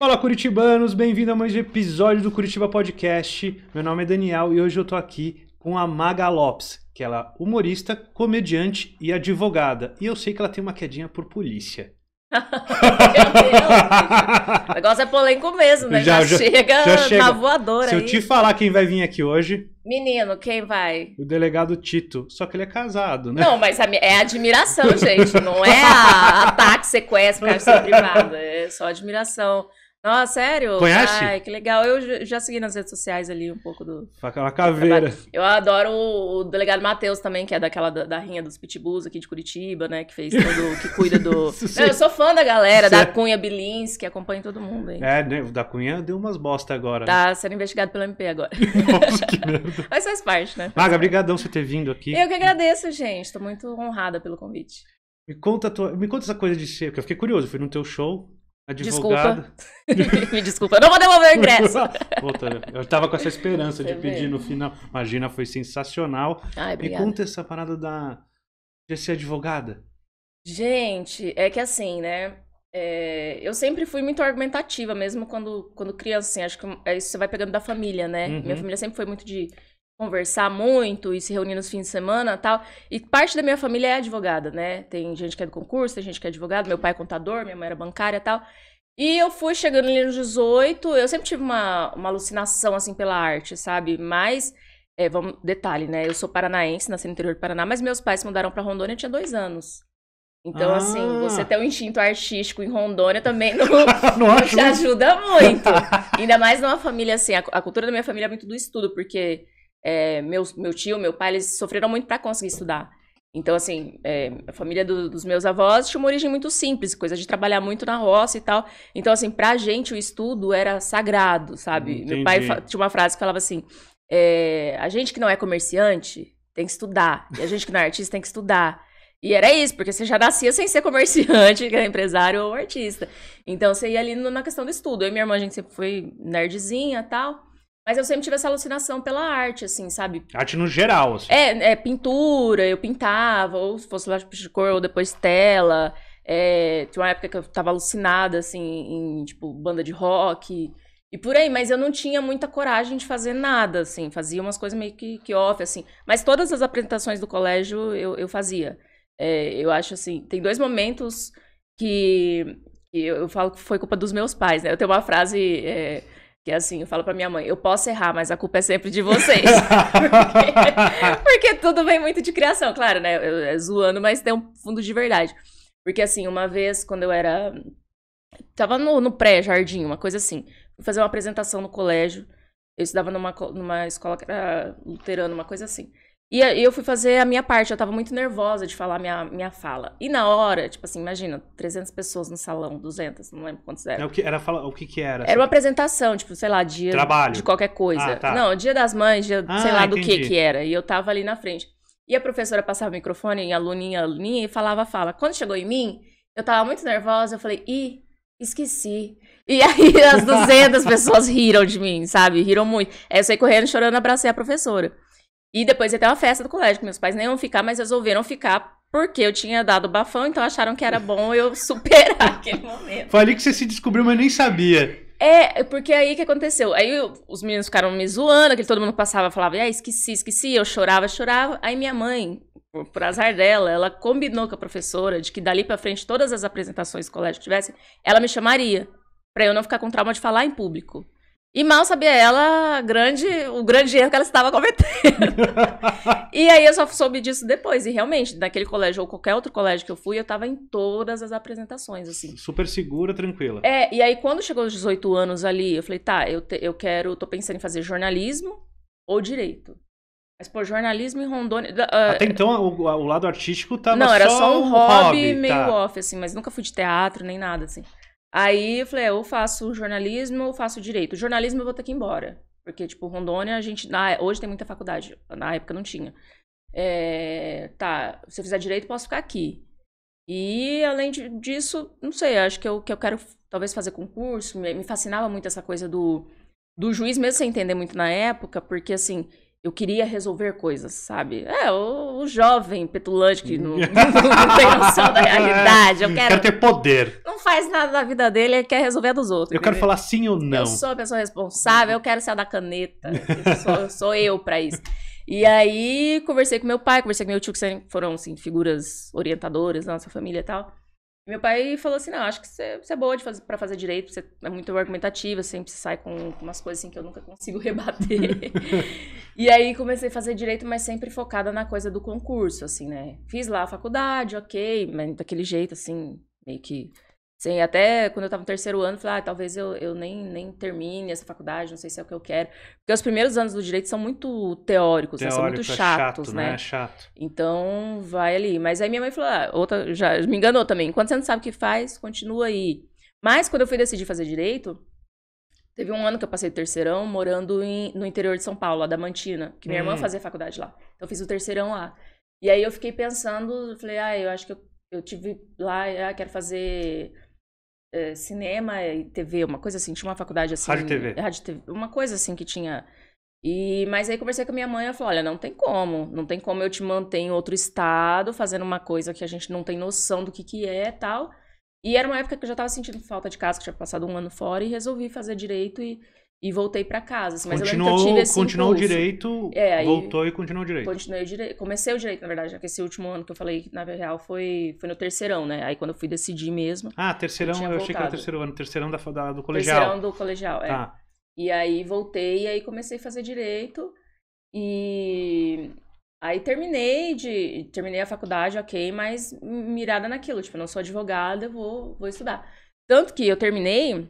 Fala Curitibanos, bem-vindo a mais um episódio do Curitiba Podcast. Meu nome é Daniel e hoje eu tô aqui com a Maga Lopes, que ela é humorista, comediante e advogada. E eu sei que ela tem uma quedinha por polícia. Meu Deus, o negócio é polêmico mesmo, né? Já, já, chega já, chega na voadora. Se aí. eu te falar quem vai vir aqui hoje. Menino, quem vai? O delegado Tito. Só que ele é casado, né? Não, mas é admiração, gente. Não é a, ataque, sequestro, ser privado. É só admiração. Nossa, sério? Conhece? Ai, que legal. Eu já segui nas redes sociais ali um pouco do. Aquela é caveira. Eu adoro o delegado Matheus também, que é daquela da, da, rinha dos pitbulls aqui de Curitiba, né? Que fez todo. que cuida do. Não, eu sou fã da galera, certo. da é. Cunha Bilins, que acompanha todo mundo aí. É, né? da Cunha deu umas bosta agora. Tá né? sendo investigado pelo MP agora. Nossa, que merda. Mas faz parte, né? Maga, obrigadão você ter vindo aqui. Eu que agradeço, gente. Tô muito honrada pelo convite. Me conta, tua... Me conta essa coisa de ser, porque eu fiquei curioso, fui no teu show, Advogado. Tá desculpa. Me desculpa, eu não vou devolver o ingresso. Puta, né? eu tava com essa esperança Você de pedir no final. Imagina, foi sensacional. Ai, Me conta essa parada da... de ser advogada. Gente, é que assim, né? É, eu sempre fui muito argumentativa, mesmo quando, quando criança, assim, acho que é isso você vai pegando da família, né? Uhum. Minha família sempre foi muito de conversar muito e se reunir nos fins de semana tal. E parte da minha família é advogada, né? Tem gente que é do concurso, tem gente que é advogado. Meu pai é contador, minha mãe era bancária tal. E eu fui chegando ali nos 18, eu sempre tive uma, uma alucinação, assim, pela arte, sabe? Mas, é, vamos, detalhe, né? Eu sou paranaense, nasci no interior do Paraná, mas meus pais se mudaram para Rondônia, eu tinha dois anos. Então, assim, ah. assim, você ter um instinto artístico em Rondônia também não, não, não te ajuda muito. Ainda mais numa família, assim, a, a cultura da minha família é muito do estudo, porque é, meus, meu tio, meu pai, eles sofreram muito para conseguir estudar. Então, assim, é, a família do, dos meus avós tinha uma origem muito simples, coisa de trabalhar muito na roça e tal. Então, assim, pra gente o estudo era sagrado, sabe? Entendi. Meu pai tinha uma frase que falava assim: é, a gente que não é comerciante tem que estudar, e a gente que não é artista tem que estudar. E era isso, porque você já nascia sem ser comerciante, que era é empresário ou artista. Então, você ia ali na questão do estudo. Eu e minha irmã, a gente sempre foi nerdzinha e tal. Mas eu sempre tive essa alucinação pela arte, assim, sabe? Arte no geral, assim. É, é pintura, eu pintava, ou se fosse lápis de cor, ou depois tela. É, tinha uma época que eu tava alucinada, assim, em, tipo, banda de rock e por aí. Mas eu não tinha muita coragem de fazer nada, assim. Fazia umas coisas meio que, que off, assim. Mas todas as apresentações do colégio eu, eu fazia. É, eu acho, assim, tem dois momentos que, que eu, eu, falo que foi culpa dos meus pais, né? Eu tenho uma frase... É, que assim, eu falo pra minha mãe, eu posso errar, mas a culpa é sempre de vocês. porque, porque, tudo vem muito de criação, claro, né? Eu, é zoando, mas tem um fundo de verdade. Porque assim, uma vez, quando eu era. Tava no, no pré-jardim, uma coisa assim. Fui fazer uma apresentação no colégio. Eu estudava numa, numa escola que era luterana, uma coisa assim. E eu fui fazer a minha parte, eu tava muito nervosa de falar minha, minha fala. E na hora, tipo assim, imagina, 300 pessoas no salão, 200, não lembro quantos eram. É, o que era, o que que era? Era uma assim? apresentação, tipo, sei lá, dia Trabalho. de qualquer coisa. Ah, tá. Não, dia das mães, dia, ah, sei lá entendi. do que que era. E eu tava ali na frente. E a professora passava o microfone em aluninha, aluninha e falava fala. Quando chegou em mim, eu tava muito nervosa, eu falei, ih, esqueci. E aí as 200 pessoas riram de mim, sabe? Riram muito. Aí eu saí correndo, chorando, abracei a professora. E depois até uma festa do colégio, que meus pais nem iam ficar, mas resolveram ficar porque eu tinha dado bafão, então acharam que era bom eu superar aquele momento. Falei que você se descobriu, mas nem sabia. É, porque aí que aconteceu? Aí eu, os meninos ficaram me zoando, aquele todo mundo passava falava, ah, esqueci, esqueci, eu chorava, chorava. Aí minha mãe, por, por, azar dela, ela combinou com a professora de que dali pra frente todas as apresentações do colégio colégio tivesse, ela me chamaria, pra eu não ficar com trauma de falar em público. E mal sabia ela grande, o grande erro que ela estava cometendo. e aí eu só soube disso depois. E realmente, naquele colégio ou qualquer outro colégio que eu fui, eu estava em todas as apresentações, assim. Super segura, tranquila. É, e aí quando chegou os 18 anos ali, eu falei, tá, eu, te, eu quero, tô pensando em fazer jornalismo ou direito. Mas, pô, jornalismo em Rondônia. Uh, Até então, o, o, lado artístico tava Não, era só, só um hobby, hobby meio tá. off, assim, mas nunca fui de teatro nem nada, assim. Aí eu falei, é, ou faço jornalismo ou faço direito. Jornalismo eu vou ter que ir embora. Porque, tipo, Rondônia, a gente. Na, hoje tem muita faculdade. Na época não tinha. É, tá, se eu fizer direito, posso ficar aqui. E além de, disso, não sei, acho que eu, que eu quero talvez fazer concurso. Me, me fascinava muito essa coisa do, do juiz, mesmo sem entender muito na época, porque assim, eu queria resolver coisas, sabe? É, o, o jovem petulante que não, não, tem noção da realidade. Eu é. quero, quero, ter poder. Não faz nada da vida dele, ele quer resolver dos outros. Eu entendeu? quero falar sim ou não. Eu sou a pessoa responsável, eu quero ser a da caneta. Eu sou, sou eu para isso. E aí, conversei com meu pai, conversei com meu tio, que foram, assim, figuras orientadoras da nossa família e tal. Meu pai falou assim: não, acho que você, você é boa fazer, pra fazer direito, você é muito argumentativa, sempre sai com, com umas coisas assim que eu nunca consigo rebater. e aí comecei a fazer direito, mas sempre focada na coisa do concurso, assim, né? Fiz lá a faculdade, ok, mas daquele jeito, assim, meio que Sim, até quando eu estava no terceiro ano, falei, ah, talvez eu, eu nem, nem termine essa faculdade, não sei se é o que eu quero. Porque os primeiros anos do direito são muito teóricos, Teórico, né? são muito é chatos, chato, né? né? É chato. Então, vai ali. Mas aí minha mãe falou, ah, outra, já me enganou também. Enquanto você não sabe o que faz, continua aí. Mas quando eu fui decidir fazer direito, teve um ano que eu passei o terceirão morando em, no interior de São Paulo, lá da Mantina, que minha hum. irmã fazia faculdade lá. Então eu fiz o terceirão lá. E aí eu fiquei pensando, falei, ah, eu acho que eu, eu tive lá, ah, quero fazer é, cinema e TV, uma coisa assim. Tinha uma faculdade assim. Rádio TV. É, Rádio TV. Uma coisa assim que tinha. E, mas aí conversei com a minha mãe, ela falou, olha, não tem como, não tem como eu te manter em outro estado, fazendo uma coisa que a gente não tem noção do que que é tal. E era uma época que eu já estava sentindo falta de casa, que tinha passado um ano fora, e resolvi fazer direito e e voltei para casa. Assim, mas continuou, eu lembro que eu tive esse continuou direito, é, voltou e continuou direito. Continuei direito, comecei o direito, na verdade, já que esse último ano que eu falei, na real, foi, foi no terceirão, né? Aí quando eu fui decidir mesmo. Ah, terceirão, eu, eu achei que era terceiro ano, terceirão da, da, do colegial. Terceirão do colegial, é. Tá. E aí voltei, e aí comecei a fazer direito e aí terminei de terminei a faculdade, ok, mas mirada naquilo, tipo, eu não sou advogada, vou vou estudar. Tanto que eu terminei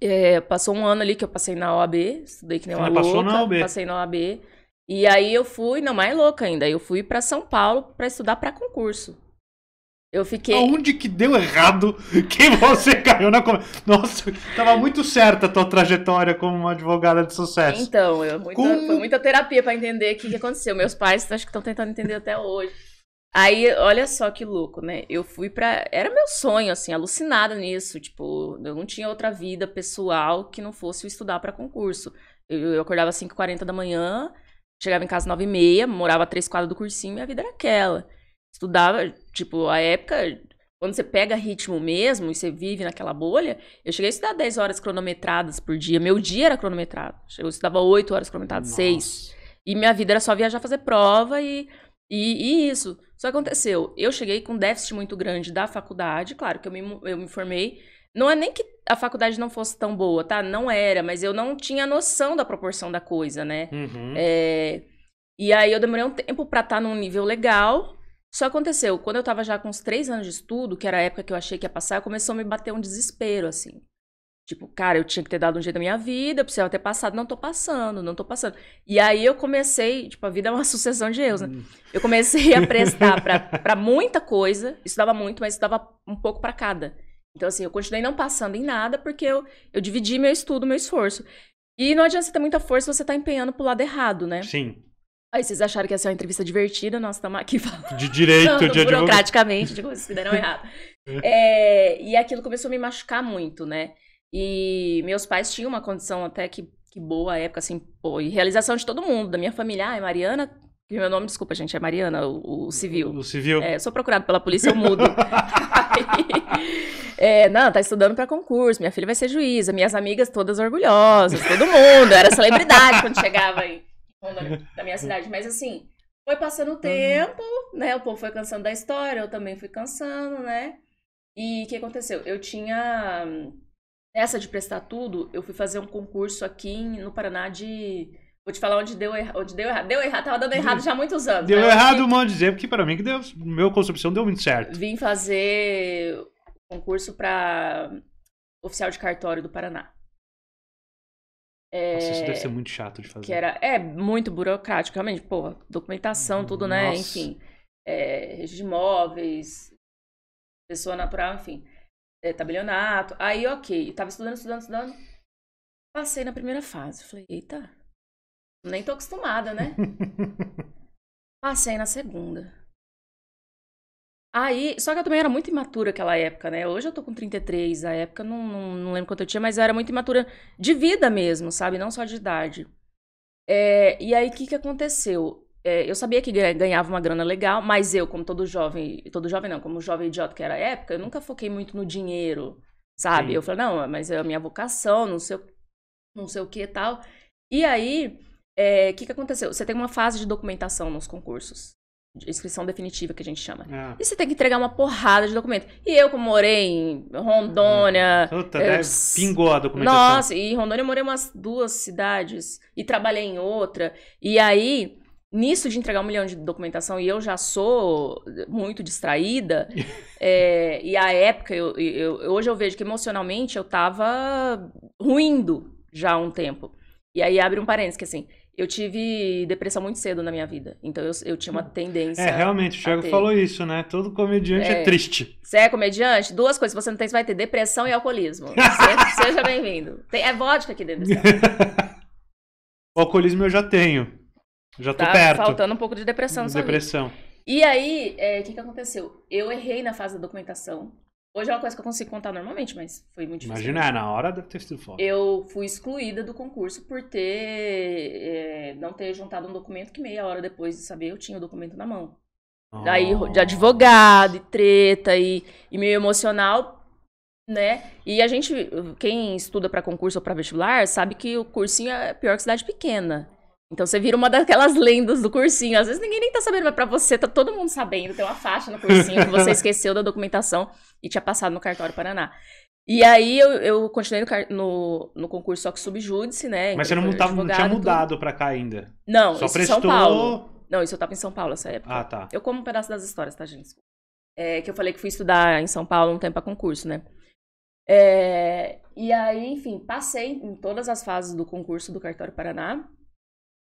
é, passou um ano ali que eu passei na OAB, estudei que nem Você uma louca, passou na OAB. passei na OAB. E aí eu fui, não, mais louca ainda, eu fui para São Paulo para estudar para concurso. Eu fiquei. Onde que deu errado que você caiu na Nossa, tava muito certa a tua trajetória como uma advogada de sucesso. Então, eu, muita, foi muita terapia para entender o que, que aconteceu. Meus pais acho que estão tentando entender até hoje. Aí, olha só que louco, né? Eu fui pra. Era meu sonho, assim, alucinada nisso. Tipo, eu não tinha outra vida pessoal que não fosse estudar para concurso. Eu, eu acordava às 5h40 da manhã, chegava em casa às 9h30, morava três quadras do cursinho, minha vida era aquela. Estudava, tipo, a época, quando você pega ritmo mesmo e você vive naquela bolha, eu cheguei a estudar 10 horas cronometradas por dia. Meu dia era cronometrado. Eu estudava 8 horas cronometradas, 6. E minha vida era só viajar fazer prova e e, e, isso, só aconteceu. Eu cheguei com um déficit muito grande da faculdade, claro que eu me, eu me formei. Não é nem que a faculdade não fosse tão boa, tá? Não era, mas eu não tinha noção da proporção da coisa, né? Uhum. É, e aí eu demorei um tempo pra estar tá num nível legal. Só aconteceu, quando eu tava já com uns três anos de estudo, que era a época que eu achei que ia passar, começou a me bater um desespero, assim. Tipo, cara, eu tinha que ter dado um jeito na minha vida, eu precisava ter passado, não tô passando, não tô passando. E aí eu comecei, tipo, a vida é uma sucessão de erros, né? Hum. Eu comecei a prestar para muita coisa, estudava muito, mas estudava um pouco para cada. Então, assim, eu continuei não passando em nada porque eu, eu dividi meu estudo, meu esforço. E não adianta você ter muita força se você tá empenhando pro lado errado, né? Sim. Aí vocês acharam que ia ser uma entrevista divertida, nós estamos aqui falando. De direito, de Burocraticamente, de coisas que deram errado. É. é, e aquilo começou a me machucar muito, né? E meus pais tinham uma condição até que, que boa época, assim, pô, e realização de todo mundo, da minha família. Ah, é Mariana. Meu nome, desculpa, gente, é Mariana, o, o civil. O civil. É, sou procurado pela polícia, eu mudo. é, não, tá estudando para concurso, minha filha vai ser juíza, minhas amigas todas orgulhosas, todo mundo. era celebridade quando chegava aí, da minha cidade. Mas assim, foi passando o uhum. tempo, né? O povo foi cansando da história, eu também fui cansando, né? E o que aconteceu? Eu tinha Nessa de prestar tudo, eu fui fazer um concurso aqui no Paraná de. Vou te falar onde deu, erra... onde deu errado. Deu errado, tava dando errado já há muitos anos. Deu errado mano dizer de que para mim, que deu, meu concepção deu muito certo. Vim fazer concurso para oficial de cartório do Paraná. É, Nossa, isso é, deve ser muito chato de fazer. Que era, é muito burocrático, realmente, porra, documentação, tudo, né? Enfim. É, registro de imóveis, pessoa natural, enfim é, tabelionato. Aí, ok, tava estudando, estudando, estudando. Passei na primeira fase. Falei, eita, nem tô acostumada, né? Passei na segunda. Aí, só que eu também era muito imatura naquela época, né? Hoje eu tô com 33, a época não, não, não, lembro quanto eu tinha, mas eu era muito imatura de vida mesmo, sabe? Não só de idade. É, e aí, o que, que aconteceu? é, eu sabia que ganhava uma grana legal, mas eu, como todo jovem, todo jovem não, como jovem idiota que era a época, eu nunca foquei muito no dinheiro, sabe? Sim. Eu falei, não, mas é a minha vocação, não sei, não sei o que e tal. E aí, o é, que, que aconteceu? Você tem uma fase de documentação nos concursos. De inscrição definitiva que a gente chama. Ah. E você tem que entregar uma porrada de documento. E eu, como morei em Rondônia. Uhum. Puta, eu, pingou a documentação. Nossa, e em Rondônia eu morei umas duas cidades e trabalhei em outra. E aí nisso de entregar um milhão de documentação e eu já sou muito distraída é, e a época eu, eu, hoje eu vejo que emocionalmente eu tava ruindo já há um tempo e aí abre um parênteses que assim eu tive depressão muito cedo na minha vida. Então eu, eu tinha uma hum. tendência. É, realmente, o Thiago falou isso, né? Todo comediante é. é, triste. Você é comediante? Duas coisas você não tem, você vai ter depressão e alcoolismo. seja bem-vindo. é vodka aqui dentro o alcoolismo eu já tenho. Já tô tá perto. faltando um pouco de depressão. De depressão. E aí, é, o é, que, que aconteceu? Eu errei na fase da documentação. Hoje é uma coisa que eu consigo contar normalmente, mas foi muito difícil. Imagina, é, na hora deve ter sido foda. Eu fui excluída do concurso por ter. É, não ter juntado um documento que meia hora depois de saber eu tinha o documento na mão. Oh. Daí de advogado, e treta, e, e meio emocional, né? E a gente, quem estuda para concurso ou para vestibular, sabe que o cursinho é pior que cidade pequena. Então você vira uma daquelas lendas do cursinho. Às vezes ninguém nem tá sabendo, mas pra você tá todo mundo sabendo. Tem uma faixa no cursinho que você esqueceu da documentação e tinha passado no cartório Paraná. E aí eu, eu continuei no, no, no, concurso só que subjúdice, né? Mas você não, tava, não tinha mudado pra cá ainda? Não, só isso prestou... São Paulo. Não, isso eu tava em São Paulo essa época. Ah, tá. Eu como um pedaço das histórias, tá, gente? É, que eu falei que fui estudar em São Paulo um tempo a concurso, né? É, e aí, enfim, passei em todas as fases do concurso do Cartório Paraná.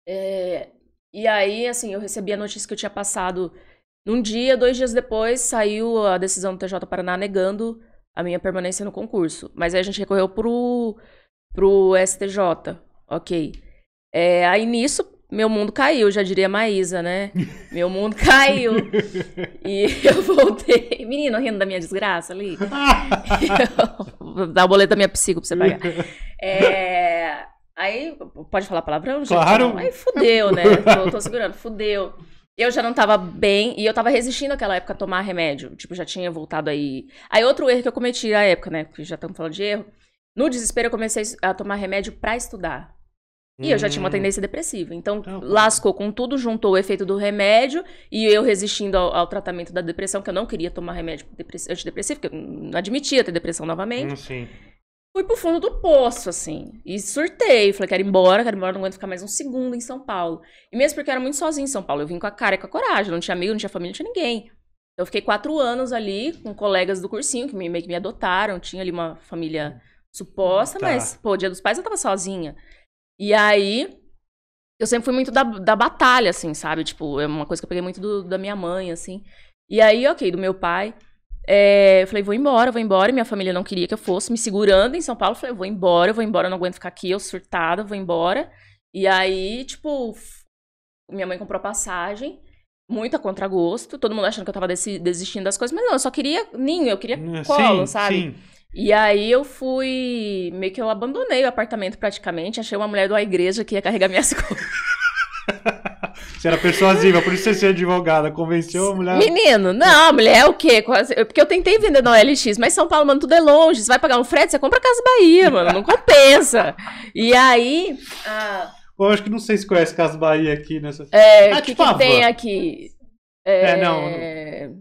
É, e aí, assim, eu recebi a notícia que eu tinha passado num dia, dois dias depois, saiu a decisão do TJ Paraná negando a minha permanência no concurso. Mas aí a gente recorreu pro, pro STJ, ok. É, aí nisso, meu mundo caiu, já diria Maísa, né? Meu mundo caiu. e eu voltei. Menino, rindo da minha desgraça ali. Dá o boleto da minha psico pra você pagar. É... Eh, Aí, pode falar palavrão, gente? Claro. Aí fudeu, né? tô, tô, segurando, fudeu. Eu já não tava bem e eu tava resistindo naquela época a tomar remédio. Tipo, já tinha voltado aí. Aí outro erro que eu cometi na época, né? Porque já estamos falando de erro. No desespero, eu comecei a tomar remédio para estudar. E eu já tinha uma hum. tendência depressiva. Então, ah, lascou com tudo, juntou o efeito do remédio e eu resistindo ao, ao tratamento da depressão, que eu não queria tomar remédio antidepressivo, porque eu não admitia ter depressão novamente. Hum, sim fui pro fundo do poço, assim. E surtei. Falei, quero ir embora, quero ir embora, não aguento ficar mais um segundo em São Paulo. E mesmo porque eu era muito sozinho em São Paulo, eu vim com a cara e com a coragem. Não tinha amigo, não tinha família, não tinha ninguém. Eu fiquei quatro anos ali com colegas do cursinho que me, meio que me adotaram. Tinha ali uma família suposta, tá. mas, pô, dia dos pais eu tava sozinha. E aí, eu sempre fui muito da, da batalha, assim, sabe? Tipo, é uma coisa que eu peguei muito do, da minha mãe, assim. E aí, ok, do meu pai. É, eu falei, vou embora, vou embora. E minha família não queria que eu fosse, me segurando em São Paulo. Eu falei, vou embora, vou embora, não aguento ficar aqui, eu surtada, vou embora. E aí, tipo, minha mãe comprou passagem, muito a contragosto, todo mundo achando que eu tava desistindo das coisas, mas não, eu só queria ninho, eu queria hum, colo, sim, sabe? Sim. E aí eu fui. Meio que eu abandonei o apartamento praticamente, achei uma mulher da igreja que ia carregar minhas coisas. Você era persuasiva, por isso você ser advogada. Convenceu a mulher. Menino, não, mulher é o quê? Quase... Porque eu tentei vender na OLX, mas São Paulo, mano, tudo é longe. Você vai pagar um frete, você compra a Casa Bahia, mano. Não compensa. E aí. Ah... Eu acho que não sei se conhece Casa Bahia aqui nessa. É, ah, que, que tem aqui? É, é não. não...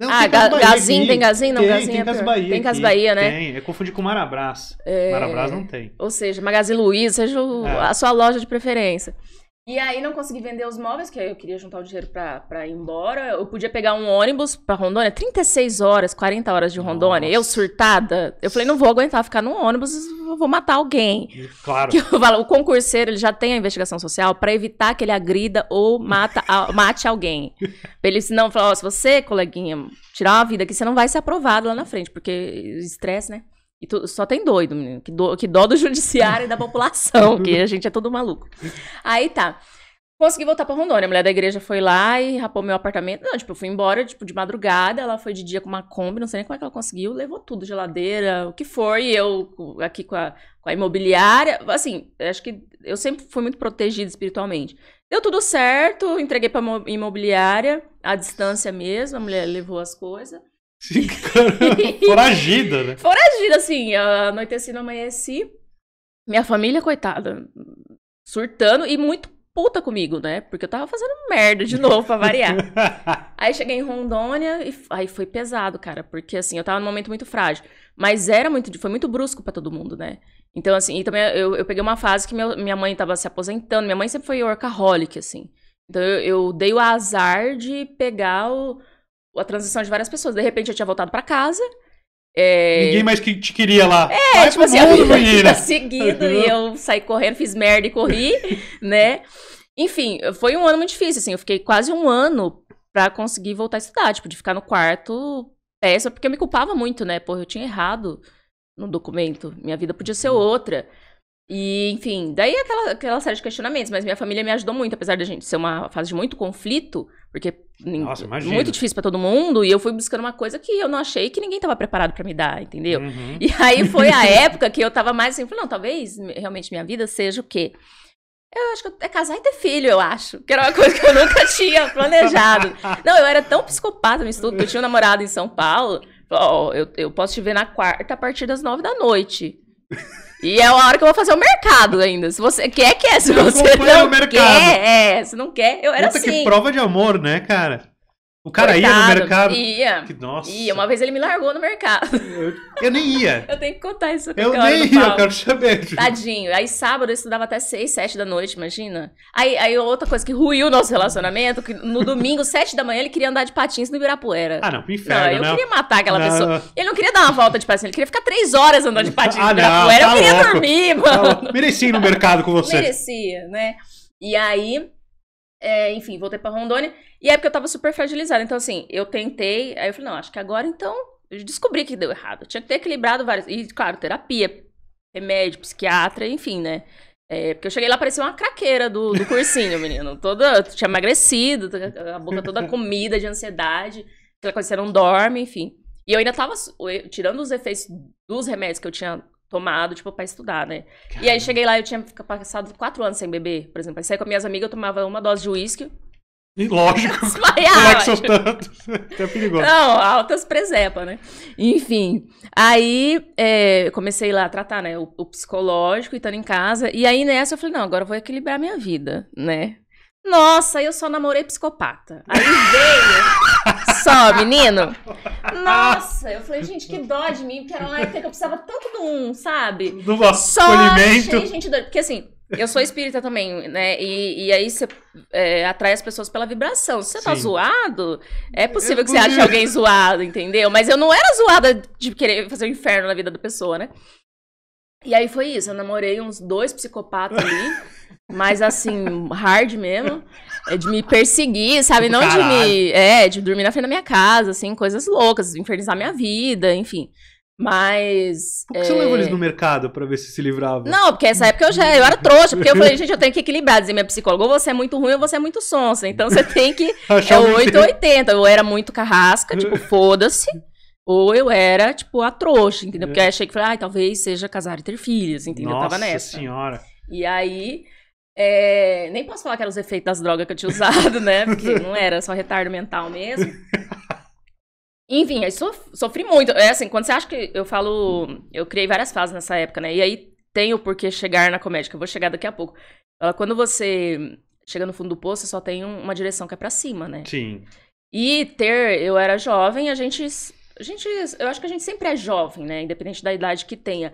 Não, ah, ga Gazin, tem Gazin? Não, tem, Gazin tem é Casa Bahia. Tem Casa Bahia, né? Tem, é confundir com Marabras. É... Marabras não tem. Ou seja, Magazine Luiza, seja o... é. a sua loja de preferência. E aí não consegui vender os móveis, que eu queria juntar o dinheiro pra, pra ir embora. Eu podia pegar um ônibus pra Rondônia, 36 horas, 40 horas de Rondônia. Nossa. Eu surtada. Eu falei, não vou aguentar ficar no ônibus, vou matar alguém. Claro. Falo, o concurseiro ele já tem a investigação social para evitar que ele agrida ou mata, a, mate alguém. Pra ele, senão, falar, oh, se você, coleguinha, tirar uma vida aqui, você não vai ser aprovado lá na frente, porque estresse, né? E tu, só tem doido, menino. Que, do, que dó do judiciário e da população, que a gente é todo maluco. Aí tá. Consegui voltar pra Rondônia. A mulher da igreja foi lá e rapou meu apartamento. Não, tipo, eu fui embora, tipo, de madrugada. Ela foi de dia com uma Kombi, não sei nem como é que ela conseguiu. Levou tudo, geladeira, o que for. E eu aqui com a, com a imobiliária. Assim, acho que eu sempre fui muito protegida espiritualmente. Deu tudo certo, entreguei pra imobiliária, à distância mesmo. A mulher levou as coisas. Foragida, né? Foragida, assim. Anoiteci no amanheci. Minha família, coitada, surtando e muito puta comigo, né? Porque eu tava fazendo merda de novo pra variar. aí cheguei em Rondônia e aí foi pesado, cara, porque assim, eu tava num momento muito frágil. Mas era muito, foi muito brusco para todo mundo, né? Então, assim, e também eu, eu peguei uma fase que meu, minha mãe tava se aposentando. Minha mãe sempre foi workaholic, assim. Então eu, eu dei o azar de pegar o, a transição de várias pessoas. De repente eu tinha voltado para casa. É... Ninguém mais que te queria lá. É, Vai tipo assim, mundo, a vida seguido e eu saí correndo, fiz merda e corri, né? Enfim, foi um ano muito difícil, assim. Eu fiquei quase um ano para conseguir voltar a estudar, tipo, de ficar no quarto peça, porque eu me culpava muito, né? Porra, eu tinha errado no documento. Minha vida podia ser outra. E, enfim, daí aquela, aquela série de questionamentos, mas minha família me ajudou muito, apesar de a gente ser uma fase de muito conflito, porque Nossa, muito difícil para todo mundo, e eu fui buscando uma coisa que eu não achei que ninguém tava preparado para me dar, entendeu? Uhum. E aí foi a época que eu tava mais assim, falei, não, talvez realmente minha vida seja o quê? Eu acho que é casar e ter filho, eu acho. Que era uma coisa que eu nunca tinha planejado. não, eu era tão psicopata no estudo que eu tinha um namorado em São Paulo. Ó, oh, eu, eu posso te ver na quarta a partir das nove da noite. E é a hora que eu vou fazer o mercado ainda. Se você quer, quer. Se eu você não o mercado. quer, é. Se não quer, eu era Puta assim. que prova de amor, né, cara? O cara Coitado, ia no mercado. Ia. Que, nossa. Ia. Uma vez ele me largou no mercado. Eu, eu nem ia. eu tenho que contar isso aqui. Eu nem ia, eu quero saber. Tadinho. Aí sábado eu estudava até 6, 7 da noite, imagina. Aí, aí outra coisa que ruiu o nosso relacionamento, que no domingo, 7 da manhã, ele queria andar de patins no Ibirapuera. Ah, não, inferno. Não, eu né? queria matar aquela não. pessoa. Ele não queria dar uma volta de patins, ele queria ficar 3 horas andando de ah, patins ah, no Ibirapuera. Não, tá eu queria louco. dormir, tá mano. Tá Merecia ir no mercado com você. Merecia, né? E aí, é, enfim, voltei pra Rondônia. E é porque eu tava super fragilizada. Então, assim, eu tentei. Aí eu falei, não, acho que agora então. Eu descobri que deu errado. Eu tinha que ter equilibrado várias. E, claro, terapia, remédio, psiquiatra, enfim, né? É, porque eu cheguei lá, parecia uma craqueira do, do cursinho, menino. Toda, tinha emagrecido, a boca toda comida de ansiedade, aquela coisa, você não dorme, enfim. E eu ainda tava, tirando os efeitos dos remédios que eu tinha tomado, tipo, pra estudar, né? Caramba. E aí cheguei lá, eu tinha passado quatro anos sem beber, por exemplo. Aí saí com minhas amigas, eu tomava uma dose de uísque, e lógico, desmaiar. Como é tanto? é perigoso. Não, altas presepa, né? Enfim, aí é, comecei lá a tratar, né? O, o psicológico e estando em casa. E aí nessa eu falei, não, agora eu vou equilibrar minha vida, né? Nossa, eu só namorei psicopata. Aí veio. só, menino. Nossa, eu falei, gente, que dó de mim, porque era uma época que eu precisava tanto de um, sabe? Do Só achei gente doida. Porque assim, eu sou espírita também, né? E, e aí você é, atrai as pessoas pela vibração. Se você tá Sim. tá zoado, é possível eu que você ache alguém zoado, entendeu? Mas eu não era zoada de querer fazer o um inferno na vida da pessoa, né? E aí foi isso. Eu namorei uns dois psicopatas ali. Mas assim, hard mesmo. É de me perseguir, sabe? Tipo, não Caralho. de me. É, de dormir na frente da minha casa, assim, coisas loucas, infernizar minha vida, enfim. Mas. Por que é... você levou eles é, no mercado pra ver se se livrava? Não, porque essa época eu já eu era trouxa, porque eu falei, gente, eu tenho que equilibrar. Dizer, minha psicóloga, ou você é muito ruim ou você é muito sonsa. Então você tem que. é 8 ou 80. Eu era muito carrasca, tipo, foda-se. Ou eu era, tipo, a trouxa, entendeu? Porque eu é. achei que, falei, ah, talvez seja casar e ter filhos, entendeu? Nossa eu tava nessa. senhora. E aí. É... Nem posso falar que eram os efeitos das drogas que eu tinha usado, né? Porque não era, só retardo mental mesmo. Enfim, aí sof sofri muito. É assim, quando você acha que. Eu falo. Eu criei várias fases nessa época, né? E aí tem o porquê chegar na comédia, que eu vou chegar daqui a pouco. Quando você chega no fundo do poço, só tem uma direção que é para cima, né? Sim. E ter. Eu era jovem, a gente. A gente. Eu acho que a gente sempre é jovem, né? Independente da idade que tenha.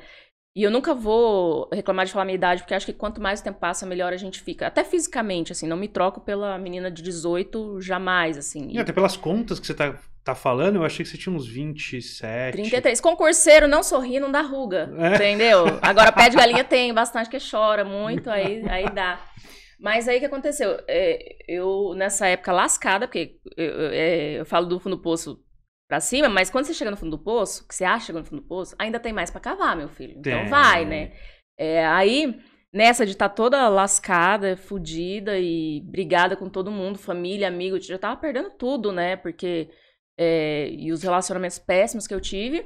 E eu nunca vou reclamar de falar minha idade, porque acho que quanto mais o tempo passa, melhor a gente fica. Até fisicamente, assim, não me troco pela menina de 18 jamais, assim. E, e... até pelas contas que você tá tá falando, eu achei que você tinha uns 27. 33. Concurseiro não sorri, não dá ruga. É. Entendeu? Agora pé de galinha tem bastante que chora muito, aí, aí dá. Mas aí o que aconteceu? É, eu, nessa época lascada, porque eu, eu é, falo do fundo do poço pra cima, mas quando você chega no fundo do poço, que você acha chegando no fundo do poço, ainda tem mais para cavar, meu filho. Então tem. vai, né? É, aí, nessa de estar tá toda lascada, fodida e brigada com todo mundo, família, amigo, eu já tava perdendo tudo, né? Porque é, e os relacionamentos péssimos que eu tive.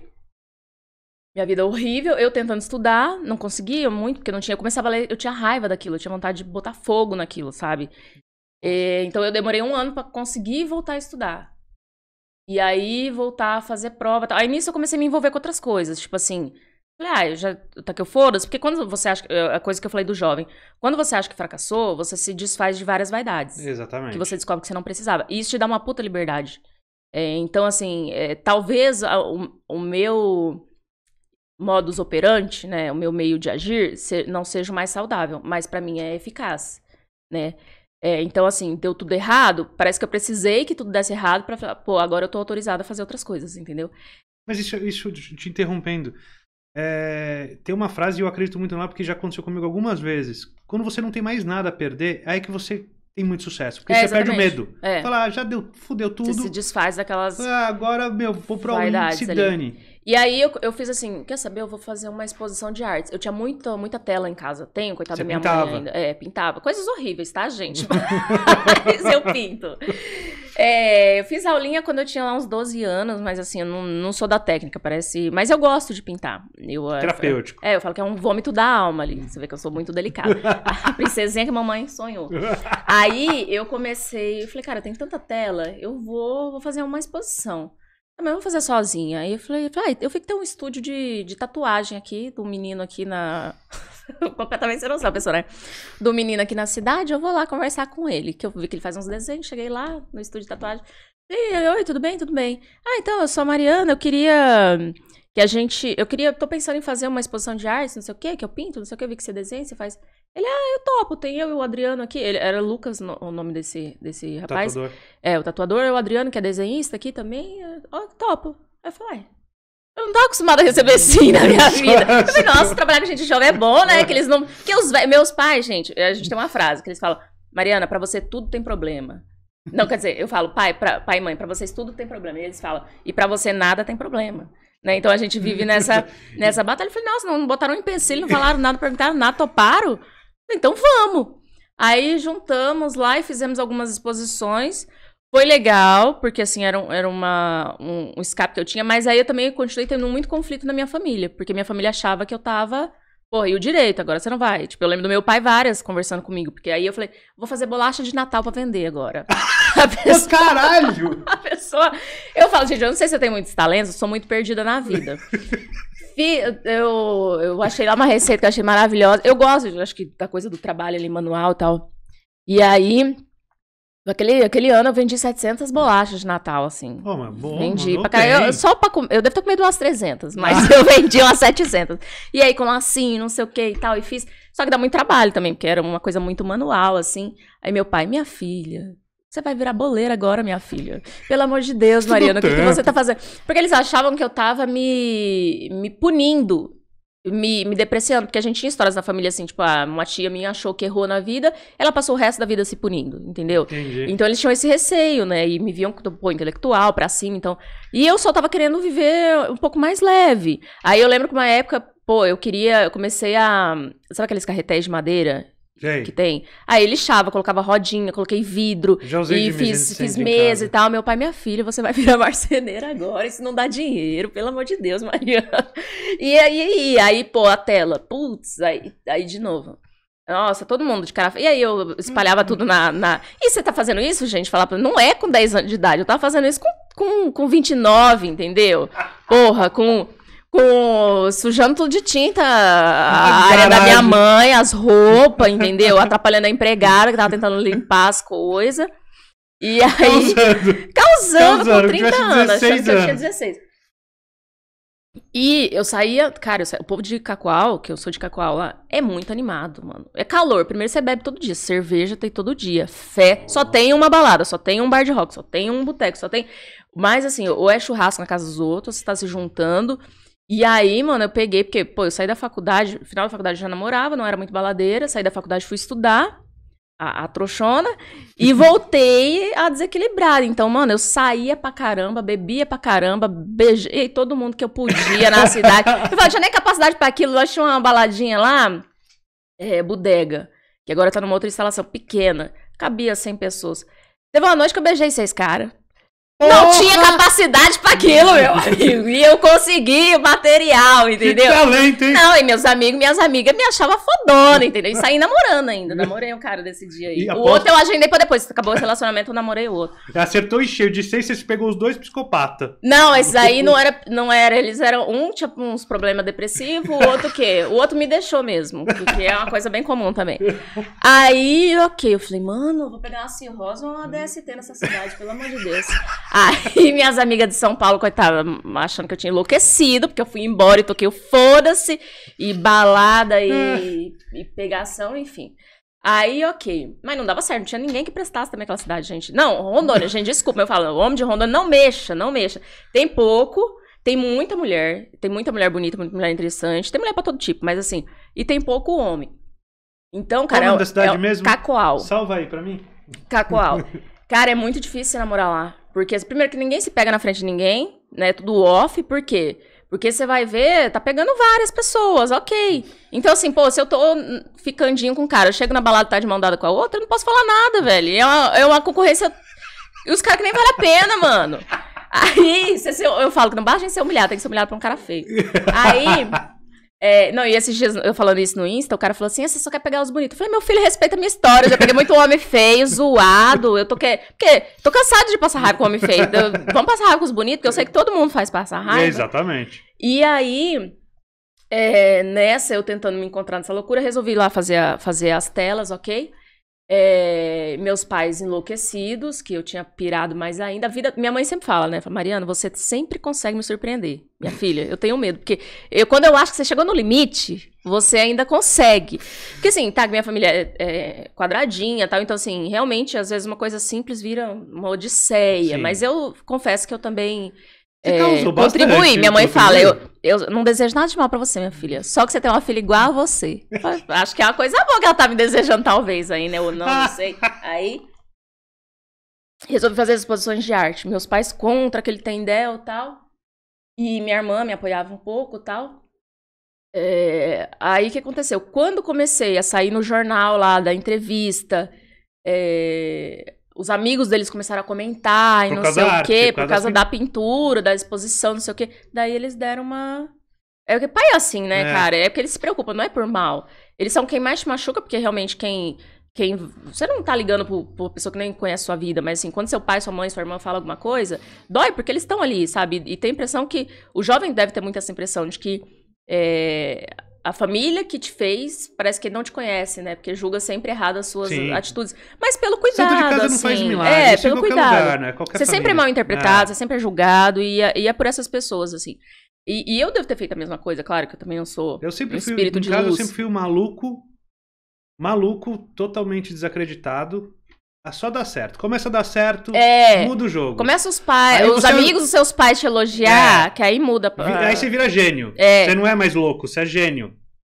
Minha vida horrível, eu tentando estudar, não conseguia muito, porque não tinha. Eu começava a ler, eu tinha raiva daquilo, eu tinha vontade de botar fogo naquilo, sabe? Eh, então eu demorei um ano para conseguir voltar a estudar. E aí voltar a fazer prova. Tal. Aí nisso eu comecei a me envolver com outras coisas. Tipo assim, falei, ah, já tá que eu foda-se, porque quando você acha. Eh, a coisa que eu falei do jovem. Quando você acha que fracassou, você se desfaz de várias vaidades. Exatamente. Que você descobre que você não precisava. E isso te dá uma puta liberdade. É, então, assim, é, talvez a, o, o, meu modus operandi, né, o meu meio de agir, se, não seja mais saudável, mas para mim é eficaz, né? É, então, assim, deu tudo errado, parece que eu precisei que tudo desse errado para falar, pô, agora eu tô autorizada a fazer outras coisas, entendeu? Mas isso, isso te interrompendo, é, tem uma frase, e eu acredito muito nela, porque já aconteceu comigo algumas vezes. Quando você não tem mais nada a perder, é aí que você tem muito sucesso. Porque é, você exatamente. perde o medo. É. ah, já deu, fudeu tudo. Você se desfaz daquelas. Ah, agora, meu, vou pra um se dane. Ali. E aí eu, eu fiz assim, quer saber? Eu vou fazer uma exposição de artes. Eu tinha muito, muita tela em casa. Tenho, coitada Você da minha pintava. mãe ainda. É, pintava. Coisas horríveis, tá, gente? Mas eu pinto. É, eu fiz aulinha quando eu tinha lá uns 12 anos, mas assim, eu não, não sou da técnica, parece. Mas eu gosto de pintar. Eu, é, Terapêutico. é, eu falo que é um vômito da alma ali. Você vê que eu sou muito delicada. A princesinha que a mamãe sonhou. Aí eu comecei, eu falei, cara, tem tanta tela, eu vou, vou fazer uma exposição. Ah, mas vamos vou fazer sozinha. Aí eu falei, ah, eu vi que tem um estúdio de, de tatuagem aqui, do menino aqui na. Completamente sem noção, pessoa, né? Do menino aqui na cidade, eu vou lá conversar com ele. Que eu vi que ele faz uns desenhos, cheguei lá no estúdio de tatuagem. ei oi, tudo bem? Tudo bem? Ah, então, eu sou a Mariana, eu queria que a gente. Eu queria. Tô pensando em fazer uma exposição de arte, não sei o quê, que eu pinto, não sei o quê, eu vi que você desenha, você faz. Ele, ah, eu topo, tem eu e o Adriano aqui. Ele era Lucas no, o nome desse, desse rapaz. Tatuador. É, o tatuador é o Adriano, que é desenhista aqui também. Ó, topo. Aí eu falei, eu não tava acostumada a receber uhum. sim na minha vida. Eu falei, nossa, trabalhar com gente jovem é bom, né? Que eles não. Que os meus pais, gente, a gente tem uma frase que eles falam: Mariana, para você tudo tem problema. Não, quer dizer, eu falo, pai, pra, pai e mãe, para vocês tudo tem problema. E eles falam, e para você nada tem problema. Né? Então a gente vive nessa, nessa batalha. Eu falei, nossa, não, não botaram um empecilho, não falaram nada, perguntaram nada, toparam. Então vamos! Aí juntamos lá e fizemos algumas exposições. Foi legal, porque assim, era, um, era uma, um, um, escape que eu tinha, mas aí eu também continuei tendo muito conflito na minha família, porque minha família achava que eu tava, pô, e o direito, agora você não vai. Tipo, eu lembro do meu pai várias conversando comigo, porque aí eu falei, vou fazer bolacha de Natal para vender agora. a pessoa, caralho! A pessoa. Eu falo, gente, eu não sei se eu tenho muitos talentos, eu sou muito perdida na vida. eu, eu achei lá uma receita que eu achei maravilhosa. Eu gosto, eu acho que da coisa do trabalho ali, manual e tal. E aí, aquele, aquele ano eu vendi 700 bolachas de Natal, assim. Pô, mas bom, vendi pra caralho. Eu, só pra comer. Eu devo ter comido umas 300, mas ah. eu vendi umas 700. E aí, com lacinho, não sei o que e tal, e fiz. Só que dá muito trabalho também, porque era uma coisa muito manual, assim. Aí meu pai, minha filha, você vai virar boleira agora, minha filha. Pelo amor de Deus, Mariana, o que, que, você tá fazendo? Porque eles achavam que eu tava me, me punindo, me, me depreciando. Porque a gente tinha histórias na família assim, tipo, ah, uma tia minha achou que errou na vida, ela passou o resto da vida se punindo, entendeu? Entendi. Então eles tinham esse receio, né? E me viam, o tipo, intelectual, pra cima, então. E eu só tava querendo viver um pouco mais leve. Aí eu lembro que uma época, pô, eu queria. Eu comecei a. Sabe aqueles carretéis de madeira? que tem. Aí ele lixava, colocava rodinha, coloquei vidro Joãozinho e fiz, fiz mesa e tal. Meu pai, minha filha, você vai virar marceneira agora, isso não dá dinheiro, pelo amor de Deus, Mariana. E aí, aí, aí pô, a tela, putz, aí, aí de novo. Nossa, todo mundo de cara. E aí eu espalhava tudo na, na. E você tá fazendo isso, gente? Falar pra... Não é com 10 anos de idade. Eu tava fazendo isso com, com, com 29, entendeu? Porra, com com sujando tudo de tinta a área da minha mãe, as roupas, entendeu? Atrapalhando a empregada que tava tentando limpar as coisas. E aí. Causando, causando, causando com 30 anos. Acho que eu tinha 16. E eu saía, cara, eu saía, o povo de Cacoal, que eu sou de Cacoal lá, é muito animado, mano. É calor. Primeiro você bebe todo dia, cerveja tem todo dia, fé. Só tem uma balada, só tem um bar de rock, só tem um boteco, só tem. Mas assim, ou é churrasco na casa dos outros, você tá se juntando. E aí, mano, eu peguei, porque, pô, eu saí da faculdade, no final da faculdade já namorava, não era muito baladeira, saí da faculdade, fui estudar, a, a trouxona, e voltei a desequilibrar. Então, mano, eu saía pra caramba, bebia pra caramba, beijei todo mundo que eu podia na cidade. Eu não tinha nem capacidade para aquilo, Eu tinha uma baladinha lá, é, bodega, que agora tá numa outra instalação pequena, cabia 100 pessoas. Teve uma noite que eu beijei seis caras. Não tinha capacidade para aquilo, meu amigo. E eu consegui o material, entendeu? Que talento, hein? Não, e meus amigos, minhas amigas me achavam fodona, entendeu? E saí namorando ainda. Namorei um cara desse dia aí. E o aposto... outro eu agendei pra depois. Acabou o relacionamento, eu namorei o outro. Acertou e cheio de seis, você pegou os dois psicopata. Não, esses aí não era, não era. Eles eram um, tinha uns problemas depressivos, o outro o quê? O outro me deixou mesmo, que é uma coisa bem comum também. Aí, ok, eu falei, mano, vou pegar uma cirrose ou uma DST nessa cidade, pelo amor de Deus. Aí minhas amigas de São Paulo, coitada, achando que eu tinha enlouquecido, porque eu fui embora e toquei o foda-se, e balada e, e, pegação, enfim. Aí, ok. Mas não dava certo, não tinha ninguém que prestasse também aquela cidade, gente. Não, Rondônia, gente, desculpa, eu falo, o homem de Rondônia não mexa, não mexa. Tem pouco, tem muita mulher, tem muita mulher bonita, muita mulher interessante, tem mulher pra todo tipo, mas assim, e tem pouco homem. Então, cara, é, da cidade é, mesmo? Cacoal. Salva aí pra mim. Cacoal. Cara, é muito difícil namorar lá. Porque, primeiro, que ninguém se pega na frente de ninguém, né? Tudo off, por quê? Porque você vai ver, tá pegando várias pessoas, ok. Então, assim, pô, se eu tô ficandinho com um cara, eu chego na balada e tá de mão dada com a outra, eu não posso falar nada, velho. É uma, é uma concorrência. E os caras que nem vale a pena, mano. Aí, se, se eu, eu, falo que não basta a gente ser humilhado, tem que ser humilhado pra um cara feio. Aí. É, não, e esses dias, eu falando isso no Insta, o cara falou assim, ah, você só quer pegar os bonitos. Eu falei, meu filho, respeita a minha história, eu já peguei muito homem feio, zoado, eu tô que... Porque tô cansado de passar raiva com homem feio, eu, vamos passar raiva com os bonitos, porque eu sei que todo mundo faz passar raiva. É, exatamente. E aí, é, nessa, eu tentando me encontrar nessa loucura, resolvi lá fazer, a, fazer as telas, ok? É, meus pais enlouquecidos, que eu tinha pirado mais ainda. A vida, minha mãe sempre fala, né? Fala, Mariana, você sempre consegue me surpreender. Minha filha, eu tenho medo, porque eu, quando eu acho que você chegou no limite, você ainda consegue. Porque assim, tá, minha família é, é quadradinha tal, então assim, realmente, às vezes uma coisa simples vira uma odisseia. Sim. Mas eu confesso que eu também Tá é, contribuir. Minha mãe fala, né? eu, eu não desejo nada de mal para você, minha filha. Só que você tem uma filha igual a você. Acho que é uma coisa boa que ela tá me desejando, talvez, aí, né? Ou não, não sei. Aí. Resolvi fazer as exposições de arte. Meus pais contra aquele tendel e tal. E minha irmã me apoiava um pouco e tal. É, aí o que aconteceu? Quando comecei a sair no jornal lá da entrevista, é, os amigos deles começaram a comentar e por não sei o quê, arte, por, causa, da, da pintura, da exposição, não sei o quê. Daí eles deram uma. É que pai é assim, né, é. cara? É porque eles se preocupam, não é por mal. Eles são quem mais te machuca, porque realmente quem. quem você não tá ligando pro, pro pessoa que nem conhece a sua vida, mas assim, quando seu pai, sua mãe, sua irmã fala alguma coisa, dói, porque eles estão ali, sabe? E tem a impressão que. O jovem deve ter muito essa impressão de que. É, a família que te fez parece que não te conhece, né? Porque julga sempre errado as suas Sim. atitudes. Mas pelo cuidado. Santo de casa assim, não faz assim. milagre. É, Isso pelo cuidado. Lugar, né? você família. sempre é mal interpretado, você sempre é, é. é julgado e é, e é por essas pessoas, assim. E, e, eu devo ter feito a mesma coisa, claro, que eu também não sou. Eu sempre um fui, espírito de luz. eu sempre fui um maluco, maluco, totalmente desacreditado. Ah, só dá certo. Começa a dar certo, é, muda o jogo. Começa os pais, os você... amigos dos seus pais te elogiar, é. que aí muda. Aí você vira gênio. É. Você não é mais louco, você é gênio.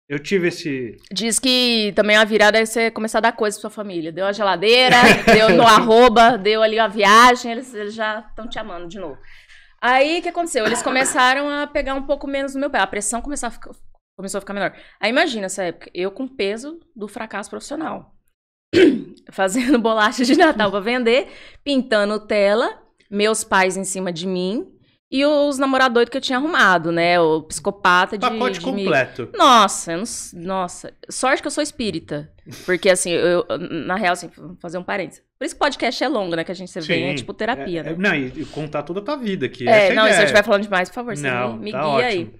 Eu tive esse. Diz que também a virada é você começar a dar coisa pra sua família. Deu a geladeira, deu no arroba, deu ali a viagem, eles, eles já estão te amando de novo. Aí o que aconteceu? Eles começaram a pegar um pouco menos no meu pé. A pressão começou a ficar, começou a ficar menor. Aí imagina essa época, eu com peso do fracasso profissional. fazendo bolacha de Natal para vender, pintando tela, meus pais em cima de mim e os namoradores que eu tinha arrumado, né? O psicopata de. Pacote de completo. Me... Nossa, não... nossa. Sorte que eu sou espírita. Porque, assim, eu, na real, assim, vou fazer um parênteses. Por isso que o podcast é longo, né? Que a gente se vem, é tipo terapia, é, né? É, não, e, contar toda a tua vida aqui. É, é não, ideia. se eu estiver falando demais, por favor, você não, me, me tá guia ótimo. aí.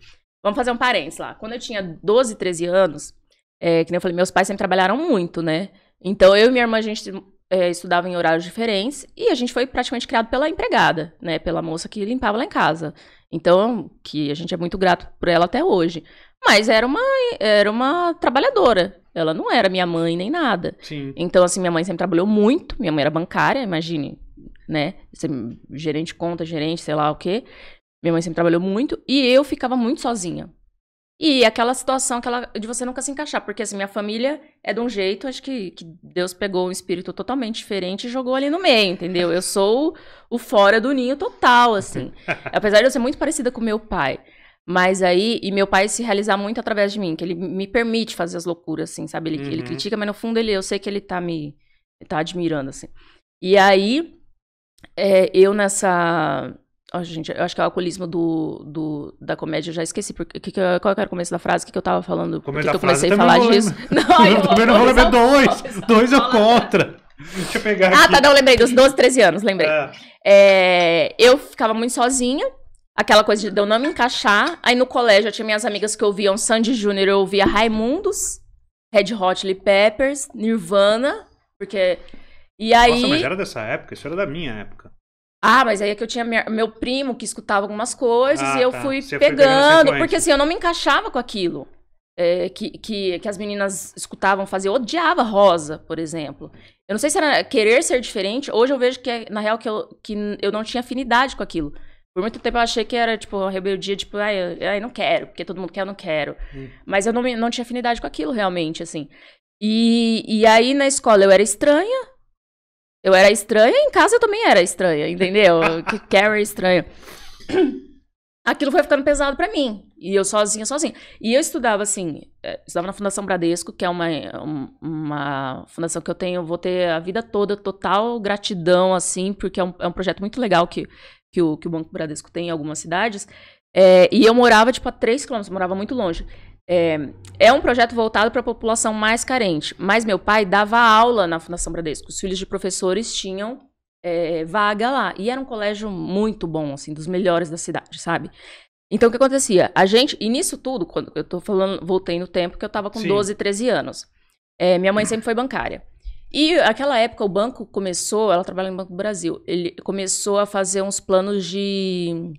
Vamos fazer um parênteses lá. Quando eu tinha 12, 13 anos, é, que nem eu falei, meus pais sempre trabalharam muito, né? Então, eu e minha irmã, a gente é, estudava em horários diferentes e a gente foi praticamente criado pela empregada, né? Pela moça que limpava lá em casa. Então, que a gente é muito grato por ela até hoje. Mas era uma, era uma trabalhadora. Ela não era minha mãe nem nada. Sim. Então, assim, minha mãe sempre trabalhou muito. Minha mãe era bancária, imagine, né? Gerente de conta, gerente, sei lá o quê. Minha mãe sempre trabalhou muito. E eu ficava muito sozinha. E aquela situação aquela, de você nunca se encaixar, porque assim, minha família é de um jeito, acho que, que Deus pegou um espírito totalmente diferente e jogou ali no meio, entendeu? Eu sou o, o fora do ninho total, assim. Apesar de eu ser muito parecida com meu pai. Mas aí, e meu pai se realizar muito através de mim, que ele me permite fazer as loucuras, assim, sabe? Ele, uhum. ele critica, mas no fundo ele, eu sei que ele tá me ele tá admirando, assim. E aí, é, eu nessa Oh, gente, eu acho que é o alcoolismo do, do, da comédia. Eu já esqueci. Porque, que, que, qual era o começo da frase? O que, que eu tava falando? Por que, eu comecei a falar disso? Não, não eu, vou lembrar dois. Dois ou contra. Deixa eu pegar. Ah, tá, não, lembrei. Dos 12, 13 anos, lembrei. É. É, eu ficava muito sozinha. Aquela coisa de eu não me encaixar. Aí no colégio eu tinha minhas amigas que ouviam Sandy Júnior, eu ouvia Raimundos, Red Hot Chili Peppers, Nirvana, porque. E aí. Nossa, mas era dessa época? Isso era da minha época. Ah, mas aí é que eu tinha minha, meu primo que escutava algumas coisas ah, e eu tá. fui Você pegando, porque assim, eu não me encaixava com aquilo. É, que, que, que as meninas escutavam fazer. Eu odiava rosa, por exemplo. Eu não sei se era querer ser diferente. Hoje eu vejo que, é, na real, que eu, que eu não tinha afinidade com aquilo. Por muito tempo eu achei que era, tipo, uma rebeldia, tipo, ai, ah, não quero, porque todo mundo quer, eu não quero. Hum. Mas eu não, não tinha afinidade com aquilo, realmente, assim. E, e aí, na escola, eu era estranha, eu era estranha, em casa eu também era estranha, entendeu? que Carrie é estranha. Aquilo foi ficando pesado para mim. E eu sozinha, sozinha. E eu estudava assim, eh, estudava na Fundação Bradesco, que é uma, uma fundação que eu tenho, vou ter a vida toda total gratidão, assim, porque é um, é um projeto muito legal que, que, o, que o Banco Bradesco tem em algumas cidades. É, e eu morava, tipo, a 3 quilômetros, morava muito longe. É, é um projeto voltado para a população mais carente, mas meu pai dava aula na Fundação Bradesco. Os filhos de professores tinham é, vaga lá. E era um colégio muito bom, assim, dos melhores da cidade, sabe? Então, o que acontecia? A gente, e nisso tudo, quando eu tô falando, voltei no tempo que eu tava com Sim. 12, 13 anos. É, minha mãe sempre foi bancária. E naquela época o banco começou, ela trabalha no Banco do Brasil, ele começou a fazer uns planos de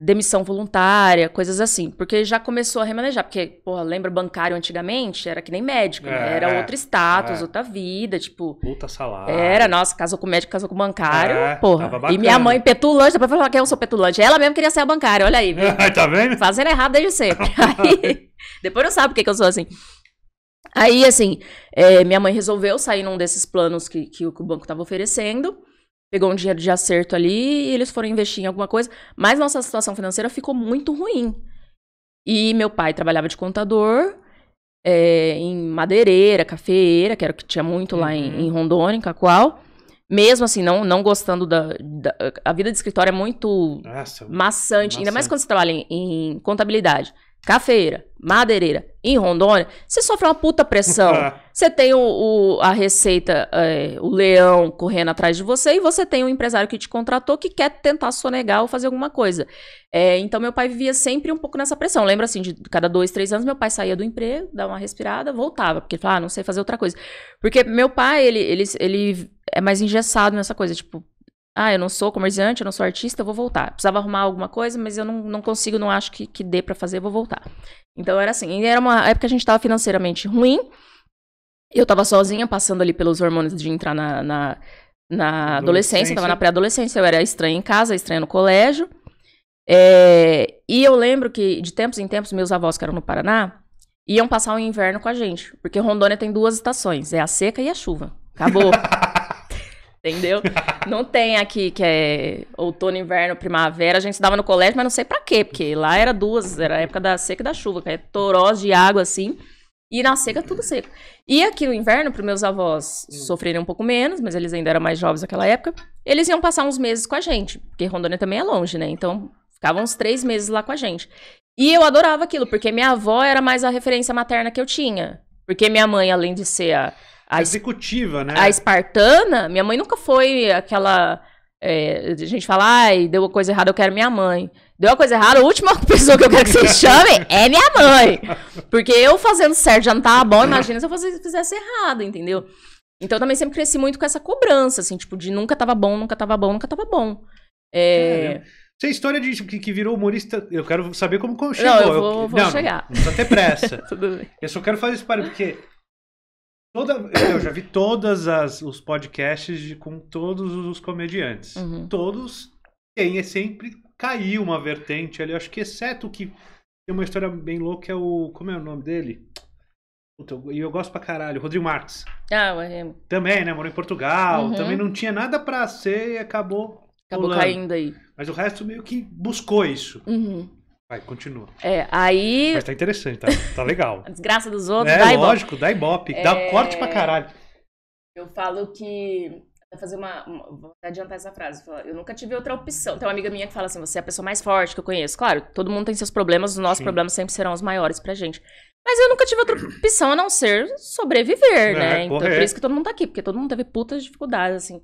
demissão voluntária, coisas assim. Porque já começou a remanejar. Porque, porra, lembra bancário antigamente? Era que nem médico, né? é, né? Era é, outro status, é. outra vida, tipo... Puta salário. Era, nossa, casou com médico, casou com bancário, é, porra. E minha mãe petulante, depois falou que eu sou petulante. Ela mesmo queria ser a bancária, olha aí. tá vendo? Fazendo errado desde sempre. aí, depois não sabe por que, eu sou assim. Aí, assim, é, minha mãe resolveu sair num desses planos que, que o banco estava oferecendo pegou um dinheiro de acerto ali e eles foram investir em alguma coisa, mas nossa situação financeira ficou muito ruim. E meu pai trabalhava de contador é, em madeireira, cafeeira, que era o que tinha muito uhum. lá em, uhum. em, Rondônia, em Cacoal. Mesmo assim, não, não gostando da, da A vida de escritório é muito nossa, maçante, maçante, ainda mais quando você trabalha em, em contabilidade cafeira, madeireira, em Rondônia, você sofre uma puta pressão. É. você tem o, o a receita, é, o leão correndo atrás de você, e você tem um empresário que te contratou que quer tentar sonegar ou fazer alguma coisa. É, então, meu pai vivia sempre um pouco nessa pressão. Lembra assim, de cada dois, três anos, meu pai saía do emprego, dava uma respirada, voltava, porque ele falava, ah, não sei fazer outra coisa. Porque meu pai, ele, ele, ele é mais engessado nessa coisa, tipo, ah, eu não sou comerciante, eu não sou artista, eu vou voltar. Precisava arrumar alguma coisa, mas eu não, não consigo, não acho que, que dê para fazer, eu vou voltar. Então era assim, era uma época que a gente estava financeiramente ruim, eu estava sozinha, passando ali pelos hormônios de entrar na, na, na adolescência, estava na pré-adolescência, eu era estranha em casa, estranha no colégio. É, e eu lembro que, de tempos em tempos, meus avós que eram no Paraná, iam passar o inverno com a gente, porque Rondônia tem duas estações, é a seca e a chuva. Acabou. entendeu? não tem aqui que é outono, inverno, primavera. A gente estudava no colégio, mas não sei para quê, porque lá era duas, era a época da seca e da chuva, que é torós de água assim. E na seca tudo seco. E aqui no inverno, para meus avós sofrerem um pouco menos, mas eles ainda eram mais jovens naquela época, eles iam passar uns meses com a gente, porque Rondônia também é longe, né? Então, ficavam uns três meses lá com a gente. E eu adorava aquilo, porque minha avó era mais a referência materna que eu tinha. Porque minha mãe, além de ser a a executiva, né? A espartana, minha mãe nunca foi aquela. É, a gente fala, ai, deu uma coisa errada, eu quero minha mãe. Deu uma coisa errada, a última pessoa que eu quero que vocês chamem é minha mãe. Porque eu fazendo certo já não tava bom, imagina se eu fizesse errado, entendeu? Então eu também sempre cresci muito com essa cobrança, assim, tipo, de nunca tava bom, nunca tava bom, nunca tava bom. É... é essa história de que, que, virou humorista, eu quero saber como chegou. Não, eu vou, eu, vou não, chegar. Não precisa até pressa. Tudo bem. Eu só quero fazer isso para porque Toda, eu já vi todos os podcasts de, com todos os comediantes. Uhum. Todos têm, é sempre caiu uma vertente ali. Acho que exceto que tem uma história bem louca, é o. Como é o nome dele? Puta, eu, eu gosto pra caralho. Rodrigo Marques. Ah, o Também, né? Morou em Portugal. Uhum. Também não tinha nada pra ser e acabou. Acabou pulando. caindo aí. Mas o resto meio que buscou isso. Uhum. Vai, continua. É, aí. Mas tá interessante, tá, tá legal. A desgraça dos outros. É, dá lógico, dá ibope. É... Dá corte pra caralho. Eu falo que. Vou fazer uma. Vou adiantar essa frase. Eu nunca tive outra opção. Tem uma amiga minha que fala assim: você é a pessoa mais forte que eu conheço. Claro, todo mundo tem seus problemas, os nossos Sim. problemas sempre serão os maiores pra gente. Mas eu nunca tive outra opção a não ser sobreviver, é, né? Então, é por isso que todo mundo tá aqui, porque todo mundo teve putas dificuldades, assim.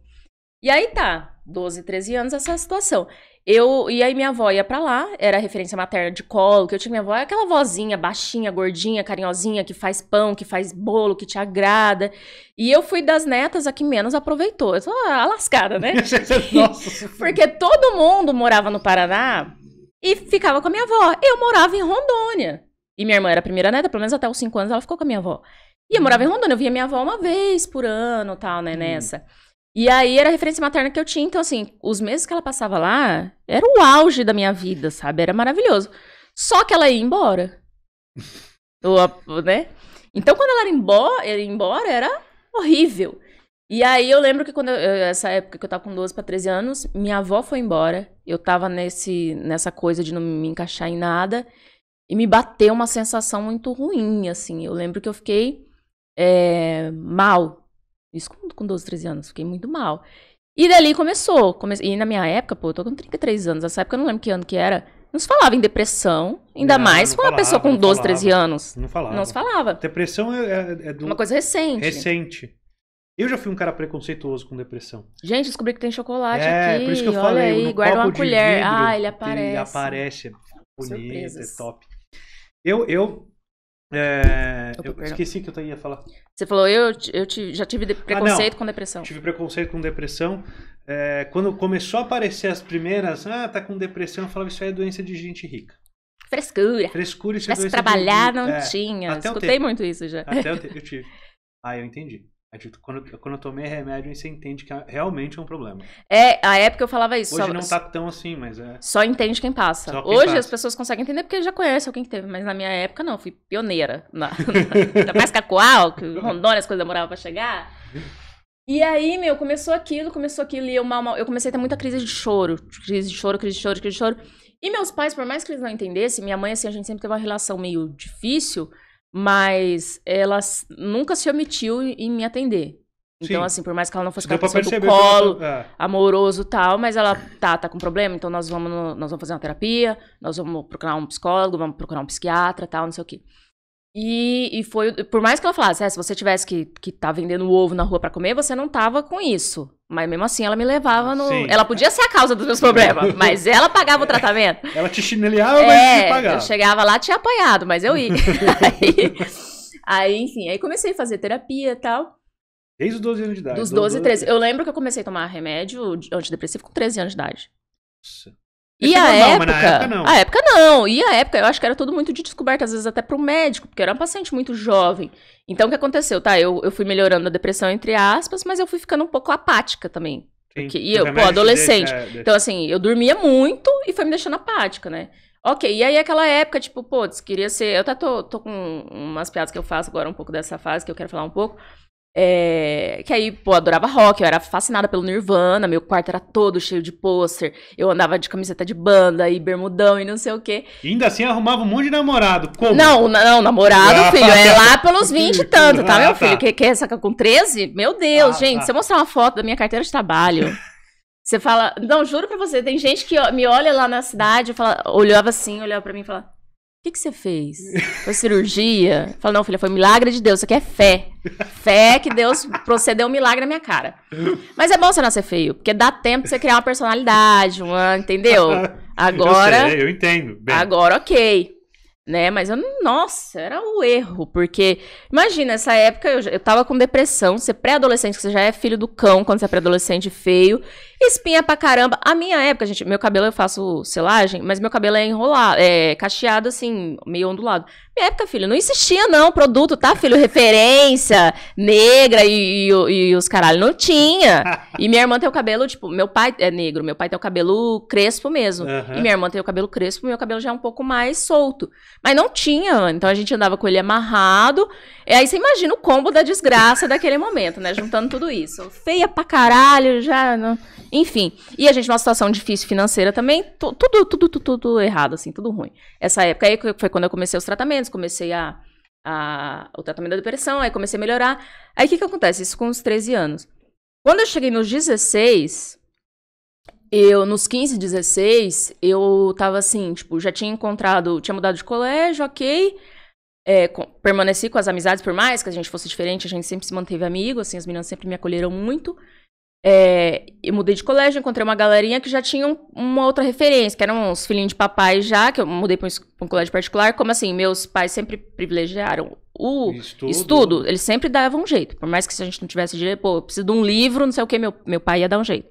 E aí tá, 12, 13 anos, essa situação. Eu, e aí minha avó ia pra lá, era referência materna de colo, que eu tinha minha avó, é aquela vozinha baixinha, gordinha, carinhosinha, que faz pão, que faz bolo, que te agrada. E eu fui das netas a que menos aproveitou. Eu sou a lascada, né? Porque todo mundo morava no Paraná e ficava com a minha avó. Eu morava em Rondônia. E minha irmã era a primeira neta, pelo menos até os 5 anos ela ficou com a minha avó. E eu morava em Rondônia, eu via minha avó uma vez por ano, tal, né, uhum. nessa. Hum. E aí era a referência materna que eu tinha, então assim, os meses que ela passava lá, era o auge da minha vida, sabe? Era maravilhoso. Só que ela ia embora. né? Então quando ela era embora, ia embora era horrível. E aí eu lembro que quando eu, essa época que eu tava com 12 para 13 anos, minha avó foi embora, eu tava nesse nessa coisa de não me encaixar em nada e me bateu uma sensação muito ruim, assim. Eu lembro que eu fiquei é, mal, isso com, com 12, 13 anos, fiquei muito mal. E dali começou. Come... E na minha época, pô, eu tô com 33 anos. Nessa época eu não lembro que ano que era. Não se falava em depressão, ainda não, mais com uma pessoa com 12, falava, 13 anos. Não falava. Não se falava. Depressão é, é, é do... uma coisa recente. Recente. Eu já fui um cara preconceituoso com depressão. Gente, descobri que tem chocolate é, aqui. É, por isso que eu Olha falei. Aí, guarda uma colher. ah, ele aparece. Ele aparece. É bonito, é Surpresas. é top. Eu, eu é, Opa, eu esqueci que eu ia falar. Você falou, eu, eu tive, já tive ah, preconceito ah, com depressão. Tive preconceito com depressão. É, quando começou a aparecer as primeiras, ah, tá com depressão, eu falava, isso aí é doença de gente rica. Frescura. Frescura, isso é doença trabalhar, de... não é, tinha. Escutei muito isso já. Até eu, te... eu tive. Ah, eu entendi. É tipo, quando, quando eu tomei remédio, você entende que é, realmente é um problema. É, a época eu falava isso. Hoje só, não tá tão assim, mas é. Só entende quem passa. Quem Hoje passa. as pessoas conseguem entender porque já conhecem alguém que teve, mas na minha época não, fui pioneira. Na, na, mais cacoal, que Rondônia as coisas demoravam pra chegar. E aí, meu, começou aquilo, começou aquilo, e eu mal, mal, Eu comecei a ter muita crise de choro. Crise de choro, crise de choro, crise de choro. E meus pais, por mais que eles não entendessem, minha mãe, assim, a gente sempre teve uma relação meio difícil mas ela nunca se omitiu em me atender. Então, Sim. assim, por mais que ela não fosse aquela pessoa do colo, é. amoroso tal, mas ela tá, tá com problema, então nós vamos, nós vamos fazer uma terapia, nós vamos procurar um psicólogo, vamos procurar um psiquiatra tal, não sei o quê. E, e foi, por mais que ela falasse, é, se você tivesse que, que tá vendendo ovo na rua para comer, você não tava com isso. Mas mesmo assim, ela me levava no. Sim. Ela podia ser a causa dos meus problemas, mas ela pagava o tratamento. Ela te chineleava, mas é, te pagava. Eu chegava lá, tinha apanhado, mas eu ia. aí, aí, enfim, aí comecei a fazer terapia e tal. Desde os 12 anos de idade. Dos 12, e 13. Eu lembro que eu comecei a tomar remédio antidepressivo com 13 anos de idade. Nossa. E tá a época, A época não. E a época, eu acho que era tudo muito de descoberta, às vezes até pro médico, porque eu era um paciente muito jovem. Então o que aconteceu? Tá, eu, eu fui melhorando a depressão, entre aspas, mas eu fui ficando um pouco apática também. porque, e eu, pô, adolescente. Deixa, é, deixa. Então, assim, eu dormia muito e foi me deixando apática, né? Ok, e aí aquela época, tipo, pô, queria ser. Eu até tô, tô com umas piadas que eu faço agora um pouco dessa fase, que eu quero falar um pouco. É, que aí, pô, adorava rock, eu era fascinada pelo Nirvana, meu quarto era todo cheio de pôster, eu andava de camiseta de banda e bermudão e não sei o quê. E ainda assim arrumava um monte de namorado. Como? Não, não, namorado, ah, filho, tá, é tá. lá pelos 20 e tanto, tá, ah, meu tá. filho? Que, que é essa com 13? Meu Deus, ah, gente, se eu mostrar uma foto da minha carteira de trabalho. você fala, não, juro pra você, tem gente que me olha lá na cidade, fala, olhava assim, olhava pra mim e fala, que, que você fez? Foi cirurgia? Fala não, filha, foi milagre de Deus. Isso aqui é fé. Fé que Deus procedeu um milagre na minha cara. Mas é bom você não ser feio, porque dá tempo de você criar uma personalidade, uma, entendeu? Agora. Eu, sei, eu entendo. Bem. Agora, ok. Né, mas eu, nossa, era um erro, porque imagina, essa época eu, eu tava com depressão, você é pré-adolescente, você já é filho do cão quando você é pré-adolescente feio, Espinha pra caramba. A minha época, gente, meu cabelo eu faço selagem, mas meu cabelo é enrolado, é cacheado assim, meio ondulado. Minha época, filho, não existia não produto, tá, filho? Referência negra e, e, e os caralho, não tinha. E minha irmã tem o cabelo, tipo, meu pai é negro, meu pai tem o cabelo crespo mesmo. Uhum. E minha irmã tem o cabelo crespo, meu cabelo já é um pouco mais solto. Mas não tinha, então a gente andava com ele amarrado. E aí você imagina o combo da desgraça daquele momento, né? Juntando tudo isso. Feia pra caralho, já... Não... Enfim, e a gente numa situação difícil financeira também, tudo, tudo, tudo, errado, assim, tudo ruim. Essa época aí foi quando eu comecei os tratamentos, comecei a, o tratamento da depressão, aí comecei a melhorar. Aí o que que acontece? Isso com os 13 anos. Quando eu cheguei nos 16, eu, nos 15, 16, eu tava assim, tipo, já tinha encontrado, tinha mudado de colégio, ok. É, com, permaneci com as amizades, por mais que a gente fosse diferente, a gente sempre se manteve amigo, assim, as meninas sempre me acolheram muito. É, eu mudei de colégio, encontrei uma galerinha que já tinha um, uma outra referência, que eram uns filhinhos de papai já, que eu mudei para um, um, colégio particular. Como assim, meus pais sempre privilegiaram o estudo. estudo. eles sempre davam um jeito. Por mais que se a gente não tivesse direito, pô, eu preciso de um livro, não sei o que, meu, meu pai ia dar um jeito.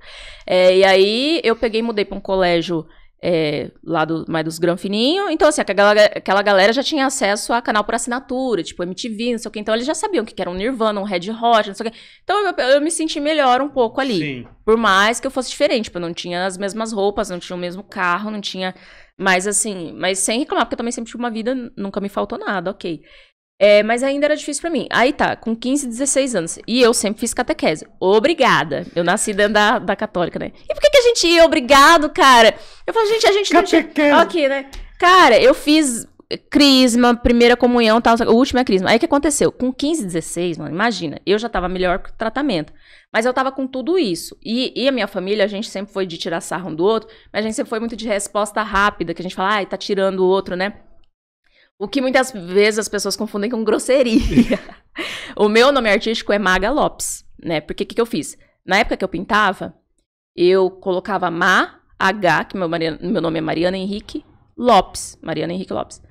É, e aí eu peguei e mudei para um colégio é, lá do, mais dos granfininhos, fininho. Então, assim, aquela, aquela galera já tinha acesso a canal por assinatura, tipo MTV, não sei o que. Então, eles já sabiam que era um Nirvana, um Red Hot, não sei o que. Então, eu, eu me senti melhor um pouco ali. Sim. Por mais que eu fosse diferente, tipo, eu não tinha as mesmas roupas, não tinha o mesmo carro, não tinha... Mas, assim, mas sem reclamar, porque eu também sempre tive uma vida, nunca me faltou nada, ok. É, mas ainda era difícil para mim. Aí tá, com 15, 16 anos. E eu sempre fiz catequese. Obrigada. Eu nasci dentro da, da católica, né? E por que, que a gente ia obrigado, cara? Eu falo, gente, a gente catequese. não tinha... Aqui, né? Cara, eu fiz crisma, primeira comunhão, tal, o último é crisma. Aí o que aconteceu? Com 15, 16, mano, imagina, eu já tava melhor com o tratamento. Mas eu tava com tudo isso. E, e, a minha família, a gente sempre foi de tirar sarro um do outro, mas a gente sempre foi muito de resposta rápida, que a gente fala, ai, ah, tá tirando o outro, né? O que muitas vezes as pessoas confundem com grosseria. o meu nome artístico é Maga Lopes, né? Porque o que, que eu fiz? Na época que eu pintava, eu colocava Ma, H, que meu, Mariana, meu nome é Mariana Henrique Lopes. Mariana Henrique Lopes.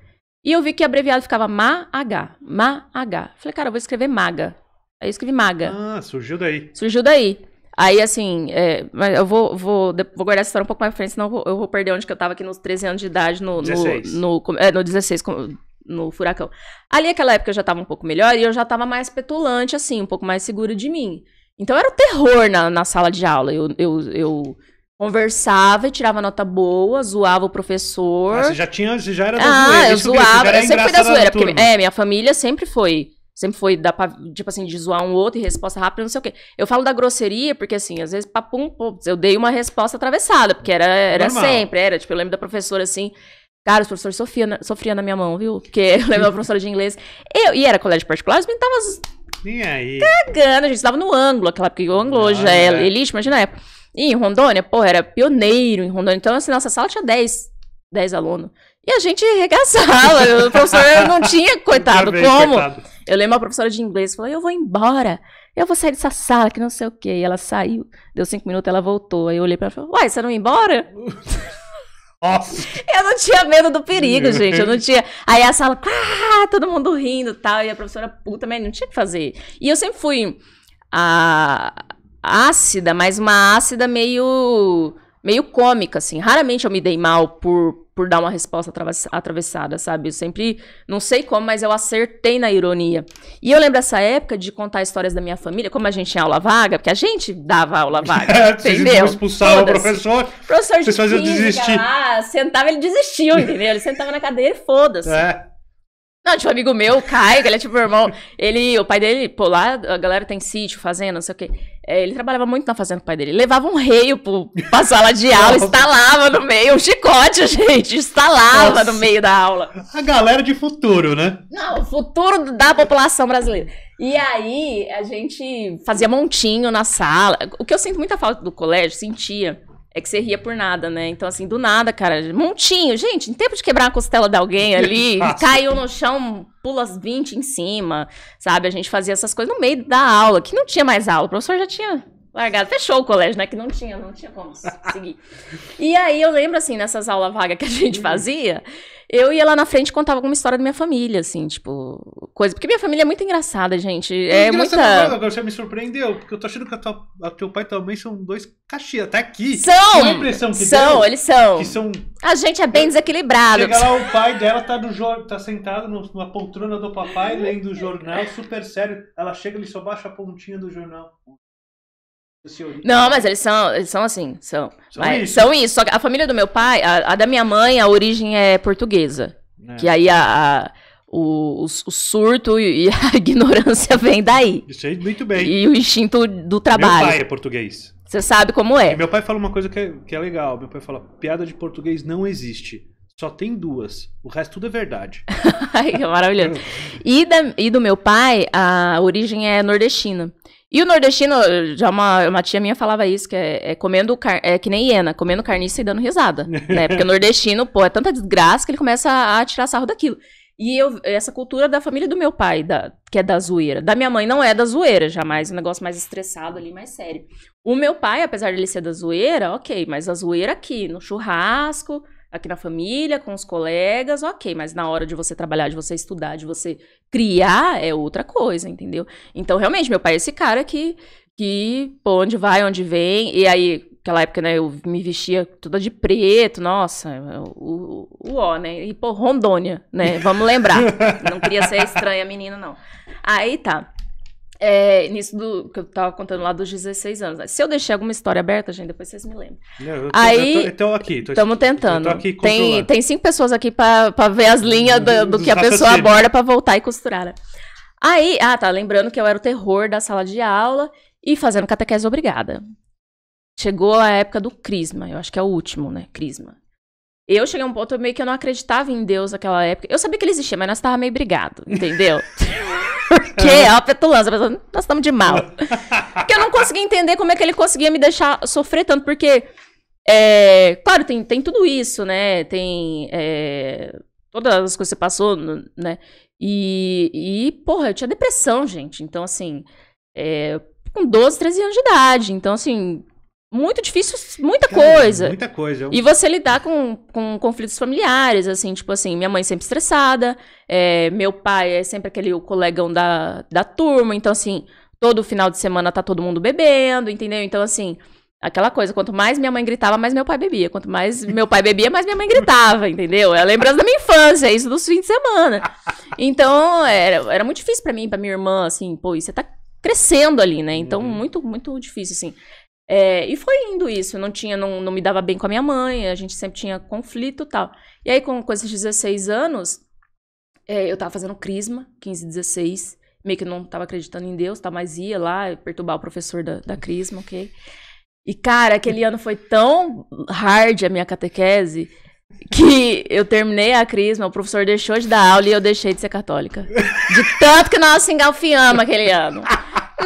E eu vi que abreviado ficava Ma, H. Ma, H. Falei, cara, eu vou escrever Maga. Aí eu escrevi Maga. Ah, surgiu daí. Surgiu daí. Aí, assim, é, mas eu vou, vou, vou guardar essa história um pouco mais pra frente, senão eu vou, eu vou perder onde que eu tava aqui nos 13 anos de idade, no, no, no, é, no 16, no furacão. Ali, aquela época, eu já tava um pouco melhor e eu já tava mais petulante, assim, um pouco mais segura de mim. Então, era o terror na, na sala de aula. Eu, eu, eu conversava e tirava nota boa, zoava o professor. Ah, você já tinha, você já era ah, da ah, zoeira. Ah, eu zoava, eu sempre fui da zoeira, da porque é, minha família sempre foi Sempre foi dar pra, tipo assim, de zoar um outro e resposta rápida, não sei o quê. Eu falo da grosseria, porque assim, às vezes, papum, pô eu dei uma resposta atravessada, porque era, era sempre, era. Tipo, eu lembro da professora assim. Cara, os professores sofriam na, na minha mão, viu? Porque eu lembro da professora de inglês. Eu, e era colégio particular, os meninos estavam nem aí. Cagando, a gente tava no ângulo, aquela porque o ângulo hoje ah, é, é elite, imagina a época. E em Rondônia, porra, era pioneiro em Rondônia. Então, assim, nossa sala tinha 10, 10 alunos. E a gente regaçava. o professor não tinha, coitado, também, como? Coitado. Eu lembro uma professora de inglês falou: Eu vou embora, eu vou sair dessa sala, que não sei o quê. E ela saiu, deu cinco minutos, ela voltou. Aí eu olhei pra ela e falei: Uai, você não ia embora? Eu não tinha medo do perigo, gente. Eu não tinha. Aí a sala, ah, todo mundo rindo e tal. E a professora puta, mas não tinha que fazer. E eu sempre fui a ah, ácida, mas uma ácida meio meio cômica, assim. Raramente eu me dei mal por, por dar uma resposta atravessada, sabe? Eu sempre, não sei como, mas eu acertei na ironia. E eu lembro dessa época de contar histórias da minha família, como a gente tinha aula vaga, porque a gente dava aula vaga, é, Vocês expulsavam o professor, professor vocês faziam desistir. Lá, sentava, ele desistiu, entendeu? Ele sentava na cadeira e foda-se. É. Não, tipo, amigo meu, Caio, que ele é tipo meu irmão, ele, o pai dele, pô, lá a galera tem sítio, fazenda, não sei o quê. É, ele trabalhava muito na fazenda do pai dele. levava um rei pra sala de aula, instalava no meio, um chicote, gente, instalava Nossa. no meio da aula. A galera de futuro, né? Não, o futuro da população brasileira. E aí, a gente fazia montinho na sala. O que eu sinto muita falta do colégio, sentia, é que você ria por nada, né? Então, assim, do nada, cara, montinho. Gente, em tempo de quebrar a costela de alguém ali, caiu no chão, pula as 20 em cima, sabe? A gente fazia essas coisas no meio da aula, que não tinha mais aula. O professor já tinha largado, fechou o colégio, né? Que não tinha, não tinha como seguir. e aí eu lembro, assim, nessas aulas vagas que a gente uhum. fazia eu ia lá na frente e contava alguma história da minha família, assim, tipo, coisa. Porque minha família é muito engraçada, gente. É, é muita... Agora você me surpreendeu, porque eu tô achando que a tua, a teu pai também são dois caxias, até aqui. São! a impressão que São, deu, eles são. Que são. A gente é bem é, desequilibrado. Chega lá, o pai dela tá, no, tá sentado numa poltrona do papai, lendo o jornal, super sério. Ela chega, ele só baixa a pontinha do jornal. Não, mas eles são, eles são assim, são. São, mas, isso. são isso. Só que a família do meu pai, a, a da minha mãe, a origem é portuguesa. É. Que aí a, a o, o, o, surto e a ignorância vem daí. Isso aí, muito bem. E o instinto do trabalho. Meu pai é português. Você sabe como é. E meu pai fala uma coisa que é, que é legal. Meu pai fala, piada de português não existe. Só tem duas. O resto tudo é verdade. Ai, que maravilhoso. E, da, e do meu pai, a origem é nordestina. E o nordestino, já uma, uma tia minha falava isso, que é, é comendo car é que nem hiena, comendo carniça e dando risada. né? Porque o nordestino, pô, é tanta desgraça que ele começa a, a tirar sarro daquilo. E eu, essa cultura da família do meu pai, da, que é da zoeira. Da minha mãe não é da zoeira, jamais. Um negócio mais estressado ali, mais sério. O meu pai, apesar de ele ser da zoeira, ok, mas a zoeira aqui, no churrasco, aqui na família, com os colegas, ok, mas na hora de você trabalhar, de você estudar, de você criar, é outra coisa, entendeu? Então, realmente, meu pai é esse cara que, que pô, onde vai, onde vem, e aí, aquela época, né, eu me vestia toda de preto, nossa, o, o, o ó, né, e pô, Rondônia, né, vamos lembrar, não queria ser estranha menina, não. Aí, tá. É, nisso do que eu tava contando lá dos 16 anos. Né? Se eu deixei alguma história aberta, gente, depois vocês me lembram. Eu, tô, Aí, eu tô, eu tô então, aqui. Estamos tentando. Aqui tem, tem cinco pessoas aqui para ver as linhas do, do que a pessoa aborda para voltar e costurar. Né? Aí, ah, tá, lembrando que eu era o terror da sala de aula e fazendo catequese obrigada. Chegou a época do crisma, eu acho que é o último, né? Crisma. Eu cheguei a um ponto meio que eu não acreditava em Deus naquela época. Eu sabia que ele existia, mas nós tava meio brigado, entendeu? Porque é uma petulância, nós estamos de mal. Porque eu não conseguia entender como é que ele conseguia me deixar sofrer tanto, porque, é, claro, tem, tem tudo isso, né? Tem é, todas as coisas que você passou, né? E, e, porra, eu tinha depressão, gente. Então, assim, é, com 12, 13 anos de idade. Então, assim, muito difícil, muita Cara, coisa. Muita coisa. Eu... E você lidar com, com conflitos familiares, assim, tipo assim, minha mãe sempre estressada, é, meu pai é sempre aquele o colegão da, da turma, então assim, todo final de semana tá todo mundo bebendo, entendeu? Então assim, aquela coisa, quanto mais minha mãe gritava, mais meu pai bebia, quanto mais meu pai bebia, mais minha mãe gritava, entendeu? É a lembrança da minha infância, é isso dos fins de semana. Então, era, era muito difícil para mim, para minha irmã, assim, pô, e você tá crescendo ali, né? Então, hum. muito, muito difícil, assim. É, e foi indo isso, eu não tinha, não, não me dava bem com a minha mãe, a gente sempre tinha conflito e tal. E aí, com, com esses 16 anos, é, eu tava fazendo crisma, 15, 16, meio que não tava acreditando em Deus, tá, mas ia lá perturbar o professor da, da crisma, ok? E, cara, aquele ano foi tão hard a minha catequese que eu terminei a crisma, o professor deixou de dar aula e eu deixei de ser católica. De tanto que nós se engalfiamos aquele ano.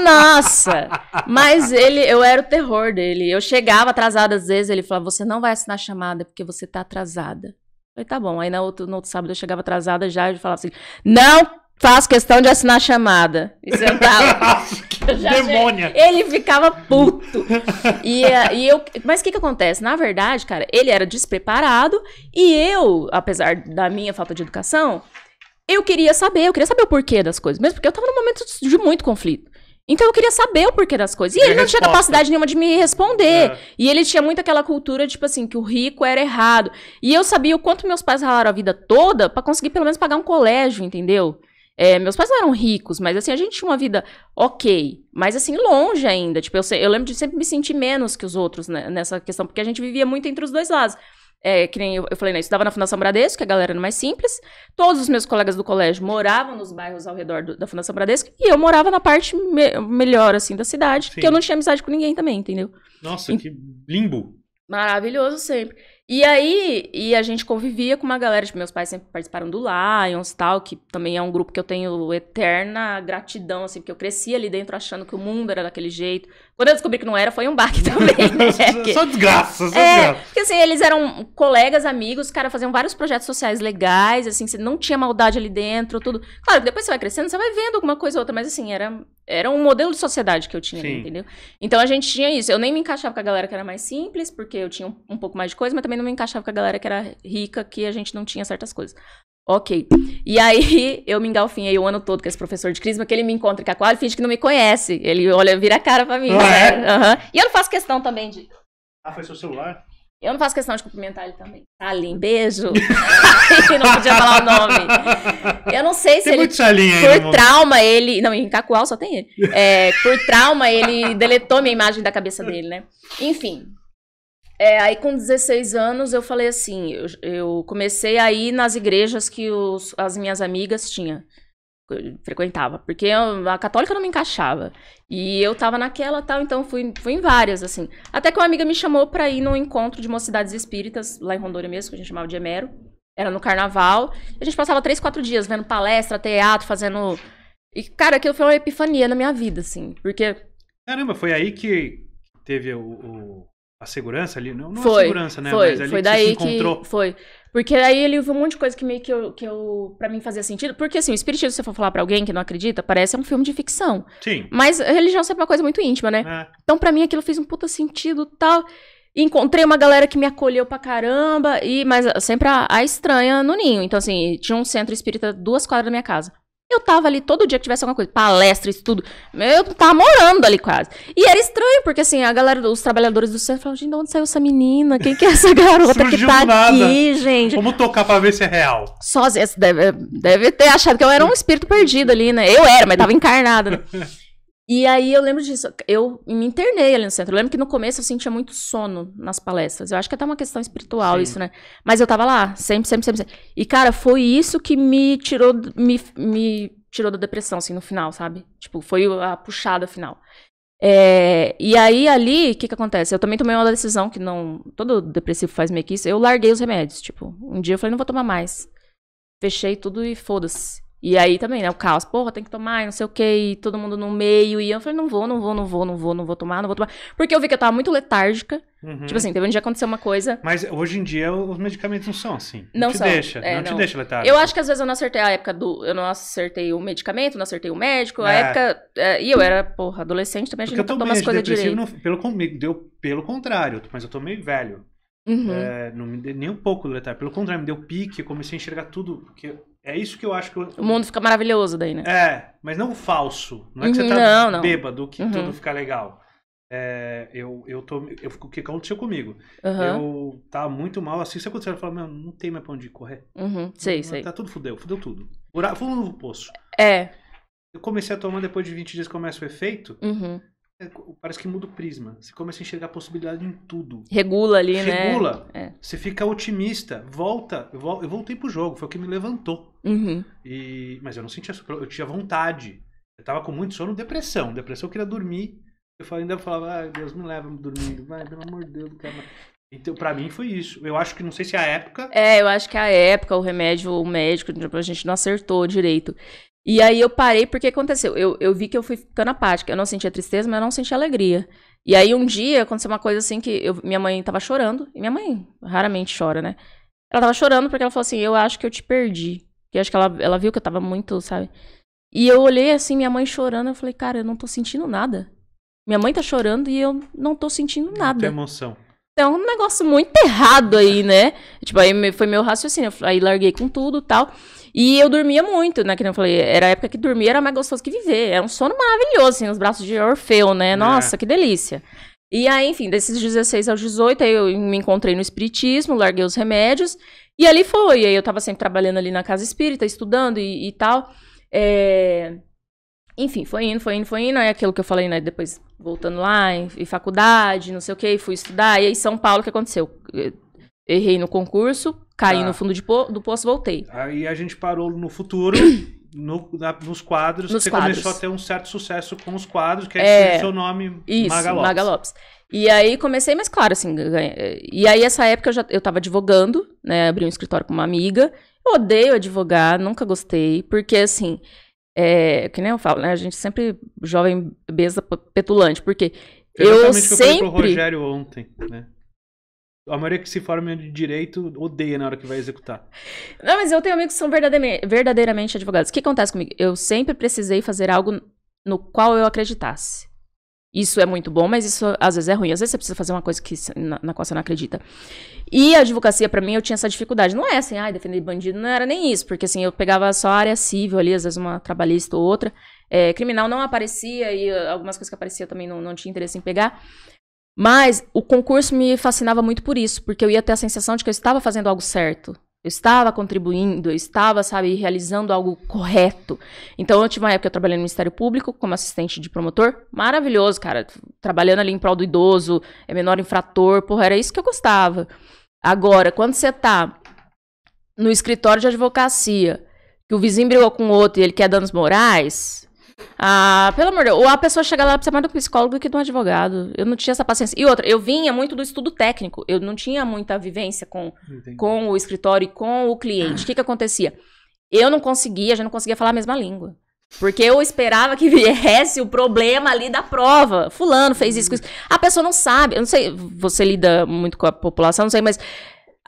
Nossa! Mas ele, eu era o terror dele. Eu chegava atrasada às vezes, ele falava: Você não vai assinar a chamada porque você tá atrasada. Eu falei: Tá bom. Aí no outro, no outro sábado eu chegava atrasada já e ele falava assim: Não faz questão de assinar a chamada. E sentava. Demônia! Achei... Ele ficava puto. E, e eu... Mas o que, que acontece? Na verdade, cara, ele era despreparado e eu, apesar da minha falta de educação, eu queria saber, eu queria saber o porquê das coisas, mesmo porque eu tava num momento de muito conflito. Então eu queria saber o porquê das coisas. E, e ele não tinha capacidade nenhuma de me responder. É. E ele tinha muito aquela cultura, tipo assim, que o rico era errado. E eu sabia o quanto meus pais ralaram a vida toda para conseguir pelo menos pagar um colégio, entendeu? É, meus pais não eram ricos, mas assim, a gente tinha uma vida ok, mas assim, longe ainda. Tipo, eu, eu lembro de sempre me sentir menos que os outros né, nessa questão, porque a gente vivia muito entre os dois lados. É, que nem eu, eu falei, né? Eu estudava na Fundação Bradesco, que a galera era mais simples. Todos os meus colegas do colégio moravam nos bairros ao redor do, da Fundação Bradesco. E eu morava na parte me melhor, assim, da cidade. Sim. Porque eu não tinha amizade com ninguém também, entendeu? Nossa, e... que limbo. Maravilhoso sempre. E aí, e a gente convivia com uma galera, tipo, meus pais sempre participaram do Lions tal, que também é um grupo que eu tenho eterna gratidão, assim, porque eu cresci ali dentro achando que o mundo era daquele jeito. Quando eu descobri que não era, foi um baque também, né? só desgraça, só é, desgraça. Porque, assim, eles eram colegas, amigos, cara faziam vários projetos sociais legais, assim, você não tinha maldade ali dentro, tudo. Claro, depois você vai crescendo, você vai vendo alguma coisa ou outra, mas, assim, era, era um modelo de sociedade que eu tinha ali, entendeu? Então, a gente tinha isso. Eu nem me encaixava com a galera que era mais simples, porque eu tinha um, um pouco mais de coisa, mas também não me encaixava com a galera que era rica, que a gente não tinha certas coisas. Ok. E aí eu me engalfinhei o ano todo com esse professor de crisma, que ele me encontra com a qual e finge que não me conhece. Ele olha, vira a cara pra mim. Ah, né? Uhum. E eu não faço questão também de. Ah, foi seu celular? Eu não faço questão de cumprimentar ele também. Salim, beijo. não podia falar o nome. Eu não sei se tem ele. Muito Salim aí, por trauma, ele. Não, em Cacoal só tem ele. É, por trauma, ele deletou minha imagem da cabeça dele, né? Enfim, é, aí com 16 anos eu falei assim, eu, eu comecei a ir nas igrejas que os, as minhas amigas tinham, frequentava, porque eu, a católica não me encaixava. E eu tava naquela tal, então fui, fui em várias, assim. Até que uma amiga me chamou pra ir num encontro de mocidades espíritas, lá em Rondônia mesmo, que a gente chamava de Emero. Era no carnaval. A gente passava três, quatro dias vendo palestra, teatro, fazendo. E, cara, aquilo foi uma epifania na minha vida, assim. Porque. Caramba, foi aí que teve o, o a segurança ali? Não, não foi, a segurança, né? Foi, Mas ali foi daí se encontrou. que foi. Porque aí ele viu um monte de coisa que meio que eu, que eu para mim fazia sentido. Porque assim, o espiritismo, se você for falar para alguém que não acredita, parece um filme de ficção. Sim. Mas a religião sempre é uma coisa muito íntima, né? É. Então para mim aquilo fez um puta sentido, tal. Encontrei uma galera que me acolheu pra caramba, e mas sempre a, a estranha no ninho. Então, assim, tinha um centro espírita duas quadras da minha casa. Eu tava ali todo dia que tivesse alguma coisa, palestra, estudo. Eu tava morando ali quase. E era estranho, porque assim, a galera, os trabalhadores do centro falavam, gente, de onde saiu essa menina? Quem que é essa garota que tá nada. aqui, gente? Vamos tocar pra ver se é real. Sozinha, deve, deve ter achado que eu era um espírito perdido ali, né? Eu era, mas tava encarnada, né? E aí eu lembro disso, eu me internei ali no centro. Eu lembro que no começo eu sentia muito sono nas palestras. Eu acho que é até uma questão espiritual Sim. isso, né? Mas eu tava lá, sempre, sempre, sempre, sempre, E cara, foi isso que me tirou me, me tirou da depressão assim no final, sabe? Tipo, foi a puxada final. É, e aí ali, o que que acontece? Eu também tomei uma decisão que não, todo depressivo faz meio que isso. Eu larguei os remédios, tipo, um dia eu falei, não vou tomar mais. Fechei tudo e foda-se. E aí também, né? O caos, porra, tem que tomar, não sei o quê, e todo mundo no meio. E eu falei, não vou, não vou, não vou, não vou, não vou tomar, não vou tomar. Porque eu vi que eu tava muito letárgica. Uhum. Tipo assim, teve um dia aconteceu uma coisa. Mas hoje em dia os medicamentos não são assim. Não, não te são. deixa, é, não, não, te deixa letárgica. Eu acho que às vezes eu não acertei a época do. Eu não acertei o medicamento, não acertei o médico. É. A época. É, e eu era, porra, adolescente também, a gente não toma as coisas direito. Não, pelo, deu, pelo contrário, mas eu tô meio velho. Uhum. É, não me deu nem um pouco letárgico. Pelo contrário, me deu pique, comecei a enxergar tudo. Porque é isso que eu acho que. Eu... O mundo fica maravilhoso daí, né? É, mas não falso. Não é que você uhum, tá não, não. bêbado que uhum. tudo fica legal. É, eu, eu tô. Eu, o que aconteceu comigo? Uhum. Eu tava muito mal assim. Isso aconteceu. Eu falei, meu, não tem mais pra onde correr. Uhum. Sei, sei. Tá tudo fudeu, fudeu tudo. Buraco, fundo no poço. É. Eu comecei a tomar depois de 20 dias começa o efeito. Uhum. É, parece que muda o prisma. Você começa a enxergar a possibilidade em tudo. Regula ali, Regula. né? Regula. É. Você fica otimista. Volta. Eu, vol eu voltei pro jogo. Foi o que me levantou. Uhum. E, mas eu não sentia... Eu tinha vontade. Eu tava com muito sono. Depressão. Depressão eu queria dormir. Eu ainda falava, ai, Deus, me leva dormindo. Vai, pelo amor de Deus, cara. Então, pra mim foi isso. Eu acho que, não sei se é a época... É, eu acho que é a época, o remédio, o médico, a gente não acertou direito. E aí eu parei, porque aconteceu? Eu, eu vi que eu fui ficando apática. Eu não sentia tristeza, mas eu não sentia alegria. E aí um dia aconteceu uma coisa assim que eu, minha mãe tava chorando. E minha mãe raramente chora, né? Ela tava chorando porque ela falou assim: Eu acho que eu te perdi. Que acho que ela, ela viu que eu tava muito, sabe? E eu olhei assim, minha mãe chorando. Eu falei: Cara, eu não tô sentindo nada. Minha mãe tá chorando e eu não tô sentindo nada. Tem emoção. Então, um negócio muito errado aí, né? Tipo, aí foi meu raciocínio. Aí larguei com tudo tal. E eu dormia muito, né? Que nem eu falei, era a época que dormir era mais gostoso que viver. Era um sono maravilhoso, assim, nos braços de Orfeu, né? É. Nossa, é. que delícia. E aí, enfim, desses 16 aos 18, aí eu me encontrei no espiritismo, larguei os remédios. E ali foi. E aí eu tava sempre trabalhando ali na casa espírita, estudando e, e tal. É... Enfim, foi indo, foi indo, foi indo. Aí aquilo que eu falei, né? Depois voltando lá, em, em faculdade, não sei o quê, fui estudar. E aí, São Paulo, o que aconteceu? errei no concurso, Caí tá. no fundo po do poço, voltei. Aí a gente parou no futuro. No, na, nos quadros, nos você quadros. começou a ter um certo sucesso com os quadros, que é, é seu nome, isso, Maga Lopes. Maga Lopes. E aí comecei, mas claro, assim, eh, e aí essa época eu já eu tava advogando, né, abri um escritório com uma amiga, eu odeio advogar, nunca gostei, porque assim, é, que nem eu falo, né, a gente sempre jovem, beza, petulante, porque Exatamente eu sempre... eu falei pro Rogério ontem, né? A maioria que se forma de direito odeia na hora que vai executar. Não, mas eu tenho amigos que são verdadeiramente, verdadeiramente advogados. O que acontece comigo? Eu sempre precisei fazer algo no qual eu acreditasse. Isso é muito bom, mas isso às vezes é ruim. Às vezes você precisa fazer uma coisa que, na, na qual você não acredita. E a advocacia, para mim, eu tinha essa dificuldade. Não é assim, ai, ah, defender bandido, não era nem isso, porque assim, eu pegava só a área civil ali, às vezes uma trabalhista ou outra. É, criminal não aparecia e ah, algumas coisas que aparecia também não, não tinha interesse em pegar. Mas o concurso me fascinava muito por isso, porque eu ia ter a sensação de que eu estava fazendo algo certo. Eu estava contribuindo, eu estava, sabe, realizando algo correto. Então, eu tive uma época que eu trabalhei no Ministério Público como assistente de promotor. Maravilhoso, cara. Trabalhando ali em prol do idoso, é menor infrator, porra, era isso que eu gostava. Agora, quando você tá no escritório de advocacia, que o vizinho brigou com o outro e ele quer danos morais, ah, pelo amor de Deus. Ou a pessoa chega lá precisa mais de um psicólogo do que de um advogado. Eu não tinha essa paciência. E outra, eu vinha muito do estudo técnico. Eu não tinha muita vivência com, com o escritório e com o cliente. O que, que acontecia? Eu não conseguia, já não conseguia falar a mesma língua. Porque eu esperava que viesse o problema ali da prova. Fulano fez isso, hum. isso. A pessoa não sabe. Eu não sei, você lida muito com a população, não sei, mas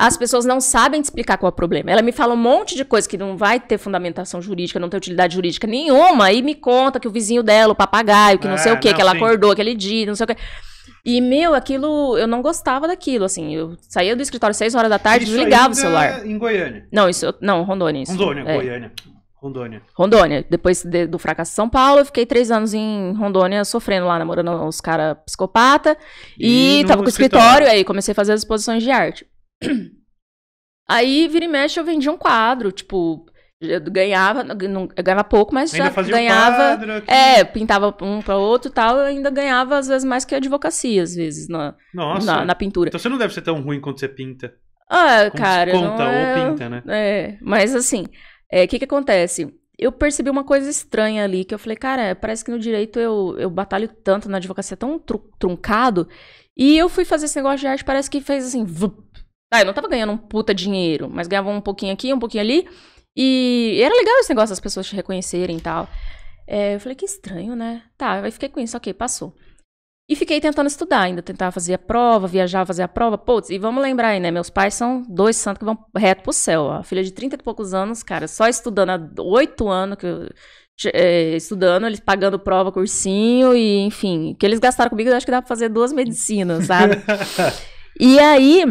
as pessoas não sabem te explicar qual é o problema. Ela me fala um monte de coisa que não vai ter fundamentação jurídica, não tem utilidade jurídica nenhuma, e me conta que o vizinho dela, o papagaio, que não é, sei o quê, não, que ela sim. acordou aquele dia, não sei o quê. E, meu, aquilo, eu não gostava daquilo, assim. Eu saía do escritório às 6 horas da tarde e desligava o celular. Em Goiânia. Não, isso. Não, Rondônia. Isso, Rondônia, é. Goiânia. Rondônia. Rondônia. Depois de, do fracasso de São Paulo, eu fiquei três anos em Rondônia sofrendo lá, namorando uns caras psicopata. E, e tava com o escritório, escritório, aí comecei a fazer as exposições de arte. Aí, vira e mexe, eu vendia um quadro, tipo, eu ganhava, não, eu ganhava pouco, mas ainda já fazia ganhava. É, pintava um para outro e tal, eu ainda ganhava, às vezes, mais que a advocacia, às vezes, na, Nossa. na, na pintura. Então você não deve ser tão ruim quando você pinta. Ah, Como cara. Conta é... ou pinta, né? É, mas assim, o é, que que acontece? Eu percebi uma coisa estranha ali, que eu falei, cara, parece que no direito eu, eu batalho tanto na advocacia, tão tru truncado. E eu fui fazer esse negócio de arte, parece que fez assim, vup, ah, eu não tava ganhando um puta dinheiro, mas ganhava um pouquinho aqui, um pouquinho ali. E, era legal esse negócio das pessoas te reconhecerem e tal. É, eu falei, que estranho, né? Tá, eu fiquei com isso, ok, passou. E fiquei tentando estudar ainda, tentar fazer a prova, viajar, fazer a prova. Putz, e vamos lembrar aí, né? Meus pais são dois santos que vão reto pro céu. Ó. A filha de 30 e poucos anos, cara, só estudando há oito anos, que eu, é, estudando, eles pagando prova, cursinho, e enfim. O que eles gastaram comigo, eu acho que dá pra fazer duas medicinas, sabe? e aí,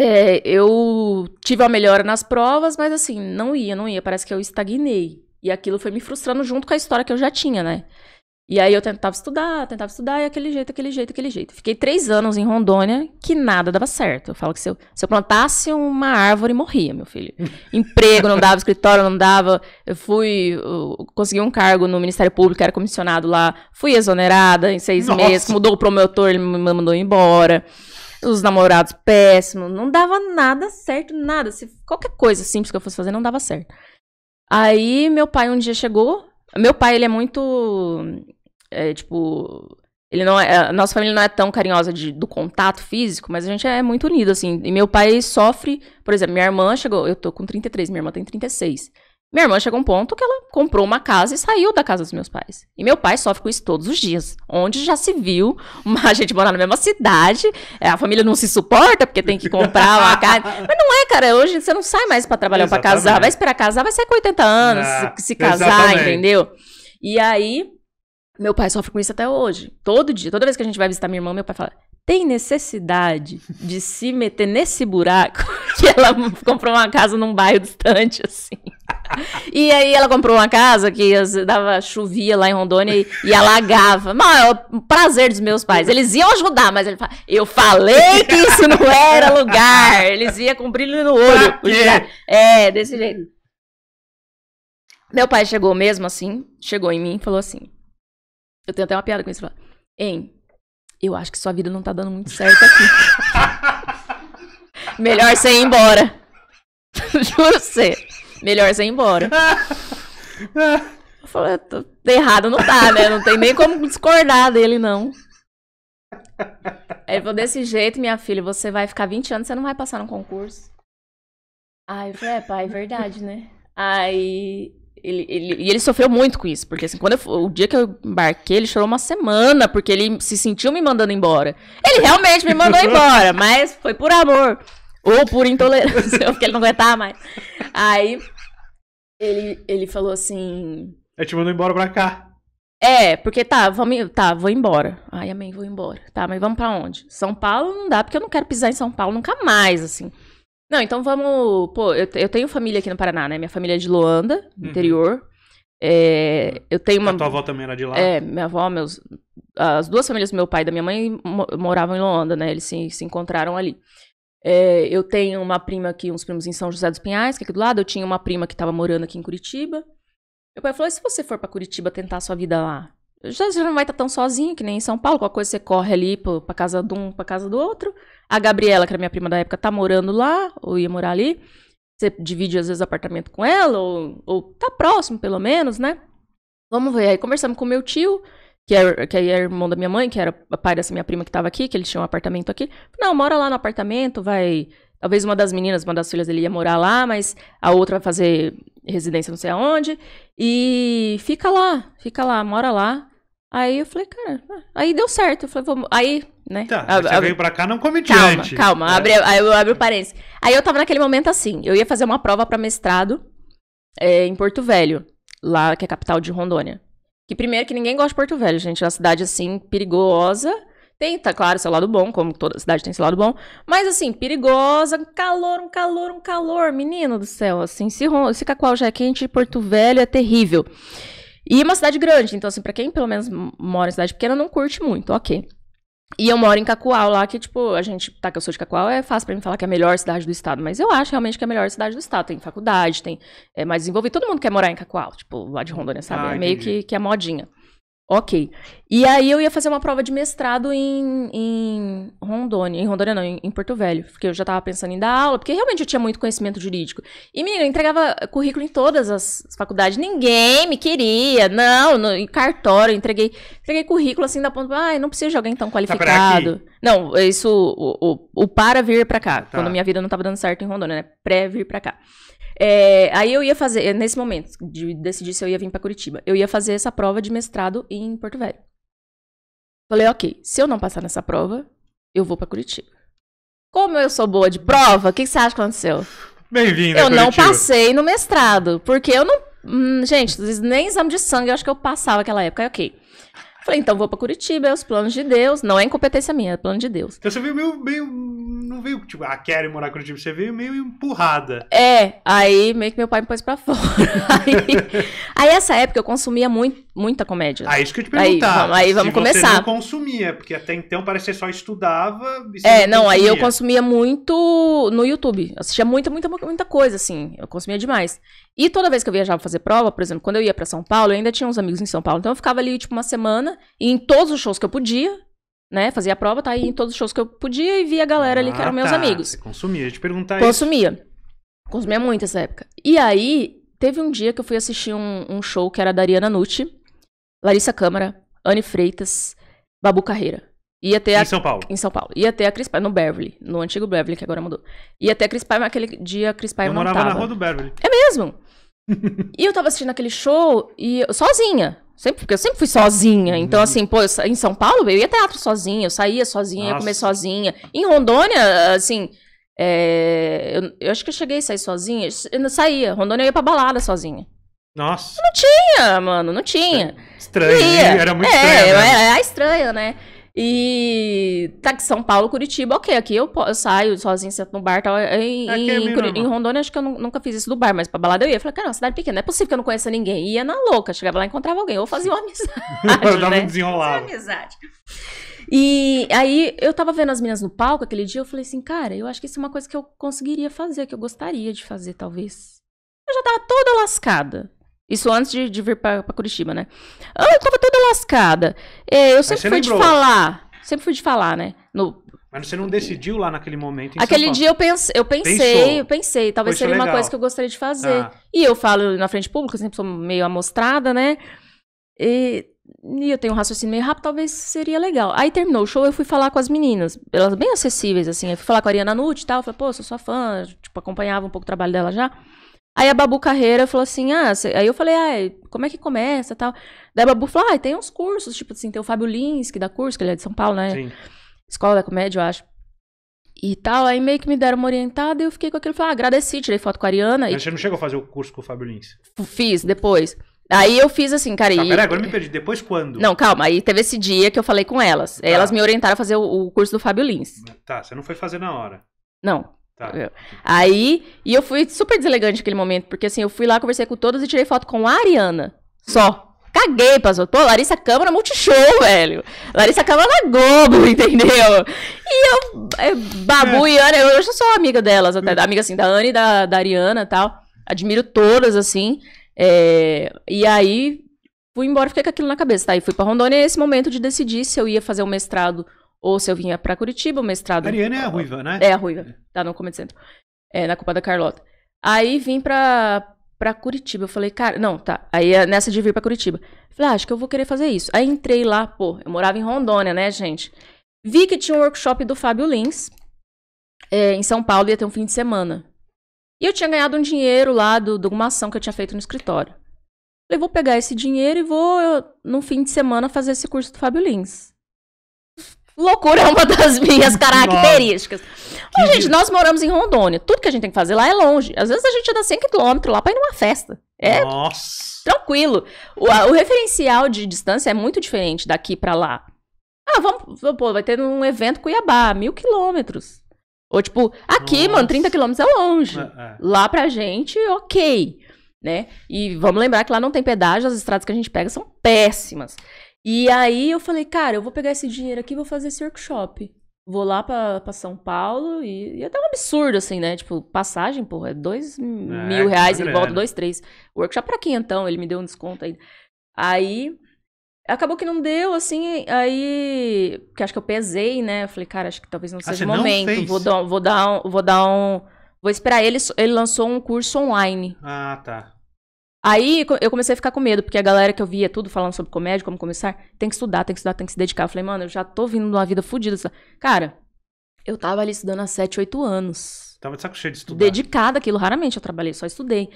é, eu tive uma melhora nas provas, mas assim, não ia, não ia. Parece que eu estagnei. E aquilo foi me frustrando junto com a história que eu já tinha, né? E aí eu tentava estudar, tentava estudar, e aquele jeito, aquele jeito, aquele jeito. Fiquei três anos em Rondônia que nada dava certo. Eu falo que se eu, se eu plantasse uma árvore, morria, meu filho. Emprego não dava, escritório não dava. Eu fui, eu consegui um cargo no Ministério Público, era comissionado lá. Fui exonerada em seis Nossa. meses, mudou o promotor, ele me mandou embora os namorados péssimos, não dava nada certo, nada. Se qualquer coisa simples que eu fosse fazer, não dava certo. Aí meu pai um dia chegou. Meu pai, ele é muito. É, tipo. Ele não é, nossa família não é tão carinhosa de, do contato físico, mas a gente é muito unido, assim. E meu pai sofre, por exemplo, minha irmã chegou, eu tô com 33, minha irmã tem 36. Minha irmã chegou a um ponto que ela comprou uma casa e saiu da casa dos meus pais. E meu pai sofre com isso todos os dias. Onde já se viu uma gente morar na mesma cidade, eh, a família não se suporta porque tem que comprar uma casa. Mas não é, cara. Hoje você não sai mais para trabalhar ou pra casar. Vai esperar casar, vai sair com 80 anos, ah, se, se casar, exatamente. entendeu? E aí, meu pai sofre com isso até hoje. Todo dia. Toda vez que a gente vai visitar minha irmã, meu pai fala: tem necessidade de se meter nesse buraco que ela comprou uma casa num bairro distante, assim. E aí ela comprou uma casa que dava chovia lá em Rondônia e, e alagava. Mas é o prazer dos meus pais. Eles iam ajudar, mas ele fala, eu falei que isso não era lugar. Eles iam com brilho no olho. É, desse jeito. Meu pai chegou mesmo assim, chegou em mim e falou assim. Eu tenho até uma piada com isso. Hein, eu acho que sua vida não tá dando muito certo aqui. Melhor você ir embora. Juro você. Melhor você ir embora. Eu falei, tô... errado não tá, né? Não tem nem como discordar dele, não. Ele falou, desse jeito, minha filha, você vai ficar 20 anos, você não vai passar no concurso. Aí eu falei, é, pai, é verdade, né? Aí ele, ele, e ele sofreu muito com isso, porque assim, quando eu, o dia que eu embarquei, ele chorou uma semana, porque ele se sentiu me mandando embora. Ele realmente me mandou embora, mas foi por amor. Ou por intolerância, porque ele não aguentava mais. Aí ele, ele falou assim. Eu te mandou embora pra cá. É, porque tá, vamos, tá, vou embora. Ai, amém, vou embora. Tá, mas vamos para onde? São Paulo não dá, porque eu não quero pisar em São Paulo nunca mais, assim. Não, então vamos. Pô, eu, eu tenho família aqui no Paraná, né? Minha família é de Loanda, uhum. interior. É, eu tenho uma. A tua avó também era de lá? É, minha avó, meus. As duas famílias do meu pai e da minha mãe moravam em Loanda, né? Eles se, se encontraram ali. É, eu tenho uma prima aqui, uns primos em São José dos Pinhais, que é aqui do lado. Eu tinha uma prima que estava morando aqui em Curitiba. Meu pai falou: e se você for para Curitiba tentar sua vida lá? já já não vai estar tá tão sozinho, que nem em São Paulo, qualquer coisa você corre ali pra, pra casa de um, pra casa do outro. A Gabriela, que era minha prima da época, tá morando lá, ou ia morar ali. Você divide, às vezes, apartamento com ela, ou, ou tá próximo, pelo menos, né? Vamos ver. Aí conversamos com meu tio, que, é, que aí é irmão da minha mãe, que era pai dessa minha prima que tava aqui, que eles tinham um apartamento aqui. Não, mora lá no apartamento, vai Talvez uma das meninas, uma das filhas dele ia morar lá, mas a outra vai fazer residência não sei aonde. E fica lá, fica lá, mora lá. Aí eu falei, cara, ah. aí deu certo. Eu falei, vamos. Aí, né? Tá, ab ah, você ah, veio pra cá não comediante. Calma, calma. É. Abre, aí eu abro parênteses. Aí eu tava naquele momento assim, eu ia fazer uma prova para mestrado é, em Porto Velho, lá que é a capital de Rondônia. Que primeiro que ninguém gosta de Porto Velho, gente. É uma cidade assim, perigosa. Tem, tá claro, seu lado bom, como toda cidade tem seu lado bom. Mas assim, perigosa, um calor, um calor, um calor, menino do céu. Assim, se, se Cacoal já é quente, Porto Velho é terrível. E é uma cidade grande, então assim, pra quem pelo menos mora em cidade pequena, não curte muito, ok. E eu moro em Cacoal lá, que, tipo, a gente. Tá, que eu sou de Cacoal, é fácil pra mim falar que é a melhor cidade do estado. Mas eu acho realmente que é a melhor cidade do estado. Tem faculdade, tem é mais desenvolvido. Todo mundo quer morar em Cacoal, tipo, lá de Rondônia, sabe? Ah, é meio que, que é modinha. Ok. E aí eu ia fazer uma prova de mestrado em, em Rondônia. Em Rondônia não, em, em, Porto Velho. Porque eu já tava pensando em dar aula, porque realmente eu tinha muito conhecimento jurídico. E, menina, eu entregava currículo em todas as faculdades. Ninguém me queria. Não, no, em cartório, entreguei, entreguei currículo assim da ponta. Ai, ah, não preciso de alguém tão tá qualificado. Tá não, isso, o, o, o, para vir pra cá. Tá. Quando minha vida não tava dando certo em Rondônia, né? Pré vir pra cá. É, aí eu ia fazer, é, nesse momento, de decidir se eu ia vir para Curitiba, eu ia fazer essa prova de mestrado em Porto Velho. Falei, ok, se eu não passar nessa prova, eu vou para Curitiba. Como eu sou boa de prova, o que, você acha que aconteceu? Bem-vinda, Eu Curitiba. não passei no mestrado, porque eu não. Hum, gente, nem exame de sangue eu acho que eu passava naquela época, ok. Falei, então vou para Curitiba, é os planos de Deus. Não é incompetência minha, é plano de Deus. Então você veio meio, meio não veio, tipo, ah, quero morar em Curitiba. Você veio meio empurrada. É, aí meio que meu pai me pôs pra fora. Aí, aí essa época eu consumia muito, muita comédia. Ah, isso que eu te perguntava. Aí, vamos, aí vamos começar. Você não consumia, porque até então parecia só estudava. é, não, aí eu consumia muito no YouTube. assistia muita, muita, muita coisa, assim. Eu consumia demais. E toda vez que eu viajava fazer prova, por exemplo, quando eu ia para São Paulo, eu ainda tinha uns amigos em São Paulo. Então eu ficava ali, tipo, uma semana, e em todos os shows que eu podia, né? Fazia a prova, tá aí em todos os shows que eu podia e via a galera ali que ah, eram meus tá. amigos. Você consumia, eu te perguntar Consumia. Isso. Consumia muito essa época. E aí, teve um dia que eu fui assistir um, um show que era da Ariana Nucci, Larissa Câmara, Anne Freitas, Babu Carreira. Ia ter a, em São Paulo. Em São Paulo. Ia ter a Crispy, no Beverly, no antigo Beverly, que agora mudou. Ia ter a Crispy, mas aquele dia a Cris Paiva eu morava na rua do Beverly. É mesmo? e eu tava assistindo aquele show e sozinha. Sempre, porque eu sempre fui sozinha. Então, assim, pô, em São Paulo eu ia teatro sozinha, eu saía sozinha, Nossa. ia comer sozinha. Em Rondônia, assim, é, eu, eu, acho que eu cheguei a sair sozinha. Eu não saía. Rondônia eu ia pra balada sozinha. Nossa. Não tinha, mano, não tinha. Estranho, era muito é, estranho. Né? Era, é estranho, né? E tá aqui São Paulo, Curitiba, ok. Aqui eu, eu saio sozinho, sento no bar tal. É, em, em, em, Rondônia, acho que eu nunca fiz isso do bar, mas pra balada eu ia. Falei, cara, uma cidade pequena, não é possível que eu não conheça ninguém. Ia na louca, chegava lá e encontrava alguém. Ou fazia uma amizade. Dava né? um desenrolado. Fazia amizade. E aí eu tava vendo as meninas no palco aquele dia, eu falei assim, cara, eu acho que isso é uma coisa que eu conseguiria fazer, que eu gostaria de fazer, talvez. Eu já tava toda lascada. Isso antes de, de vir para Curitiba, né? Ah, eu tava toda lascada. É, eu sempre fui lembrou. de falar. Sempre fui de falar, né? No, mas você não decidiu lá naquele momento. Aquele é dia eu, pense, eu pensei, Pensou. eu pensei, talvez seria legal. uma coisa que eu gostaria de fazer. Ah. E eu falo na frente pública, sempre sou meio amostrada, né? E, e, eu tenho um raciocínio meio rápido, talvez seria legal. Aí terminou o show, eu fui falar com as meninas, elas bem acessíveis, assim. Eu fui falar com a Ariana Nutt e tal, eu falei, pô, sou sua fã, tipo, acompanhava um pouco o trabalho dela já. Aí a Babu Carreira falou assim: ah, aí eu falei, ah, é, como é que começa tal? Daí a Babu falou: ah, tem uns cursos, tipo assim, tem o Fábio Lins, que dá curso, que ele é de São Paulo, né? Sim. Escola da Comédia, eu acho. E tal, aí meio que me deram uma orientada e eu fiquei com aquilo. Falei, ah, agradeci, tirei foto com a Ariana. Mas e... você não chegou a fazer o curso com o Fábio Lins? Fiz, depois. Aí eu fiz assim, cara. Tá, e... Peraí, agora me perdi. Depois quando? Não, calma. Aí teve esse dia que eu falei com elas. Tá. Elas me orientaram a fazer o, o curso do Fábio Lins. Tá, você não foi fazer na hora. Não. Tá. Aí, e eu fui super deselegante naquele momento, porque assim, eu fui lá, conversei com todos e tirei foto com a Ariana. Só. Caguei passou. Pô, Larissa Câmara Multishow, velho. Larissa Câmara na Globo, entendeu? E eu, é, Babu é. e Ana, eu, já sou amiga delas, até, hum. amiga assim, da Ana e da, da Ariana e tal. Admiro todas, assim. É, e aí, fui embora, fiquei com aquilo na cabeça, tá? E fui pra Rondônia, e é esse momento de decidir se eu ia fazer um mestrado ou se eu vinha para Curitiba, o mestrado. A é a ruiva, né? É a ruiva, tá no Comedy É, na culpa da Carlota. Aí vim pra, pra Curitiba. Eu falei, cara, não, tá. Aí é nessa de vir pra Curitiba. Falei, ah, acho que eu vou querer fazer isso. Aí entrei lá, pô, eu morava em Rondônia, né, gente? Vi que tinha um workshop do Fábio Lins é, em São Paulo, ia ter um fim de semana. E eu tinha ganhado um dinheiro lá do, de alguma ação que eu tinha feito no escritório. Falei, vou pegar esse dinheiro e vou, eu, num fim de semana, fazer esse curso do Fábio Lins. Loucura é uma das minhas características. Mas, gente, nós moramos em Rondônia. Tudo que a gente tem que fazer lá é longe. Às vezes a gente anda 100 quilômetros lá para ir numa festa. É Nossa. tranquilo. O, o, referencial de distância é muito diferente daqui para lá. Ah, vamos, pô, vai ter um evento Cuiabá, mil quilômetros. Ou tipo, aqui, Nossa. mano, 30 quilômetros é longe. É, é. Lá pra gente, ok. Né? E vamos lembrar que lá não tem pedágio, as estradas que a gente pega são péssimas. E aí eu falei, cara, eu vou pegar esse dinheiro aqui e vou fazer esse workshop. Vou lá pra, São Paulo e, e é até um absurdo, assim, né? Tipo, passagem, porra, é dois é, mil é reais, ele volta dois, três. Workshop pra quem então? Ele me deu um desconto ainda. Aí, acabou que não deu, assim, aí, que acho que eu pesei, né? Eu falei, cara, acho que talvez não ah, seja ah, o momento. Vou dar, vou dar, um, vou dar um, vou esperar ele, ele lançou um curso online. Ah, tá. Aí eu comecei a ficar com medo, porque a galera que eu via tudo falando sobre comédia, como começar, tem que estudar, tem que estudar, tem que se dedicar. Eu falei, mano, eu já tô vindo de uma vida fodida. Cara, eu tava ali estudando há 7, 8 anos. Tava de saco cheio de estudar. Dedicada aquilo, raramente eu trabalhei, só estudei.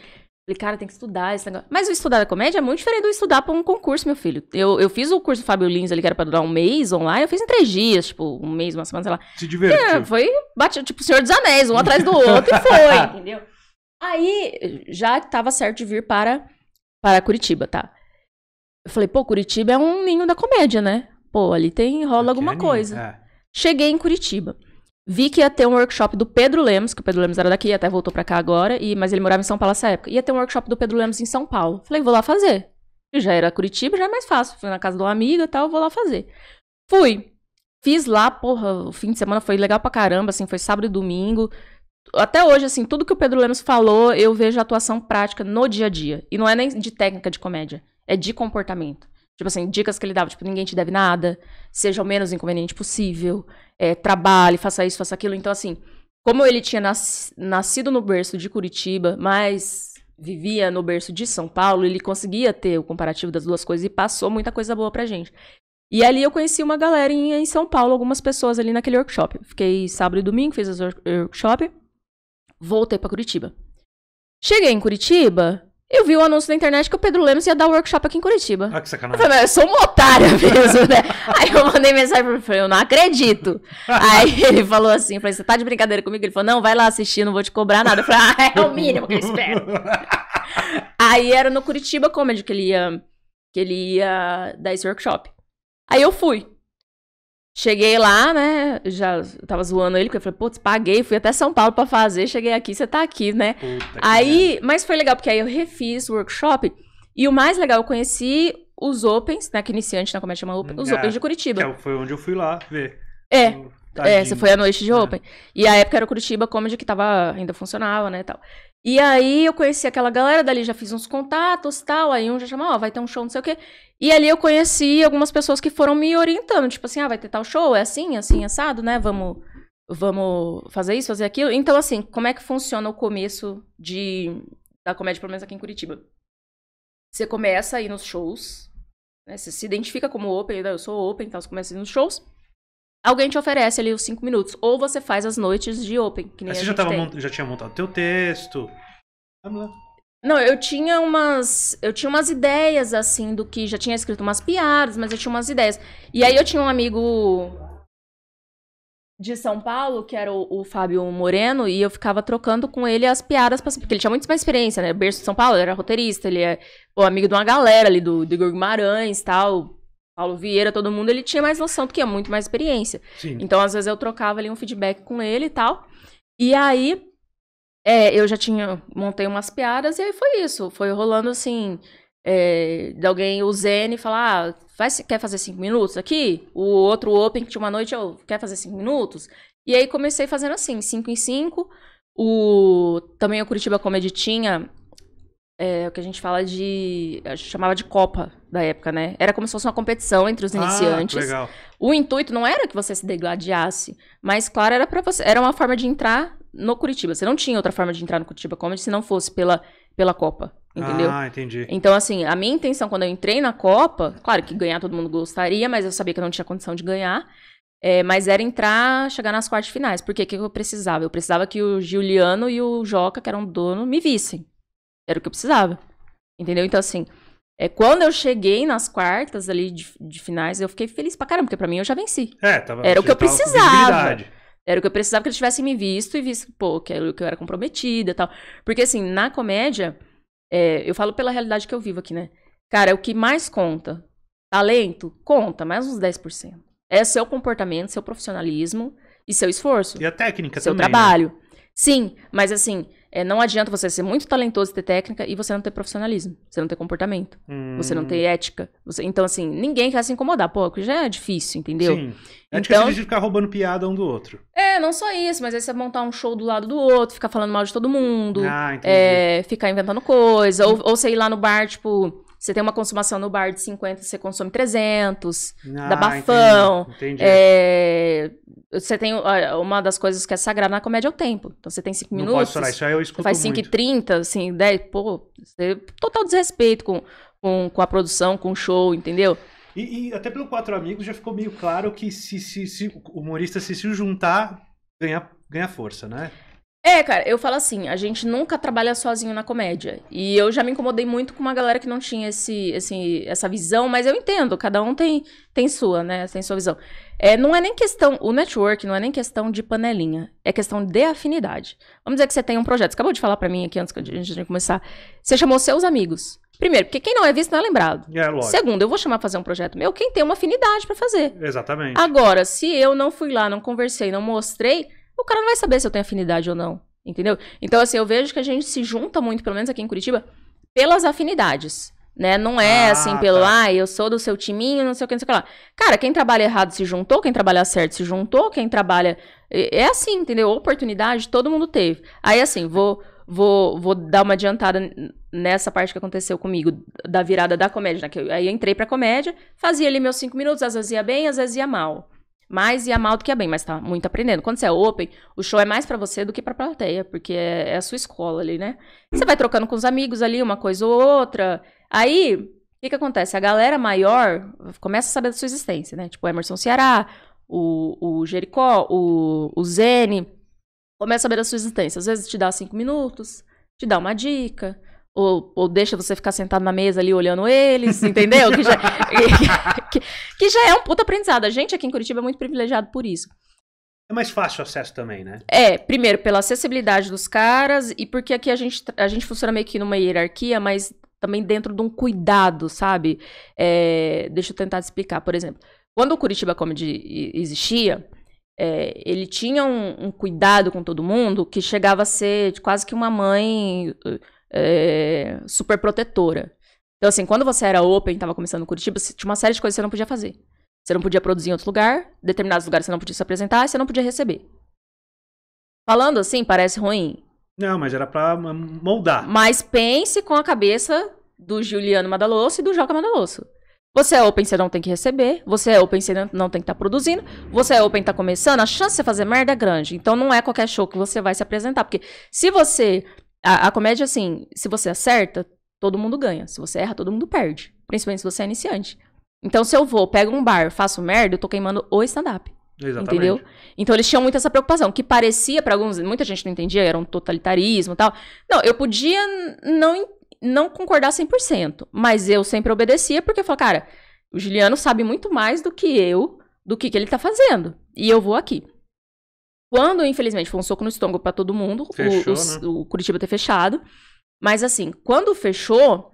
Falei, cara, tem que estudar esse negócio. Mas o estudar da comédia é muito diferente do estudar pra um concurso, meu filho. Eu, eu fiz o curso do Fábio Lins ali, que era pra durar um mês online, eu fiz em três dias, tipo, um mês, uma semana, sei lá. Se divertiu. É, foi, bate, tipo, Senhor dos Anéis, um atrás do outro e foi, entendeu? Aí já estava certo de vir para, para Curitiba, tá? Eu falei, pô, Curitiba é um ninho da comédia, né? Pô, ali tem rola é alguma coisa. É. Cheguei em Curitiba. Vi que ia ter um workshop do Pedro Lemos, que o Pedro Lemos era daqui, até voltou para cá agora, e, mas ele morava em São Paulo nessa época. Ia ter um workshop do Pedro Lemos em São Paulo. Falei, vou lá fazer. já era Curitiba, já é mais fácil. Fui na casa de uma amiga e tal, vou lá fazer. Fui. Fiz lá, porra, o fim de semana foi legal pra caramba, assim, foi sábado e domingo até hoje, assim, tudo que o Pedro Lemos falou, eu vejo atuação prática no dia a dia. E não é nem de técnica de comédia, é de comportamento. Tipo assim, dicas que ele dava, tipo, ninguém te deve nada, seja o menos inconveniente possível, é, trabalhe, faça isso, faça aquilo. Então, assim, como ele tinha nas, nascido no berço de Curitiba, mas vivia no berço de São Paulo, ele conseguia ter o comparativo das duas coisas e passou muita coisa boa pra gente. E ali eu conheci uma galera em, São Paulo, algumas pessoas ali naquele workshop. Fiquei sábado e domingo, fiz o workshop voltei para Curitiba. Cheguei em Curitiba, eu vi o um anúncio na internet que o Pedro Lemos ia dar workshop aqui em Curitiba. Ah, que sacanagem. Eu falei, eu sou uma otária mesmo, né? Aí eu mandei mensagem pra ele, falei, eu não acredito. Aí ele falou assim, falei, você tá de brincadeira comigo? Ele falou, não, vai lá assistir, não vou te cobrar nada. Eu falei, ah, é o mínimo que eu espero. Aí era no Curitiba Comedy que ele ia, que ele ia dar esse workshop. Aí eu fui. Cheguei lá, né? Já tava zoando ele, porque eu falei, putz, paguei, fui até São Paulo para fazer, cheguei aqui, você tá aqui, né? Puta aí, mas foi legal, porque aí eu refiz o workshop. E o mais legal, eu conheci os Opens, né? Que é iniciante na comédia chama Open, os é, Opens de Curitiba. Que é foi onde eu fui lá ver. É. O... É, você foi a noite de é. Open. É. E a época era Curitiba Comedy que tava, ainda funcionava, né, tal. E aí eu conheci aquela galera, dali já fiz uns contatos tal, aí um já chamou, ó, vai ter um show, não sei o quê. E ali eu conheci algumas pessoas que foram me orientando, tipo assim, ah, vai ter tal show, é assim, assim, assado, né? Vamos, vamos fazer isso, fazer aquilo. Então, assim, como é que funciona o começo de, da comédia, pelo menos aqui em Curitiba? Você começa aí nos shows, né? Você se identifica como open, né? eu sou open, então você começa aí nos shows alguém te oferece ali os cinco minutos. Ou você faz as noites de open, que nem Mas você já, tava, mont... já tinha montado teu texto. Não, eu tinha umas. Eu tinha umas ideias, assim, do que. Já tinha escrito umas piadas, mas eu tinha umas ideias. E aí eu tinha um amigo de São Paulo, que era o, o Fábio Moreno, e eu ficava trocando com ele as piadas, porque ele tinha muito mais experiência, né? Berço de São Paulo, ele era roteirista, ele é o amigo de uma galera ali do, do Igor Guimarães e tal. Paulo Vieira, todo mundo, ele tinha mais noção, porque é muito mais experiência. Sim. Então, às vezes, eu trocava ali um feedback com ele e tal. E aí, é, eu já tinha, montei umas piadas e aí foi isso. Foi rolando assim, é, de alguém, o Zene, falar, ah, quer fazer cinco minutos aqui? O outro Open que tinha uma noite, eu, quer fazer cinco minutos? E aí comecei fazendo assim, cinco em cinco. O, também o Curitiba Comedy tinha é, o que a gente fala de. A gente chamava de Copa da época, né? Era como se fosse uma competição entre os ah, iniciantes. Ah, legal. O intuito não era que você se degladiasse, mas, claro, era para você. Era uma forma de entrar no Curitiba. Você não tinha outra forma de entrar no Curitiba Comedy se não fosse pela, pela Copa. Entendeu? Ah, entendi. Então, assim, a minha intenção quando eu entrei na Copa, claro que ganhar todo mundo gostaria, mas eu sabia que eu não tinha condição de ganhar. É, mas era entrar, chegar nas quartas finais. Porque o que eu precisava? Eu precisava que o Giuliano e o Joca, que eram dono, me vissem. Era o que eu precisava. Entendeu? Então, assim, é, quando eu cheguei nas quartas ali de, de finais, eu fiquei feliz pra caramba, porque pra mim eu já venci. É, tava, Era o que eu precisava. Era o que eu precisava que eles tivessem me visto e visto, pô, que eu, que eu era comprometida e tal. Porque, assim, na comédia, é, eu falo pela realidade que eu vivo aqui, né? Cara, é o que mais conta. Talento? Conta, mais uns 10%. É seu comportamento, seu profissionalismo e seu esforço. E a técnica seu também. Seu né? trabalho. Né? Sim, mas assim, é, não adianta você ser muito talentoso e ter técnica e você não ter profissionalismo, você não ter comportamento, hum. você não ter ética. Você... Então, assim, ninguém quer se incomodar. Pô, já é difícil, entendeu? Sim. É então... difícil ficar roubando piada um do outro. É, não só isso, mas aí você montar um show do lado do outro, ficar falando mal de todo mundo, ah, é, ficar inventando coisa, ou, ou você ir lá no bar, tipo, você tem uma consumação no bar de 50, você consome 300, ah, dá bafão. Entendi, entendi. É, você tem uma das coisas que é sagrada na comédia é o tempo. Então você tem 5 minutos. Pode chorar, isso aí eu escuto faz 5 muito. e 30, assim, 10, pô, é total desrespeito com, com, com a produção, com o show, entendeu? E, e, até pelo Quatro Amigos já ficou meio claro que se, se, se o humorista se, se juntar, ganha, ganha força, né? É, cara, eu falo assim, a gente nunca trabalha sozinho na comédia. E eu já me incomodei muito com uma galera que não tinha esse, esse, essa visão, mas eu entendo, cada um tem, tem sua, né? Tem sua visão. É, não é nem questão, o network não é nem questão de panelinha, é questão de afinidade. Vamos dizer que você tem um projeto, você acabou de falar para mim aqui antes de começar, você chamou seus amigos. Primeiro, porque quem não é visto não é lembrado. É, lógico. Segundo, eu vou chamar pra fazer um projeto meu quem tem uma afinidade para fazer. Exatamente. Agora, se eu não fui lá, não conversei, não mostrei, o cara não vai saber se eu tenho afinidade ou não. Entendeu? Então, assim, eu vejo que a gente se junta muito, pelo menos aqui em Curitiba, pelas afinidades. Né? Não é ah, assim, tá. pelo, tá. ah, eu sou do seu timinho, não sei o que, não sei o que lá. Cara, quem trabalha errado se juntou, quem trabalha certo se juntou, quem trabalha. É, é assim, entendeu? Oportunidade todo mundo teve. Aí, assim, vou, vou, vou dar uma adiantada nessa parte que aconteceu comigo, da virada da comédia. Né? aí eu entrei pra comédia, fazia ali meus cinco minutos, às vezes ia bem, às vezes ia mal mais e mal do que é bem, mas tá muito aprendendo. Quando você é open, o show é mais para você do que pra plateia, porque é, é a sua escola ali, né? Você vai trocando com os amigos ali, uma coisa ou outra. Aí, o que que acontece? A galera maior começa a saber da sua existência, né? Tipo, o Emerson Ceará, o, o Jericó, o, o Zene, começa a saber da sua existência. Às vezes te dá cinco minutos, te dá uma dica, ou, ou, deixa você ficar sentado na mesa ali olhando eles, entendeu? Que já, que, que já é um puta aprendizado. A gente aqui em Curitiba é muito privilegiado por isso. É mais fácil o acesso também, né? É, primeiro, pela acessibilidade dos caras e porque aqui a gente, a gente funciona meio que numa hierarquia, mas também dentro de um cuidado, sabe? É, deixa eu tentar te explicar. Por exemplo, quando o Curitiba Comedy existia, é, ele tinha um, um, cuidado com todo mundo que chegava a ser quase que uma mãe é, super protetora. Então, assim, quando você era open, estava começando em Curitiba, tinha uma série de coisas que você não podia fazer. Você não podia produzir em outro lugar, determinados lugares você não podia se apresentar e você não podia receber. Falando assim, parece ruim. Não, mas era pra moldar. Mas pense com a cabeça do Juliano Madaloso e do Joca Madaloso. Você é open, você não tem que receber. Você é open, você não tem que estar tá produzindo. Você é open, tá começando. A chance de você fazer merda é grande. Então não é qualquer show que você vai se apresentar. Porque se você a, a comédia, assim, se você acerta, todo mundo ganha. Se você erra, todo mundo perde. Principalmente se você é iniciante. Então, se eu vou, pego um bar, faço merda, eu tô queimando o stand-up. Exatamente. Entendeu? Então eles tinham muito essa preocupação, que parecia para alguns, muita gente não entendia, era um totalitarismo e tal. Não, eu podia não, não concordar 100%, mas eu sempre obedecia, porque eu falava, cara, o Juliano sabe muito mais do que eu, do que, que ele tá fazendo, e eu vou aqui. Quando, infelizmente, foi um soco no estômago para todo mundo, Fechou, o, o, né? o Curitiba ter fechado. Mas assim, quando fechou,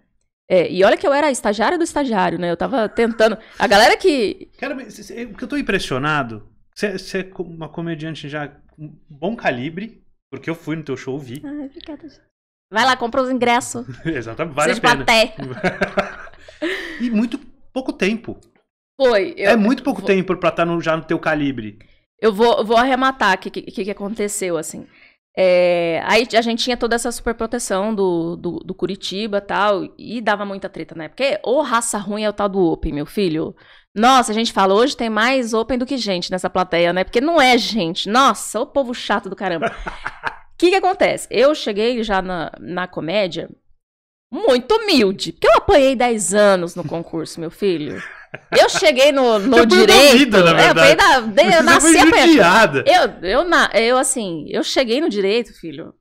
é, e olha que eu era estagiária do estagiário, né? Eu tava tentando. A galera que. Cara, o que eu tô impressionado. Você é uma comediante já com bom calibre, porque eu fui no teu show, vi. Ai, obrigada. Vai lá, compra os ingressos. Exatamente, vale Seja a pena. e muito pouco tempo. Foi. Eu... É muito pouco tempo pra estar tá no, já no teu calibre. Eu vou, vou arrematar o que, que, que, aconteceu, assim. É, aí a gente tinha toda essa superproteção do, do, do Curitiba tal, e dava muita treta, né? Porque ô raça ruim é o tal do Open, meu filho. Nossa, a gente fala, hoje tem mais Open do que gente nessa plateia, né? Porque não é gente. Nossa, o povo chato do caramba. O que, que acontece? Eu cheguei já na, na comédia muito humilde, porque eu apanhei 10 anos no concurso, meu filho. Eu cheguei no, no direito. Vida, na verdade. É, eu, da, eu nasci judiada. Eu, eu, na, eu, assim, eu cheguei no direito, filho.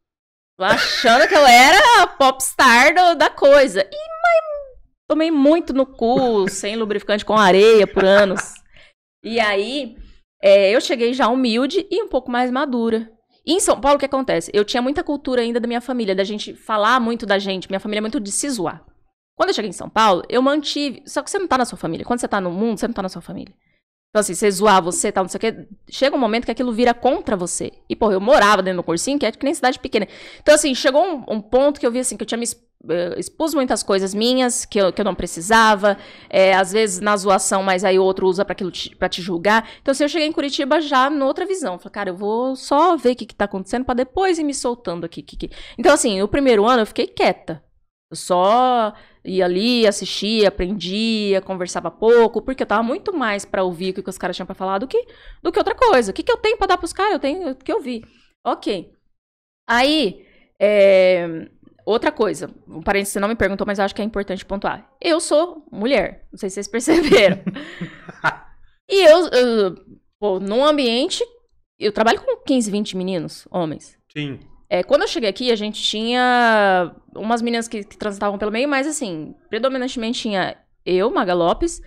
Achando que eu era a popstar do, da coisa. E mas, tomei muito no cu, sem lubrificante com areia por anos. E aí, é, eu cheguei já humilde e um pouco mais madura. E em São Paulo, o que acontece? Eu tinha muita cultura ainda da minha família, da gente falar muito da gente. Minha família é muito de se zoar. Quando eu cheguei em São Paulo, eu mantive. Só que você não tá na sua família. Quando você tá no mundo, você não tá na sua família. Então, assim, você zoar você, tal, não sei o quê. Chega um momento que aquilo vira contra você. E, porra, eu morava dentro do cursinho, que é que nem cidade pequena. Então, assim, chegou um, um ponto que eu vi, assim, que eu tinha me eh, expus muitas coisas minhas que eu, que eu não precisava. É, às vezes na zoação, mas aí outro usa para te, pra te julgar. Então, assim, eu cheguei em Curitiba já noutra visão. Falei, cara, eu vou só ver o que, que tá acontecendo para depois ir me soltando aqui. Que, que... Então, assim, o primeiro ano eu fiquei quieta. Eu só ia ali, assistia, aprendia, conversava pouco, porque eu tava muito mais para ouvir o que, que os caras tinham para falar do que, do que outra coisa. O que, que eu tenho para dar pros caras? Eu tenho o que eu vi. Ok. Aí, é, outra coisa, um parênteses, você não me perguntou, mas acho que é importante pontuar. Eu sou mulher, não sei se vocês perceberam. e eu, eu pô, num ambiente, eu trabalho com 15, 20 meninos, homens. Sim. É, quando eu cheguei aqui, a gente tinha umas meninas que, que transitavam pelo meio, mas assim, predominantemente tinha eu, Maga Lopes,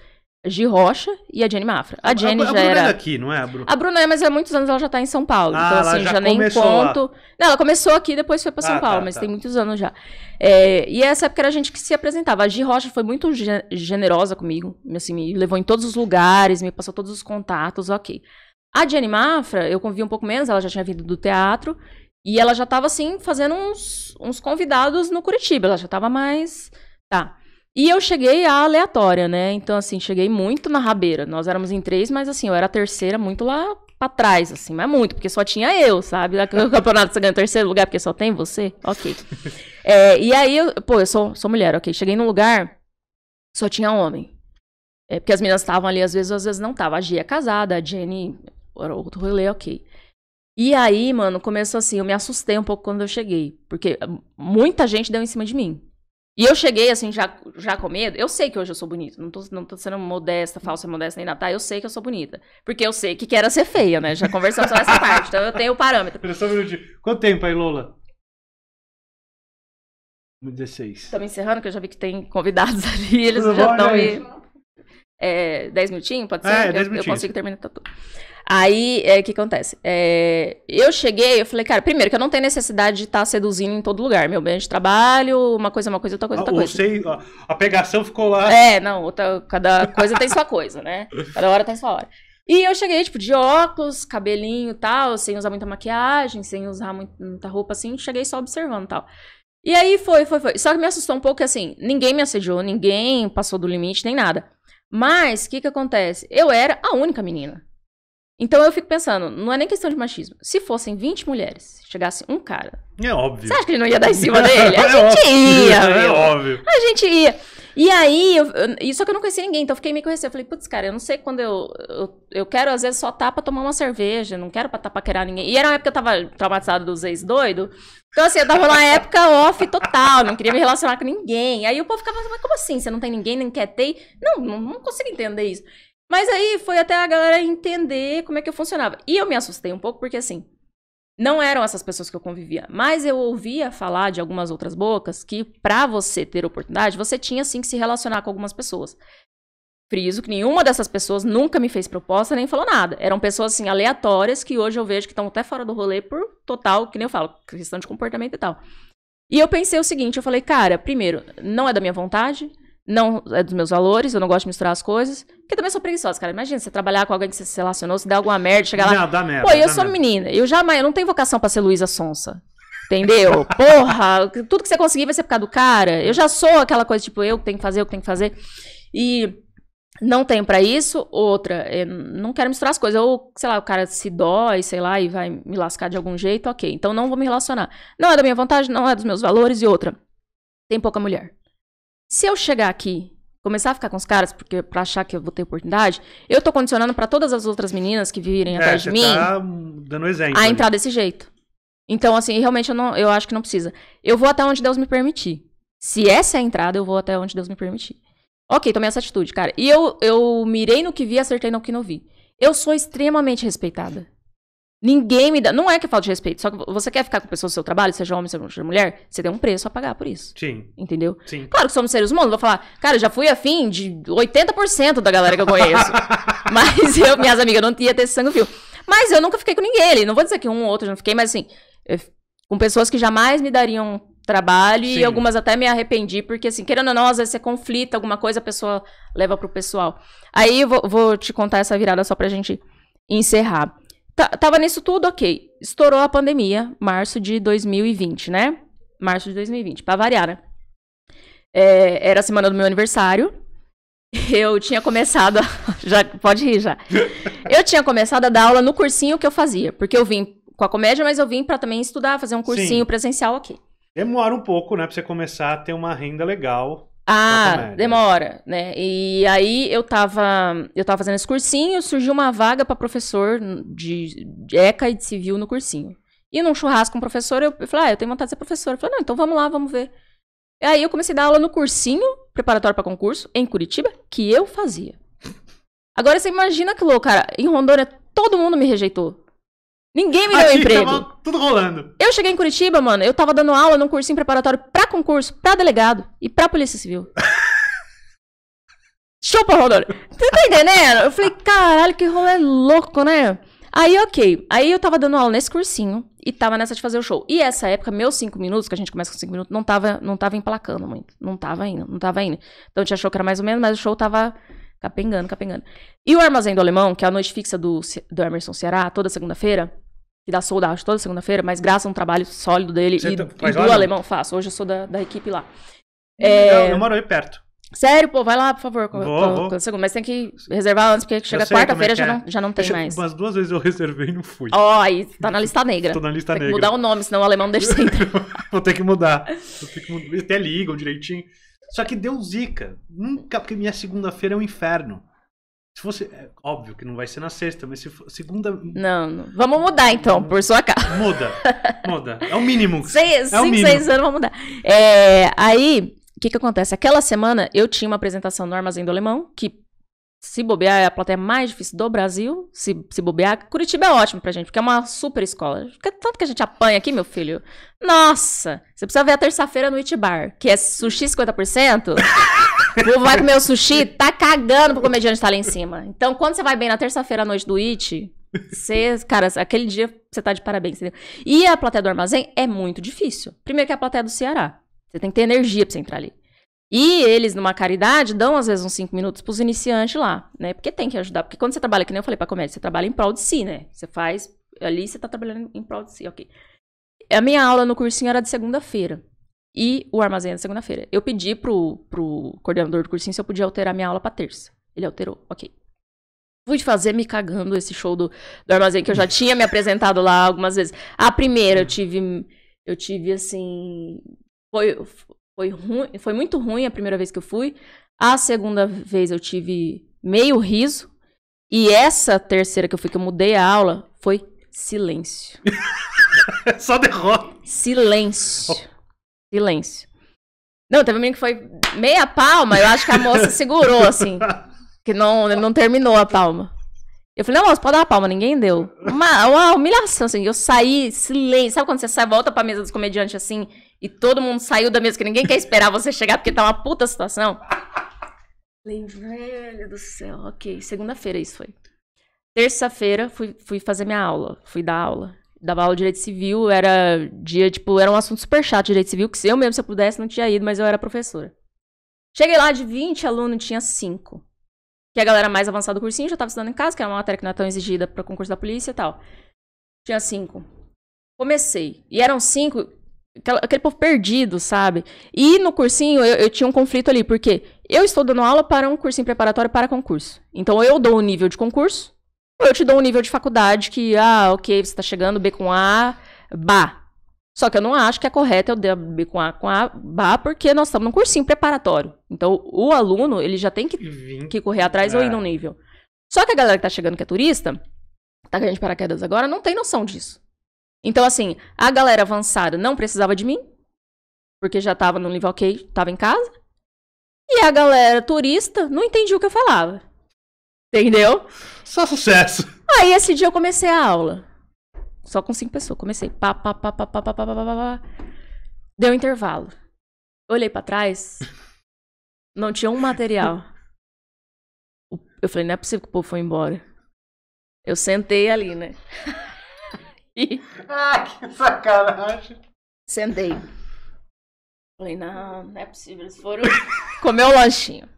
Gi Rocha e a Jenny Mafra. A, a Jenny a, a já Bruna é era. É aqui, não é, a Bruna? A Bruna é, mas há é muitos anos ela já tá em São Paulo. Ah, então, assim, já, já nem conto. Lá. Não, ela começou aqui depois foi para ah, São ah, Paulo, tá, mas tá. tem muitos anos já. É, e essa época era a gente que se apresentava. A Gi Rocha foi muito generosa comigo, assim, me levou em todos os lugares, me passou todos os contatos, ok. A Jenny Mafra, eu convivi um pouco menos, ela já tinha vindo do teatro. E ela já estava assim, fazendo uns, uns convidados no Curitiba. Ela já estava mais. Tá. E eu cheguei à aleatória, né? Então, assim, cheguei muito na rabeira. Nós éramos em três, mas assim, eu era a terceira, muito lá pra trás, assim, mas muito, porque só tinha eu, sabe? No campeonato você ganha terceiro lugar porque só tem você? Ok. É, e aí, eu, pô, eu sou, sou mulher, ok. Cheguei num lugar, só tinha homem. É, porque as meninas estavam ali, às vezes, às vezes não tava. A Gia é casada, a Jenny, outro rolê, ok. E aí, mano, começou assim, eu me assustei um pouco quando eu cheguei, porque muita gente deu em cima de mim. E eu cheguei, assim, já, já com medo. Eu sei que hoje eu sou bonita. Não tô, não tô sendo modesta, falsa modesta nem nada, tá? Eu sei que eu sou bonita. Porque eu sei que que ser feia, né? Já conversamos sobre essa parte. Então eu tenho o parâmetro. só um minutinho. Quanto tempo aí, Lola? 16. Estamos encerrando, que eu já vi que tem convidados ali. Eles Tudo já estão aí. É, 10 minutinhos, pode ser? É, 10 minutinhos. Eu, consigo terminar tudo. Aí, é, o é, que acontece? É, eu cheguei, eu falei, cara, primeiro que eu não tenho necessidade de estar tá seduzindo em todo lugar. Meu bem de trabalho, uma coisa, é uma coisa, outra coisa, é ah, outra coisa. Sei, a pegação ficou lá. É, não, outra, cada coisa tem sua coisa, né? Cada hora tem sua hora. E eu cheguei, tipo, de óculos, cabelinho e tal, sem usar muita maquiagem, sem usar muita roupa assim, cheguei só observando e tal. E aí foi, foi, foi. Só que me assustou um pouco que, assim, ninguém me assediou, ninguém passou do limite, nem nada. Mas, o que que acontece? Eu era a única menina. Então eu fico pensando, não é nem questão de machismo. Se fossem 20 mulheres, chegasse um cara. É óbvio. Você acha que ele não ia dar em cima dele? A é gente ia. É óbvio. A gente ia. E aí, eu, eu, só que eu não conhecia ninguém, então eu fiquei meio conhecendo. Eu falei, putz, cara, eu não sei quando eu, eu, eu. quero, às vezes, só tá pra tomar uma cerveja, não quero pra tá paquerar ninguém. E era uma época que eu tava traumatizado dos ex doido. Então, assim, eu tava numa época off total, não queria me relacionar com ninguém. Aí o povo ficava, mas como assim? Você não tem ninguém, nem quer ter? Não, não, não consigo entender isso. Mas aí foi até a galera entender como é que eu funcionava. E eu me assustei um pouco, porque assim, não eram essas pessoas que eu convivia. Mas eu ouvia falar de algumas outras bocas que, para você ter oportunidade, você tinha sim que se relacionar com algumas pessoas. Friso que nenhuma dessas pessoas nunca me fez proposta nem falou nada. Eram pessoas assim aleatórias que hoje eu vejo que estão até fora do rolê por total, que nem eu falo, questão de comportamento e tal. E eu pensei o seguinte, eu falei, cara, primeiro, não é da minha vontade, não é dos meus valores, eu não gosto de misturar as coisas. Porque também sou preguiçosa, cara. Imagina você trabalhar com alguém que você se relacionou, se der alguma merda, chegar lá. Não, dá merda. Pô, eu sou merda. menina. Eu jamais, eu não tenho vocação para ser Luísa Sonsa. Entendeu? Porra, tudo que você conseguir vai ser por causa do cara. Eu já sou aquela coisa, tipo, eu que tenho que fazer, eu que tenho que fazer. E não tenho para isso. Outra, não quero misturar as coisas. Ou, sei lá, o cara se dói, sei lá, e vai me lascar de algum jeito, ok. Então não vou me relacionar. Não é da minha vontade, não é dos meus valores. E outra, tem pouca mulher. Se eu chegar aqui começar a ficar com os caras porque para achar que eu vou ter oportunidade, eu tô condicionando para todas as outras meninas que virem é, atrás de mim tá dando exemplo, a entrar desse jeito. Então, assim, realmente eu, não, eu acho que não precisa. Eu vou até onde Deus me permitir. Se essa é a entrada, eu vou até onde Deus me permitir. Ok, tomei essa atitude, cara. E eu, eu mirei no que vi, acertei no que não vi. Eu sou extremamente respeitada. Ninguém me dá. Não é que é falta de respeito. Só que você quer ficar com pessoas do seu trabalho, seja homem, seja mulher, você tem um preço a pagar por isso. Sim. Entendeu? Sim. Claro que somos seres humanos. Vou falar, cara, já fui afim de 80% da galera que eu conheço. mas eu, minhas amigas, não ia ter esse sangue frio Mas eu nunca fiquei com ninguém. Ele. Não vou dizer que um ou outro eu não fiquei, mas assim, com pessoas que jamais me dariam trabalho Sim. e algumas até me arrependi, porque assim, querendo ou não, às vezes você conflita alguma coisa, a pessoa leva pro pessoal. Aí eu vou, vou te contar essa virada só pra gente encerrar. Tá, tava nisso tudo, ok. Estourou a pandemia, março de 2020, né? Março de 2020, pra variar, né? É, era a semana do meu aniversário. Eu tinha começado a... já pode rir já. Eu tinha começado a dar aula no cursinho que eu fazia, porque eu vim com a comédia, mas eu vim para também estudar, fazer um cursinho Sim. presencial aqui. Demora um pouco, né, para você começar a ter uma renda legal. Ah, demora, né? E aí eu tava, eu tava fazendo esse cursinho, surgiu uma vaga para professor de, de ECA e de civil no cursinho. E num churrasco com um professor, eu falei, ah, eu tenho vontade de ser professor. Eu falei, não, então vamos lá, vamos ver. E aí eu comecei a dar aula no cursinho preparatório para concurso, em Curitiba, que eu fazia. Agora você imagina que louco, cara. Em Rondônia, todo mundo me rejeitou. Ninguém me deu Aqui emprego. Tava tudo rolando. Eu cheguei em Curitiba, mano, eu tava dando aula num cursinho preparatório pra concurso, pra delegado e pra Polícia Civil. Chupa, Rodolfo. Você tá entendendo? Eu falei, caralho, que rolê louco, né? Aí, ok. Aí eu tava dando aula nesse cursinho e tava nessa de fazer o show. E essa época, meus cinco minutos, que a gente começa com cinco minutos, não tava, não tava emplacando muito. Não tava ainda, não tava ainda. Então tinha show que era mais ou menos, mas o show tava capengando, capengando. E o Armazém do Alemão, que é a noite fixa do, do Emerson Ceará, toda segunda-feira, e da Soul Out toda segunda-feira, mas graças a um trabalho sólido dele Você e, tá, e do alemão não. faço. Hoje eu sou da, da equipe lá. É... Eu, eu moro aí perto. Sério, pô, vai lá, por favor. Vou, com, vou. mas tem que reservar antes, porque chega é quarta-feira é já, é. não, já não tem mais. Umas duas vezes eu reservei e não fui. Ó, oh, aí tá na lista negra. Tô na lista tem negra. mudar o nome, senão o alemão deixa você Vou ter que mudar. Vou ter que mudar. Até ligam direitinho. Só que deu zica. Nunca, porque minha segunda-feira é um inferno. Se fosse. É, óbvio que não vai ser na sexta, mas se for, segunda. Não, não, vamos mudar então, por sua causa. Muda, muda. É o mínimo. Seis, é cinco, mínimo. seis anos, vamos mudar. É, aí, o que, que acontece? Aquela semana eu tinha uma apresentação no Armazém do Alemão, que se bobear, é a plateia mais difícil do Brasil. Se, se bobear, Curitiba é ótimo pra gente, porque é uma super escola. Tanto que a gente apanha aqui, meu filho. Nossa! Você precisa ver a terça-feira no Itibar, que é sushi 50%. O povo vai comer o sushi, tá cagando pro comediante estar tá lá em cima. Então, quando você vai bem na terça-feira à noite do It, você, cara, aquele dia você tá de parabéns, entendeu? E a plateia do armazém é muito difícil. Primeiro que é a plateia do Ceará. Você tem que ter energia pra você entrar ali. E eles, numa caridade, dão às vezes uns cinco minutos pros iniciantes lá, né? Porque tem que ajudar. Porque quando você trabalha, que nem eu falei pra comédia, você trabalha em prol de si, né? Você faz. Ali você tá trabalhando em prol de si, ok. A minha aula no cursinho era de segunda-feira. E o armazém era é de segunda-feira. Eu pedi pro, pro coordenador do cursinho se eu podia alterar minha aula pra terça. Ele alterou, ok. Fui fazer me cagando esse show do, do armazém que eu já tinha me apresentado lá algumas vezes. A primeira eu tive. Eu tive assim. Foi, foi ruim, foi muito ruim a primeira vez que eu fui. A segunda vez eu tive meio riso. E essa terceira que eu fui, que eu mudei a aula, foi silêncio. Só derrota. Silêncio. Silêncio. Não, teve um menino que foi meia palma, eu acho que a moça segurou, assim. Que não, não terminou a palma. Eu falei, não, moça, pode dar uma palma, ninguém deu. Uma, uma humilhação, assim. Eu saí, silêncio. Sabe quando você sai, volta pra mesa dos comediantes, assim, e todo mundo saiu da mesa, que ninguém quer esperar você chegar porque tá uma puta situação. Falei, velho do céu, ok. Segunda-feira isso foi. Terça-feira fui, fui fazer minha aula, fui dar aula. Dava aula de direito civil, era dia, tipo, era um assunto super chato de direito civil, que se eu mesmo, se eu pudesse, não tinha ido, mas eu era professora. Cheguei lá de 20 alunos, tinha 5. Que a galera mais avançada do cursinho já tava estudando em casa, que era uma matéria que não é tão exigida para concurso da polícia e tal. Tinha 5. Comecei. E eram cinco aquele povo perdido, sabe? E no cursinho eu, eu, tinha um conflito ali, porque eu estou dando aula para um cursinho preparatório para concurso. Então eu dou o um nível de concurso, ou eu te dou um nível de faculdade que, ah, ok, você está chegando B com A, Bá. Só que eu não acho que é correto eu dar B com A com A, Bá, porque nós estamos num cursinho preparatório. Então o aluno, ele já tem que, que correr atrás é. ou ir é. num nível. Só que a galera que está chegando que é turista, tá caindo paraquedas agora, não tem noção disso. Então, assim, a galera avançada não precisava de mim, porque já tava no nível ok, tava em casa. E a galera turista não entendia o que eu falava. Entendeu? Só sucesso. Aí esse dia eu comecei a aula. Só com cinco pessoas. Comecei. Pá, pá, pá, pá, pá, pá, pá, pá, pá. Deu um intervalo. Olhei para trás. Não tinha um material. Eu falei, não é possível que o povo foi embora. Eu sentei ali, né? ah, que sacanagem. Sentei. Falei, não, não é possível. Eles foram comer o lanchinho.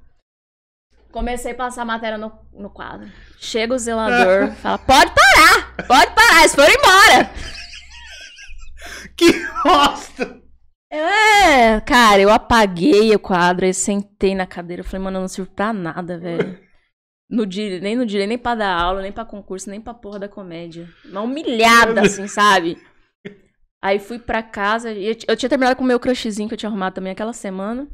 Comecei a passar a matéria no, no quadro. Chega o zelador, fala, pode parar, pode parar, eles foram embora. Que bosta! É, cara, eu apaguei o quadro, eu sentei na cadeira, falei, mano, eu não sirvo pra nada, velho no dia, nem no dia, nem pra dar aula, nem pra concurso, nem pra porra da comédia. Uma humilhada, assim, sabe? Aí fui pra casa, eu, eu tinha terminado com o meu crushzinho que eu tinha arrumado também aquela semana.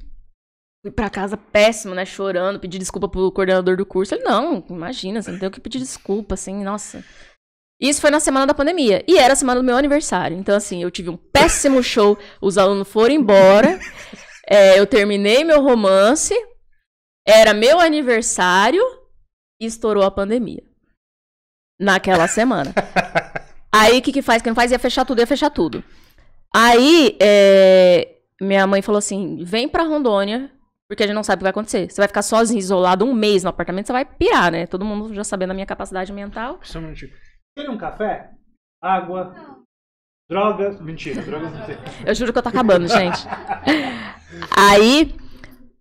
Fui pra casa péssimo, né? Chorando, pedi desculpa pro coordenador do curso. Ele, não, imagina, você não tem o que pedir desculpa, assim, nossa. Isso foi na semana da pandemia. E era a semana do meu aniversário. Então, assim, eu tive um péssimo show, os alunos foram embora. É, eu terminei meu romance. Era meu aniversário e estourou a pandemia. Naquela semana. Aí o que, que faz? que não faz ia é fechar tudo, ia é fechar tudo. Aí é, minha mãe falou assim: vem pra Rondônia, porque a gente não sabe o que vai acontecer. Você vai ficar sozinho, isolado um mês no apartamento, você vai pirar, né? Todo mundo já sabendo a minha capacidade mental. Só um minutinho. um café? Água? Não. Drogas? Mentira, drogas não tem. Eu juro que eu tô acabando, gente. Aí,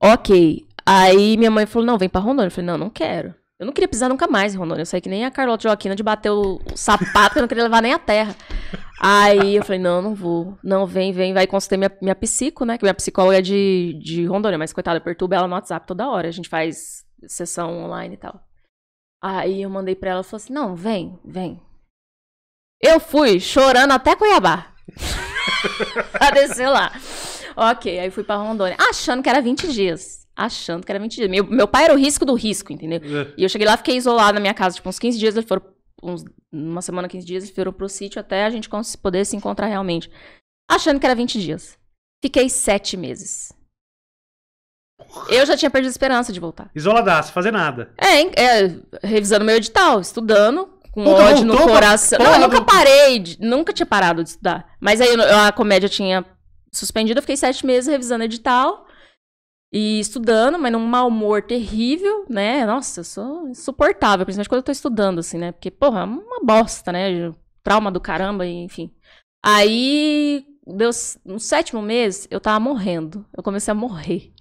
ok. Aí minha mãe falou: não, vem pra Rondônia. Eu falei: não, não quero. Eu não queria pisar nunca mais em Rondônia. Eu sei que nem a Carlota Joaquina de bater o sapato, que eu não queria levar nem a terra. Aí eu falei, não, não vou. Não, vem, vem. Vai consultar minha, minha psico, né? Que minha psicóloga é de, de Rondônia. Mas, coitada, eu perturbo ela no WhatsApp toda hora. A gente faz sessão online e tal. Aí eu mandei pra ela, ela falou assim, não, vem, vem. Eu fui chorando até Cuiabá. ela desceu lá. Ok, aí fui pra Rondônia. Achando que era 20 dias achando que era mentira. Meu, meu pai era o risco do risco, entendeu? É. E eu cheguei lá, fiquei isolado na minha casa, tipo, uns 15 dias, eles foram, uns, uma semana, 15 dias, eles foram pro sítio até a gente poder se encontrar realmente. Achando que era 20 dias. Fiquei sete meses. Eu já tinha perdido a esperança de voltar. Isoladaço, fazer nada. É, é revisando meu edital, estudando, com Puta, ódio no coração. Não, eu nunca parei, de, nunca tinha parado de estudar. Mas aí eu, a comédia tinha suspendido, eu fiquei sete meses revisando edital e estudando, mas num mau humor terrível, né? Nossa, eu sou insuportável, principalmente quando eu tô estudando, assim, né? Porque, porra, é uma bosta, né? Trauma do caramba, enfim. Aí, Deus no sétimo mês, eu tava morrendo. Eu comecei a morrer.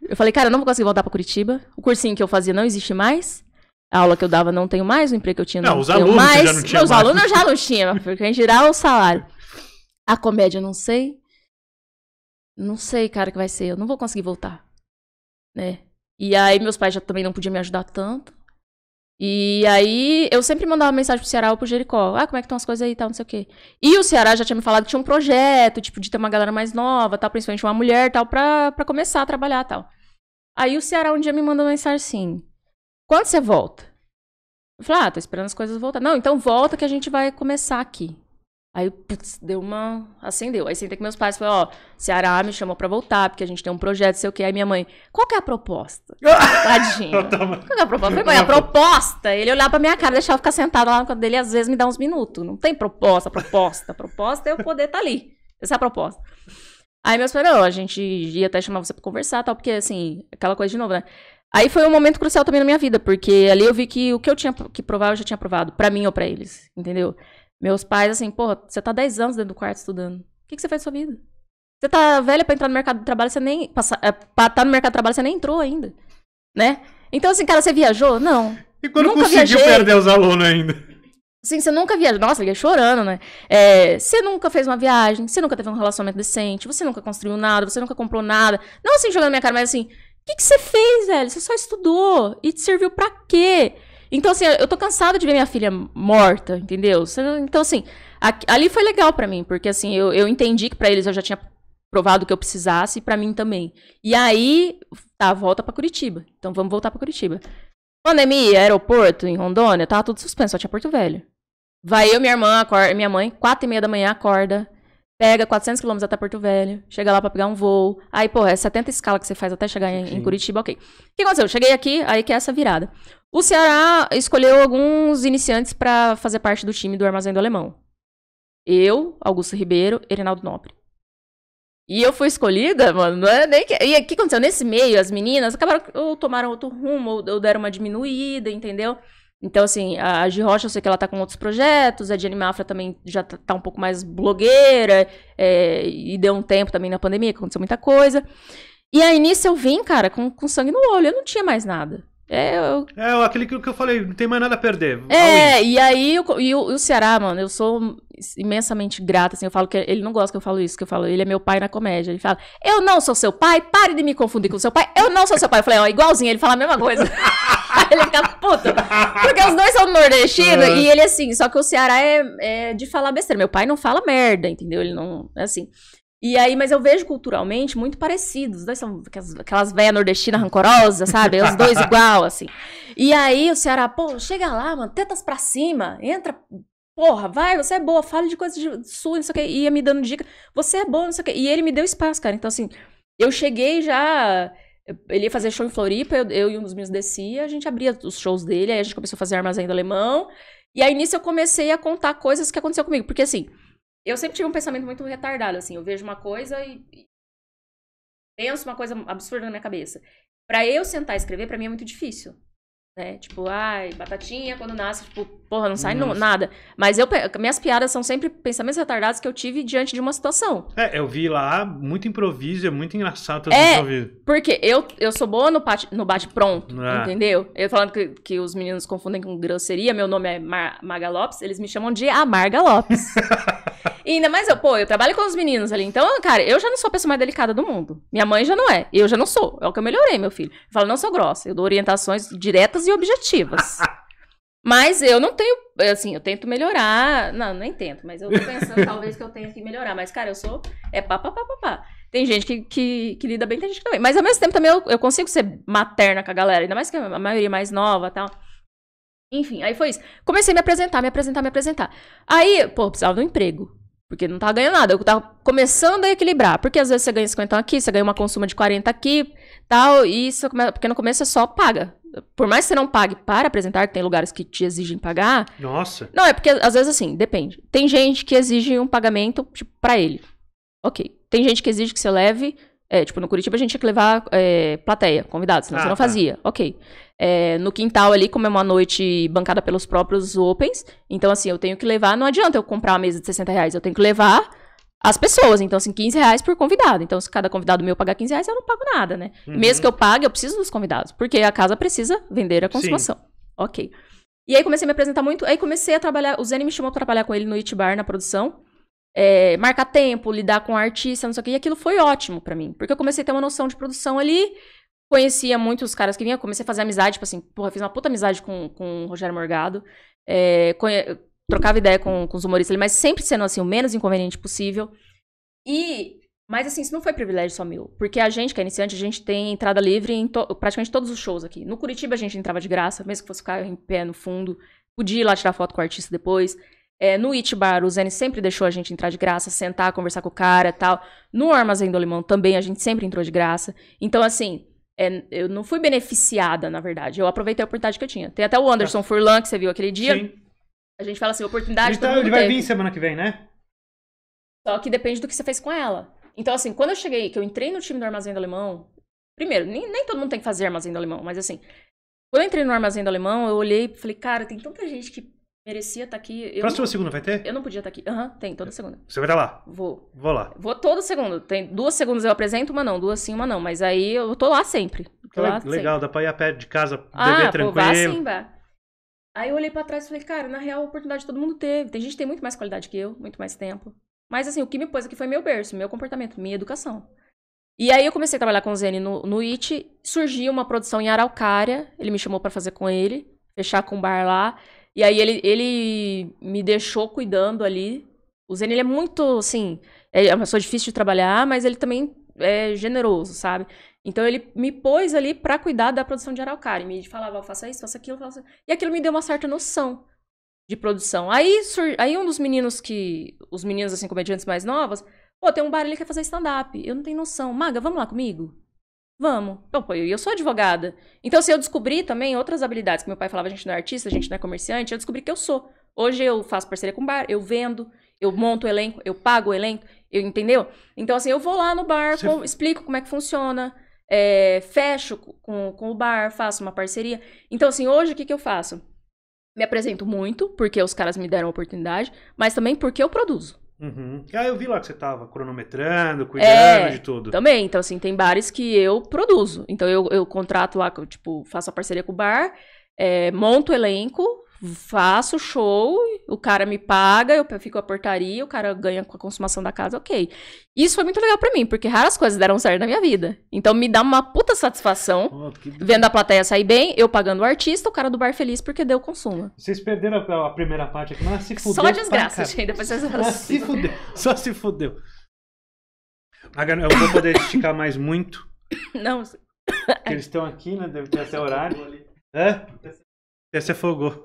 Eu falei, cara, eu não vou conseguir voltar pra Curitiba. O cursinho que eu fazia não existe mais. A aula que eu dava não tenho mais, o emprego que eu tinha não, não os alunos mais. Já não tinha os mais. alunos eu já não tinha, porque em geral o salário. A comédia eu não sei não sei, cara, que vai ser, eu não vou conseguir voltar, né? E aí meus pais já também não podiam me ajudar tanto. E aí eu sempre mandava mensagem pro Ceará ou pro Jericó. Ah, como é que estão as coisas aí e tal, não sei o quê. E o Ceará já tinha me falado que tinha um projeto, tipo, de ter uma galera mais nova, tal, principalmente uma mulher, tal, pra, pra começar a trabalhar tal. Aí o Ceará um dia me mandou mensagem assim: Quando você volta? Eu falei, ah, tô esperando as coisas voltar. Não, então volta que a gente vai começar aqui. Aí, putz, deu uma. Acendeu. Aí sentei com meus pais e falei: Ó, Ceará me chamou pra voltar, porque a gente tem um projeto, sei o quê. Aí minha mãe: Qual que é a proposta? Tadinha. Qual que é a proposta? Eu falei: Mãe, é a proposta. Ele olhar pra minha cara, deixar eu ficar sentado lá no canto dele, às vezes me dá uns minutos. Não tem proposta, proposta. Proposta é eu poder estar tá ali. Essa é a proposta. Aí meus pais: Não, a gente ia até chamar você pra conversar tal, porque assim, aquela coisa de novo, né? Aí foi um momento crucial também na minha vida, porque ali eu vi que o que eu tinha que provar, eu já tinha provado, para mim ou para eles, entendeu? Meus pais, assim, pô, você tá 10 anos dentro do quarto estudando. O que, que você faz da sua vida? Você tá velha pra entrar no mercado de trabalho, você nem. Pra, eh, pra tá no mercado de trabalho, você nem entrou ainda. Né? Então, assim, cara, você viajou? Não. E quando nunca conseguiu viajei. perder os alunos ainda? Sim, você nunca viajou. Nossa, ele ia chorando, né? É, você nunca fez uma viagem, você nunca teve um relacionamento decente, você nunca construiu nada, você nunca comprou nada. Não assim jogando na minha cara, mas assim, o que, que você fez, velho? Você só estudou. E te serviu pra quê? Então, assim, eu tô cansada de ver minha filha morta, entendeu? Então, assim, ali foi legal para mim, porque, assim, eu, eu entendi que para eles eu já tinha provado que eu precisasse, e pra mim também. E aí, tá, volta para Curitiba. Então, vamos voltar para Curitiba. Pandemia, aeroporto em Rondônia, tava tudo suspenso, só tinha Porto Velho. Vai eu, minha irmã, acorda, minha mãe, quatro e meia da manhã, acorda. Pega 400 quilômetros até Porto Velho, chega lá pra pegar um voo. Aí, pô é 70 escala que você faz até chegar em, em Curitiba, ok. O que aconteceu? Eu cheguei aqui, aí que é essa virada. O Ceará escolheu alguns iniciantes para fazer parte do time do Armazém do Alemão. Eu, Augusto Ribeiro e Reinaldo Nobre. E eu fui escolhida, mano. Não é nem que... E o que aconteceu? Nesse meio, as meninas acabaram ou tomaram outro rumo, ou, deram uma diminuída, entendeu? Então, assim, a Gi Rocha, eu sei que ela tá com outros projetos, a Jenny Mafra também já tá, tá um pouco mais blogueira, é, e deu um tempo também na pandemia, que aconteceu muita coisa. E aí, nisso, eu vim, cara, com, com sangue no olho, eu não tinha mais nada. É, eu... é aquele que, eu falei, não tem mais nada a perder. É, e aí eu, e o, e o Ceará, mano, eu sou imensamente grata, assim, eu falo que ele não gosta que eu falo isso, que eu falo, ele é meu pai na comédia. Ele fala, eu não sou seu pai, pare de me confundir com seu pai, eu não sou seu pai. Eu falei, ó, igualzinho, ele fala a mesma coisa. ele fica puto. Porque os dois são nordestinos uhum. e ele assim, só que o Ceará é, é de falar besteira. Meu pai não fala merda, entendeu? Ele não. É assim. E aí, mas eu vejo culturalmente muito parecidos. Os dois são aquelas, aquelas velhas nordestinas rancorosas, sabe? Os dois igual, assim. E aí o Ceará, pô, chega lá, mano, tetas pra cima, entra, porra, vai, você é boa, fala de coisa de sua, não sei o que. Ia me dando dica, você é boa, não sei o que. E ele me deu espaço, cara. Então, assim, eu cheguei já. Ele ia fazer show em Floripa, eu, eu e um dos meus descia, a gente abria os shows dele, aí a gente começou a fazer armazém do alemão. E aí nisso eu comecei a contar coisas que aconteceu comigo. Porque assim, eu sempre tive um pensamento muito retardado, assim. Eu vejo uma coisa e, e penso uma coisa absurda na minha cabeça. Para eu sentar e escrever, para mim é muito difícil. Né? Tipo, ai, batatinha, quando nasce, tipo, porra, não sai não, nada. Mas eu, minhas piadas são sempre pensamentos retardados que eu tive diante de uma situação. É, eu vi lá, muito improviso, é muito engraçado é, porque eu, eu sou boa no, bate, no bate pronto, é. entendeu? Eu falando que, que os meninos confundem com grosseria, meu nome é Mar Marga Lopes, eles me chamam de Amarga Lopes. E ainda mais eu, pô, eu trabalho com os meninos ali. Então, cara, eu já não sou a pessoa mais delicada do mundo. Minha mãe já não é. Eu já não sou. É o que eu melhorei, meu filho. Eu falo, não sou grossa. Eu dou orientações diretas e objetivas. Mas eu não tenho, eh, assim, eu tento melhorar. Não, nem tento, mas eu tô pensando talvez que eu tenha que melhorar. Mas, cara, eu sou. É pá, pá, pá, pá, pá. Tem gente que, que, que lida bem, tem gente que também. Mas ao mesmo tempo também eu, eu, consigo ser materna com a galera, ainda mais que a maioria mais nova tal. Enfim, aí foi isso. Comecei a me apresentar, me apresentar, me apresentar. Aí, pô, precisava de um emprego. Porque não tava ganhando nada, eu tava começando a equilibrar. Porque às vezes você ganha 50 aqui, você ganha uma consuma de 40 aqui, tal, e isso, porque no começo você é só paga. Por mais que você não pague para apresentar, que tem lugares que te exigem pagar. Nossa. Não, é porque às vezes assim, depende. Tem gente que exige um pagamento, tipo, pra ele. Ok. Tem gente que exige que você leve. É, tipo, no Curitiba a gente tinha que levar é, plateia, convidados, senão ah, você não tá. fazia. Ok é, no quintal ali, como é uma noite bancada pelos próprios Opens. Então, assim, eu tenho que levar. Não adianta eu comprar uma mesa de 60 reais, eu tenho que levar as pessoas. Então, assim, 15 reais por convidado. Então, se cada convidado meu pagar 15 reais, eu não pago nada, né? Uhum. Mesmo que eu pague, eu preciso dos convidados, porque a casa precisa vender a consumação. Sim. Ok. E aí comecei a me apresentar muito, aí comecei a trabalhar, o Zene me chamou pra trabalhar com ele no Bar na produção. É, marcar tempo, lidar com artista, não sei o que, e aquilo foi ótimo para mim, porque eu comecei a ter uma noção de produção ali, Conhecia muito os caras que vinham, comecei a fazer amizade, tipo assim, porra, fiz uma puta amizade com, com o Rogério Morgado. É, conhe... Trocava ideia com, com os humoristas, mas sempre sendo assim, o menos inconveniente possível. E mas assim, isso não foi privilégio só meu. Porque a gente, que é iniciante, a gente tem entrada livre em to praticamente todos os shows aqui. No Curitiba a gente entrava de graça, mesmo que fosse ficar em pé no fundo. Podia ir lá tirar foto com o artista depois. É, no Bar o Zene sempre deixou a gente entrar de graça, sentar, conversar com o cara tal. No Armazém do Alemão também a gente sempre entrou de graça. Então, assim, é, eu não fui beneficiada, na verdade. Eu aproveitei a oportunidade que eu tinha. Tem até o tá. Anderson Furlan, que você viu aquele dia. Sim. A gente fala assim, oportunidade. Então ele vai teve. vir semana que vem, né? Só que depende do que você fez com ela. Então, assim, quando eu cheguei, que eu entrei no time do Armazém do Alemão. Primeiro, nem, nem todo mundo tem que fazer Armazém do Alemão, mas assim. Quando eu entrei no Armazém do Alemão, eu olhei e falei, cara, tem tanta gente que merecia estar tá aqui. Eu Próxima não... segunda vai ter? Eu não podia estar tá aqui. Aham, uhum, tem, toda segunda. Você vai estar lá? Vou. Vou lá. Vou toda segunda. Tem duas segundas eu apresento, uma não, duas sim, uma não. Mas aí eu tô lá sempre. Tô então, lá legal, sempre. dá pra ir a pé de casa, ah, beber tranquilo. Ah, vá sim, vá. Aí eu olhei pra trás e falei, cara, na real a oportunidade todo mundo teve. Tem gente que tem muito mais qualidade que eu, muito mais tempo. Mas assim, o que me pôs aqui foi meu berço, meu comportamento, minha educação. E aí eu comecei a trabalhar com o Zene no, no IT, surgiu uma produção em Araucária, ele me chamou para fazer com ele, fechar com um bar lá. E aí ele, ele me deixou cuidando ali. O Zen, ele é muito, assim, é uma pessoa difícil de trabalhar, mas ele também é generoso, sabe? Então ele me pôs ali para cuidar da produção de araucária. Me falava, faça isso, faça aquilo, faça... E aquilo me deu uma certa noção de produção. Aí, sur... aí um dos meninos que... Os meninos, assim, comediantes mais novos... Pô, tem um bar ali que quer fazer stand-up. Eu não tenho noção. Maga, vamos lá comigo? Vamos. Então, eu sou advogada. Então, se assim, eu descobri também outras habilidades, que meu pai falava, a gente não é artista, a gente não é comerciante, eu descobri que eu sou. Hoje eu faço parceria com bar, eu vendo, eu monto o elenco, eu pago o elenco, eu, entendeu? Então, assim, eu vou lá no bar, com, explico como é que funciona, é, fecho com, com o bar, faço uma parceria. Então, assim, hoje o que, que eu faço? Me apresento muito, porque os caras me deram a oportunidade, mas também porque eu produzo. Uhum. Ah, eu vi lá que você tava cronometrando, cuidando é, de tudo. Também, então assim, tem bares que eu produzo. Então eu, eu contrato lá, tipo, faço a parceria com o bar, é, monto o elenco, faço show, o cara me paga, eu fico a portaria, o cara ganha com a consumação da casa, ok. Isso foi muito legal para mim, porque raras coisas deram certo na minha vida. Então me dá uma puta satisfação oh, vendo a plateia sair bem, eu pagando o artista, o cara do bar feliz porque deu consumo. Vocês perderam a primeira parte aqui, mas se fudeu. Só desgraça, pra... gente. Depois vocês... Só se fudeu. Só se fudeu. Agora eu vou poder esticar mais muito. Não. eles estão aqui, né? Deve ter até horário. Hã? Até afogou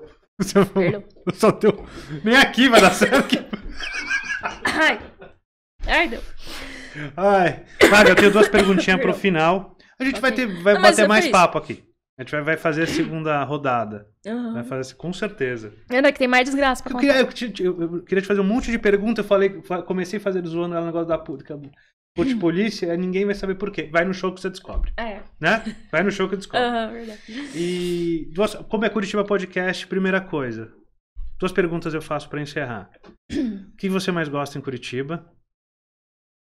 só teu... Nem aqui vai dar certo. Que... Ai. Ai, deu. Ai. Flávia, eu tenho duas perguntinhas pro final. A gente okay. vai, ter, vai Não, bater mais papo aqui. A gente vai, vai fazer a segunda rodada. Uhum. Vai fazer com certeza. ainda que tem mais desgraça pra eu contar. Queria, eu, eu, queria te fazer um monte de perguntas. Eu falei, comecei a fazer zoando ela negócio da puta por de hum. polícia, ninguém vai saber por quê. Vai no show que você descobre. É. Né? Vai no show que descobre. Uhum, verdade. E como é Curitiba Podcast, primeira coisa. Duas perguntas eu faço para encerrar. o que você mais gosta em Curitiba?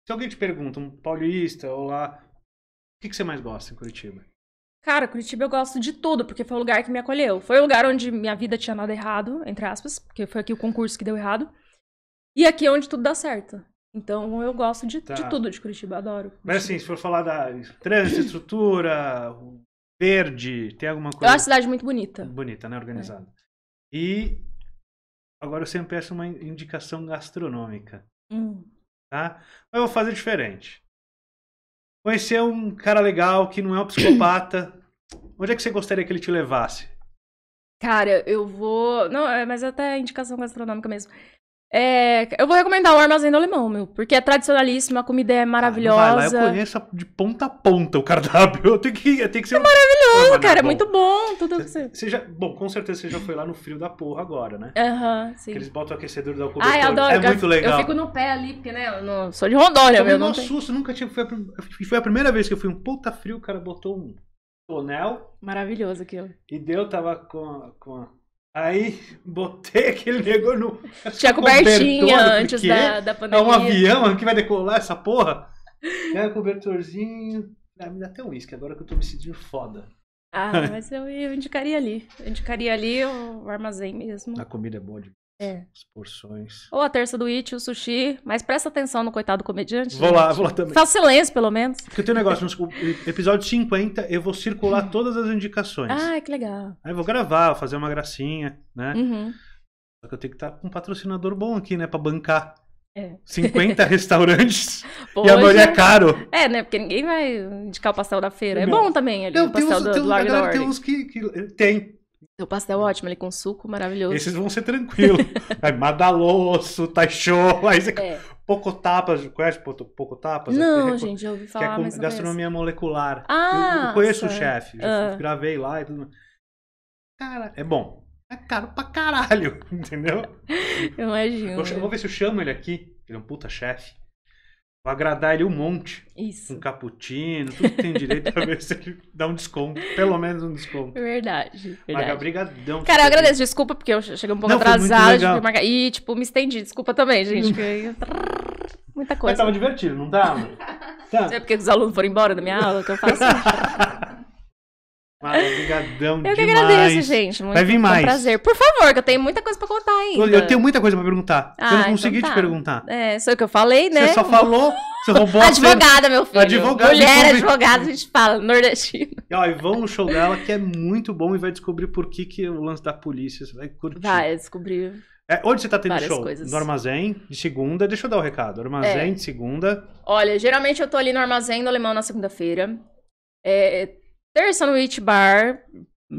Se alguém te pergunta, um paulista ou lá, o que, que você mais gosta em Curitiba? Cara, Curitiba eu gosto de tudo, porque foi o lugar que me acolheu. Foi o lugar onde minha vida tinha nada errado, entre aspas, porque foi aqui o concurso que deu errado. E aqui é onde tudo dá certo. Então eu gosto de, tá. de tudo de Curitiba, adoro. Curitiba. Mas assim, se for falar da trânsito, estrutura, verde, tem alguma coisa. É uma cidade muito bonita. Bonita, né? Organizada. É. E agora eu sempre peço uma indicação gastronômica. Hum. Tá? Mas eu vou fazer diferente. Conhecer um cara legal que não é um psicopata. Onde é que você gostaria que ele te levasse? Cara, eu vou. Não, é, mas até indicação gastronômica mesmo. É, eu vou recomendar o armazém do alemão, meu, porque é tradicionalíssimo, a comida é maravilhosa. Ah, vai lá, eu conheço de ponta a ponta o cardápio. Eu tenho que, eu tenho que ser. É maravilhoso, cara, é muito bom. Tudo isso. você já, bom, com certeza você já foi lá no frio da porra agora, né? Aham, sim. Que eles botam o aquecedor da cobertura. Ah, eu adoro. É eu, muito legal. Eu fico no pé ali, porque né, eu não, sou de Rondônia, meu. Eu não susto, nunca tinha. Foi a, foi a primeira vez que eu fui um puta frio, o cara botou um tonel. Maravilhoso aquilo. E deu, tava com, com Aí botei aquele negócio no. Tinha cobertinha antes da, da pandemia. É um avião que vai decolar essa porra. É um cobertorzinho. Ah, me dá até um uísque agora que eu tô me sentindo foda. Ah, mas eu indicaria ali. Eu indicaria ali o armazém mesmo. A comida é boa de é. As porções. Ou a terça do It, o sushi. Mas presta atenção no coitado comediante. Vou gente. lá, vou lá também. Faz silêncio, pelo menos. Porque tem um negócio, no episódio 50, eu vou circular uhum. todas as indicações. Ah, que legal. Aí eu vou gravar, fazer uma gracinha, né? Uhum. Só que eu tenho que estar tá com um patrocinador bom aqui, né? Pra bancar. 50 é. restaurantes e a maioria é caro. É, né? Porque ninguém vai indicar o pastel da feira. É bom também ali, Não, o pastel uns, do, tem, do Largo tem uns que, que tem. Seu pastel é ótimo, ele é com suco maravilhoso. Esses vão ser tranquilos. aí Madalosso, Taixô, aí você... é. Poco Tapas, conhece Poco Tapas? Não, é, gente, eu ouvi falar, que é mas gastronomia molecular. Ah, eu, eu ah, conheço o chefe, ah. gravei lá e tudo. Cara, é bom. É caro pra caralho, entendeu? eu imagino. Eu, eu vou ver se eu chamo ele aqui. Ele é um puta chefe. Vou agradar ele um monte. Isso. Um cappuccino, tudo que tem direito pra ver se ele dá um desconto. Pelo menos um desconto. Verdade. verdade. brigadão. Cara, eu agradeço. Desculpa, porque eu cheguei um pouco Não, E, tipo, me estendi. Desculpa também, gente. Porque... Muita coisa. Mas tava divertido, não tava? tá. É porque os alunos foram embora da minha aula que eu faço. Obrigadão, Eu que demais. agradeço, gente. Muito, Vai vir mais. Um prazer. Por favor, que eu tenho muita coisa pra contar ainda. Eu tenho muita coisa pra perguntar. Ah, eu não ah, então consegui então tá. te perguntar. É, foi o que eu falei, né? Você só falou. Você roubou Advogada, meu filho. Advogada. Mulher, advogada, a gente fala, nordestino. E, ó, e vão no show dela, que é muito bom e vai descobrir por que, que o lance da polícia. Você vai curtir. Vai, descobrir. É, onde você tá tendo show? Coisas. No Armazém, de segunda. Deixa eu dar o um recado. Armazém, é. de segunda. Olha, geralmente eu tô ali no Armazém, do Alemão, na segunda-feira. É, Terça no Noite Bar,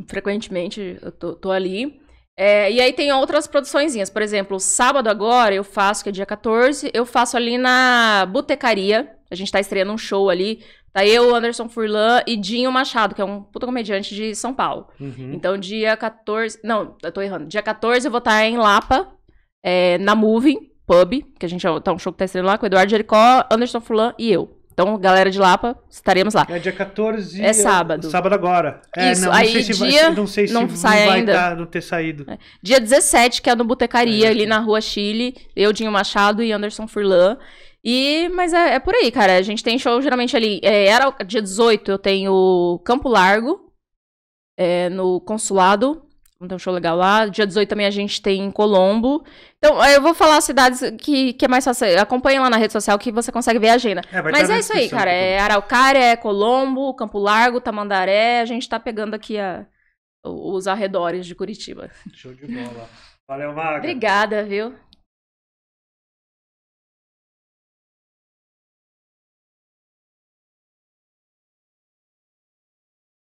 frequentemente eu tô, tô ali. É, e aí tem outras produçõezinhas. Por exemplo, sábado agora eu faço, que é dia 14, eu faço ali na Botecaria. A gente tá estreando um show ali. Tá eu, Anderson Furlan e Dinho Machado, que é um puta comediante de São Paulo. Uhum. Então, dia 14. Não, eu tô errando. Dia 14 eu vou estar tá em Lapa, é, na Moving Pub, que a gente é tá um show que tá estreando lá, com Eduardo Jericó, Anderson Furlan e eu. Então, galera de Lapa, estaremos lá. É dia 14. É sábado. É sábado agora. É, Isso, não, aí não sei dia, se, não sei se não sai vai ainda. Dar, não ter saído. É. Dia 17, que é no Botecaria, é. ali na Rua Chile. Eu, Dinho Machado e Anderson Furlan. E, mas é, é, por aí, cara. A gente tem show geralmente ali. É, era dia 18, eu tenho Campo Largo, é, no Consulado, Vamos ter um show legal lá. Dia 18 também a gente tem em Colombo. Então, é, eu vou falar as cidades que, que é mais fácil. Acompanhe lá na rede social que você consegue ver a agenda. É, Mas é isso aí, cara. É Araucária, é Colombo, Campo Largo, Tamandaré. A gente tá pegando aqui a, os arredores de Curitiba. Show de bola. Valeu, Maga. Obrigada, viu?